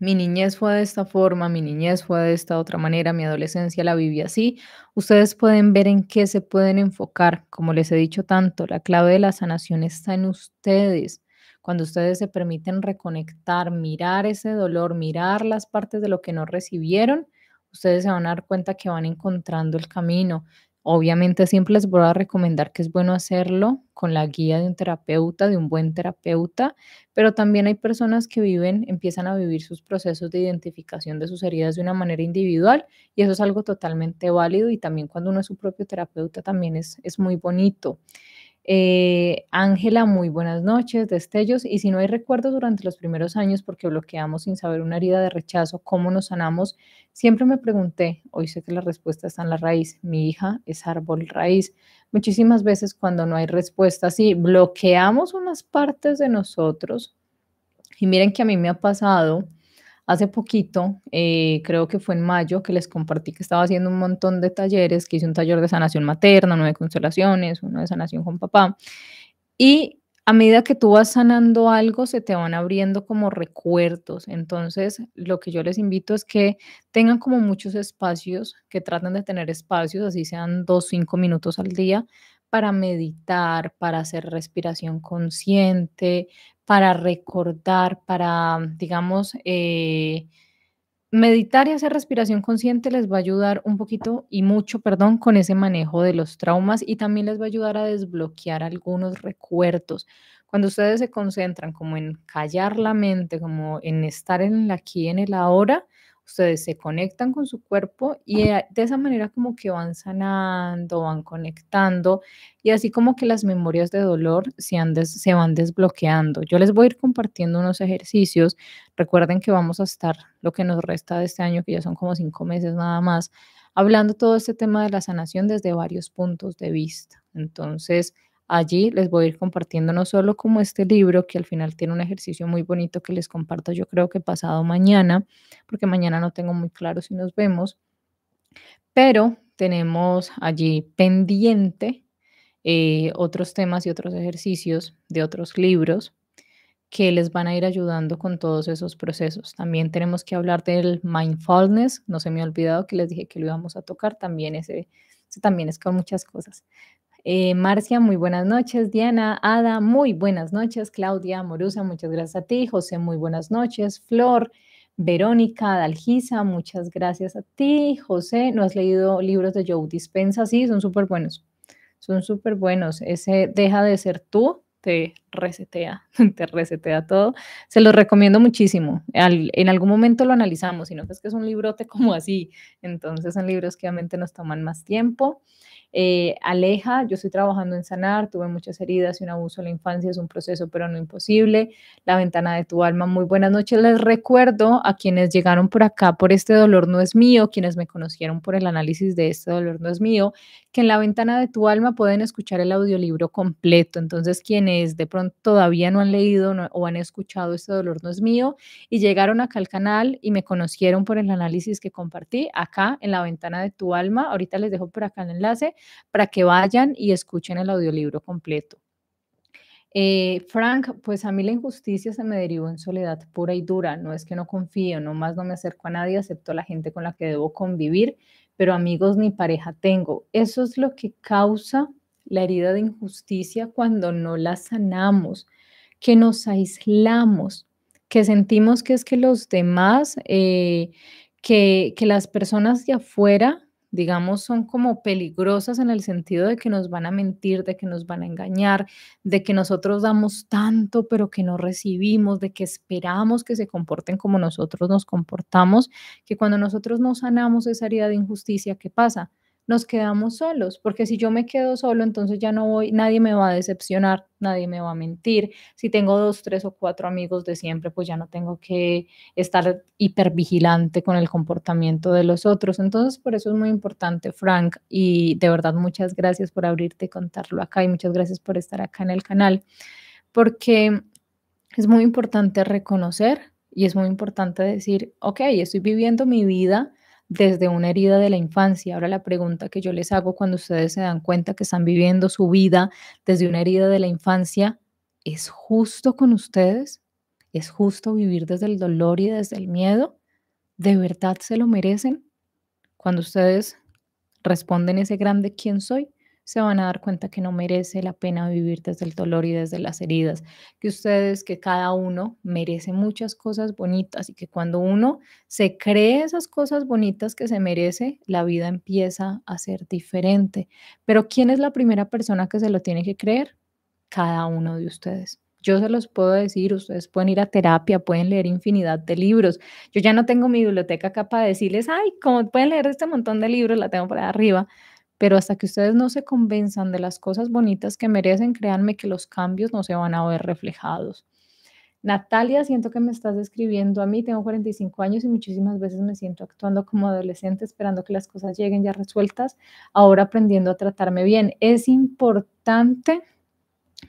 mi niñez fue de esta forma, mi niñez fue de esta otra manera, mi adolescencia la viví así. Ustedes pueden ver en qué se pueden enfocar. Como les he dicho tanto, la clave de la sanación está en ustedes. Cuando ustedes se permiten reconectar, mirar ese dolor, mirar las partes de lo que no recibieron, ustedes se van a dar cuenta que van encontrando el camino, Obviamente siempre les voy a recomendar que es bueno hacerlo con la guía de un terapeuta, de un buen terapeuta, pero también hay personas que viven, empiezan a vivir sus procesos de identificación de sus heridas de una manera individual y eso es algo totalmente válido y también cuando uno es su propio terapeuta también es, es muy bonito. Eh, Ángela, muy buenas noches, destellos. Y si no hay recuerdos durante los primeros años porque bloqueamos sin saber una herida de rechazo, ¿cómo nos sanamos? Siempre me pregunté, hoy sé que la respuesta está en la raíz. Mi hija es árbol raíz. Muchísimas veces cuando no hay respuesta, sí, bloqueamos unas partes de nosotros. Y miren que a mí me ha pasado Hace poquito, eh, creo que fue en mayo, que les compartí que estaba haciendo un montón de talleres, que hice un taller de sanación materna, de constelaciones, uno de sanación con papá. Y a medida que tú vas sanando algo, se te van abriendo como recuerdos. Entonces, lo que yo les invito es que tengan como muchos espacios, que traten de tener espacios, así sean dos, cinco minutos al día, para meditar, para hacer respiración consciente, para recordar, para, digamos, eh, meditar y hacer respiración consciente les va a ayudar un poquito y mucho, perdón, con ese manejo de los traumas y también les va a ayudar a desbloquear algunos recuerdos. Cuando ustedes se concentran como en callar la mente, como en estar en el aquí, en el ahora, ustedes se conectan con su cuerpo y eh, de esa manera como que van sanando, van conectando y así como que las memorias de dolor se, van desbloqueando. Yo les voy a ir compartiendo unos ejercicios. Recuerden que vamos a estar lo que nos resta de este año, que ya son como cinco meses nada más, hablando todo este tema de la sanación desde varios puntos de vista. Entonces, Allí les voy a ir compartiendo no solo como este libro, que al final tiene un ejercicio muy bonito que les comparto yo creo que pasado mañana, porque mañana no tengo muy claro si nos vemos, pero tenemos allí pendiente eh, otros temas y otros ejercicios de otros libros que les van a ir ayudando con todos esos procesos. También tenemos que hablar del mindfulness, no se me ha olvidado que les dije que lo íbamos a tocar, también también es con muchas cosas. Eh, Marcia, muy buenas noches. Diana, Ada, muy buenas noches. Claudia, Morusa, muchas gracias a ti. José, muy buenas noches. Flor, Verónica, Dalgisa, muchas gracias a ti. José, ¿no has leído libros de Joe Dispensa? Sí, son súper buenos. Son súper buenos. Ese deja de ser tú, te resetea, te resetea todo. Se los recomiendo muchísimo. en algún momento lo analizamos, sino que es que es un librote como así. Entonces son libros que obviamente nos toman más tiempo. Eh, aleja. Yo estoy trabajando en sanar, tuve muchas heridas y un abuso en la infancia, es un proceso pero no imposible. La ventana de tu alma, muy buenas noches. Les recuerdo a quienes llegaron por acá por este dolor no es mío, quienes me conocieron por el análisis de este dolor no es mío, que en la ventana de tu alma pueden escuchar el audiolibro completo. Entonces, quienes de pronto todavía no han leído o han escuchado este dolor no es mío y llegaron acá al canal y me conocieron por el análisis que compartí acá en la ventana de tu alma, ahorita les dejo por acá el enlace, para que vayan y escuchen el audiolibro completo. Eh, Frank, pues a mí la injusticia se me derivó en soledad pura y dura. No es que no confío, más no me acerco a nadie, excepto a la gente con la que debo convivir, pero amigos ni pareja tengo. Eso es lo que causa la herida de injusticia cuando no la sanamos, que nos aislamos, que sentimos que es que los demás, eh, que, que las personas de afuera digamos, son como peligrosas en el sentido de que nos van a mentir, de que nos van a engañar, de que nosotros damos tanto pero que no recibimos, de que esperamos que se comporten como nosotros nos comportamos, que cuando nosotros no sanamos esa herida de injusticia, ¿qué pasa? nos quedamos solos, porque si yo me quedo solo, entonces ya no voy, nadie me va a decepcionar, nadie me va a mentir. Si tengo dos, tres o cuatro amigos de siempre, pues ya no tengo que estar hipervigilante con el comportamiento de los otros. Entonces, por eso es muy importante, Frank, y de verdad muchas gracias por abrirte y contarlo acá y muchas gracias por estar acá en el canal, porque es muy importante reconocer y es muy importante decir, ok, estoy viviendo mi vida desde una herida de la infancia. Ahora la pregunta que yo les hago cuando ustedes se dan cuenta que están viviendo su vida desde una herida de la infancia, ¿es justo con ustedes? ¿Es justo vivir desde el dolor y desde el miedo? ¿De verdad se lo merecen? Cuando ustedes responden ese grande quién soy, se van a dar cuenta que no merece la pena vivir desde el dolor y desde las heridas, que ustedes, que cada uno merece muchas cosas bonitas y que cuando uno se cree esas cosas bonitas que se merece, la vida empieza a ser diferente. Pero ¿quién es la primera persona que se lo tiene que creer? Cada uno de ustedes. Yo se los puedo decir, ustedes pueden ir a terapia, pueden leer infinidad de libros. Yo ya no tengo mi biblioteca acá para decirles, ay, como pueden leer este montón de libros, la tengo por ahí arriba, pero hasta que ustedes no se convenzan de las cosas bonitas que merecen, créanme que los cambios no se van a ver reflejados. Natalia, siento que me estás describiendo a mí, tengo 45 años y muchísimas veces me siento actuando como adolescente, esperando que las cosas lleguen ya resueltas, ahora aprendiendo a tratarme bien. Es importante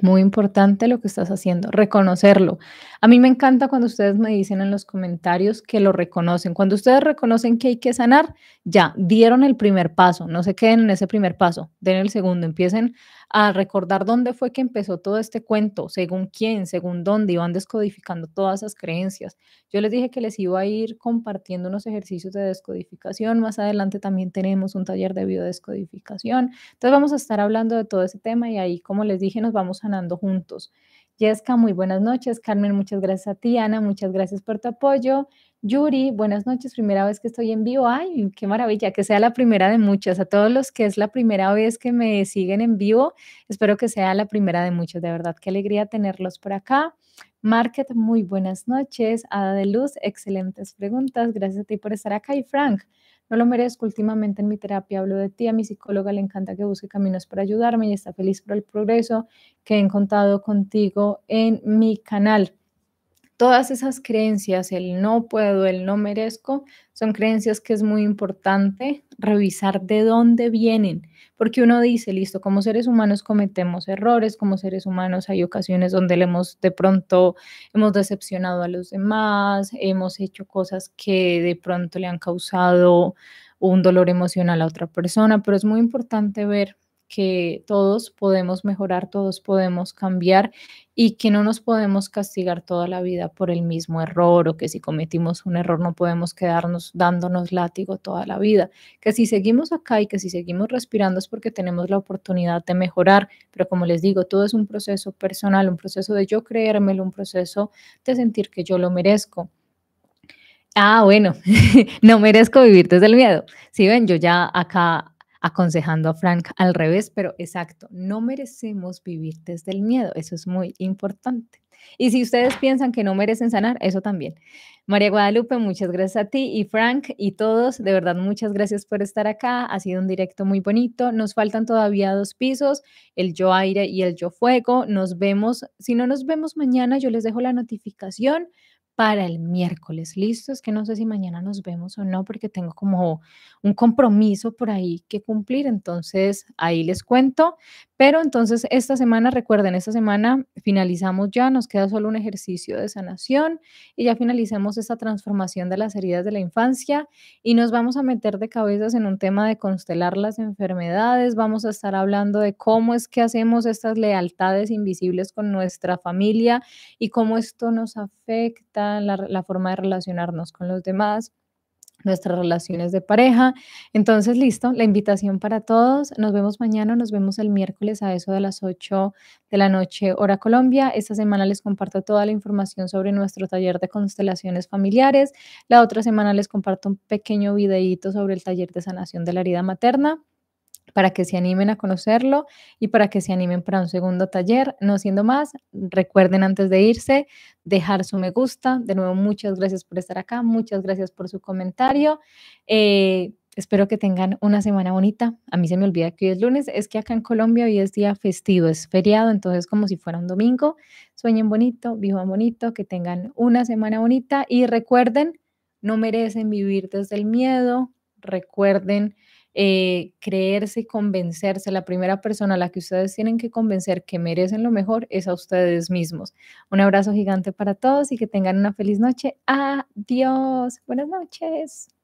muy importante lo que estás haciendo, reconocerlo. A mí me encanta cuando ustedes me dicen en los comentarios que lo reconocen. Cuando ustedes reconocen que hay que sanar, ya dieron el primer paso, no se queden en ese primer paso, den el segundo, empiecen a recordar dónde fue que empezó todo este cuento, según quién, según dónde, y van descodificando todas esas creencias. Yo les dije que les iba a ir compartiendo unos ejercicios de descodificación, más adelante también tenemos un taller de biodescodificación. Entonces vamos a estar hablando de todo ese tema y ahí, como les dije, nos vamos sonando sanando juntos. Jessica, muy buenas noches. Carmen, muchas gracias a ti. Ana, muchas gracias por tu apoyo. Yuri, buenas noches. Primera vez que estoy en vivo. Ay, qué maravilla, que sea la primera de muchas. A todos los que es la primera vez que me siguen en vivo, espero que sea la primera de muchas. De verdad, qué alegría tenerlos por acá. Market, muy buenas noches. Ada de Luz, excelentes preguntas. Gracias a ti por estar acá. Y Frank, no lo merezco. Últimamente en mi terapia hablo de ti. A mi psicóloga le encanta que busque caminos para ayudarme y está feliz por el progreso que he encontrado contigo en mi canal todas esas creencias, el no puedo, el no merezco, son creencias que es muy importante revisar de dónde vienen, porque uno dice, listo, como seres humanos cometemos errores, como seres humanos hay ocasiones donde le hemos de pronto hemos decepcionado a los demás, hemos hecho cosas que de pronto le han causado un dolor emocional a otra persona, pero es muy importante ver que todos podemos mejorar, todos podemos cambiar y que no nos podemos castigar toda la vida por el mismo error o que si cometimos un error no podemos quedarnos dándonos látigo toda la vida, que si seguimos acá y que si seguimos respirando es porque tenemos la oportunidad de mejorar, pero como les digo, todo es un proceso personal, un proceso de yo creérmelo, un proceso de sentir que yo lo merezco. Ah, bueno, no merezco vivir desde el miedo. Si ¿Sí ven, yo ya acá aconsejando a Frank al revés, pero exacto, no merecemos vivir desde el miedo, eso es muy importante. Y si ustedes piensan que no merecen sanar, eso también. María Guadalupe, muchas gracias a ti y Frank y todos, de verdad muchas gracias por estar acá, ha sido un directo muy bonito, nos faltan todavía dos pisos, el yo aire y el yo fuego, nos vemos, si no nos vemos mañana, yo les dejo la notificación para el miércoles. Listos, que no sé si mañana nos vemos o no, porque tengo como un compromiso por ahí que cumplir. Entonces, ahí les cuento. Pero entonces, esta semana, recuerden, esta semana finalizamos ya, nos queda solo un ejercicio de sanación y ya finalizamos esta transformación de las heridas de la infancia y nos vamos a meter de cabezas en un tema de constelar las enfermedades. Vamos a estar hablando de cómo es que hacemos estas lealtades invisibles con nuestra familia y cómo esto nos afecta la, la forma de relacionarnos con los demás, nuestras relaciones de pareja. Entonces, listo, la invitación para todos. Nos vemos mañana, nos vemos el miércoles a eso de las 8 de la noche, hora Colombia. Esta semana les comparto toda la información sobre nuestro taller de constelaciones familiares. La otra semana les comparto un pequeño videíto sobre el taller de sanación de la herida materna para que se animen a conocerlo y para que se animen para un segundo taller. No siendo más, recuerden antes de irse dejar su me gusta. De nuevo, muchas gracias por estar acá, muchas gracias por su comentario. Eh, espero que tengan una semana bonita. A mí se me olvida que hoy es lunes, es que acá en Colombia hoy es día festivo, es feriado, entonces como si fuera un domingo. Sueñen bonito, vivan bonito, que tengan una semana bonita y recuerden, no merecen vivir desde el miedo, recuerden eh, creerse y convencerse. La primera persona a la que ustedes tienen que convencer que merecen lo mejor es a ustedes mismos. Un abrazo gigante para todos y que tengan una feliz noche. Adiós. Buenas noches.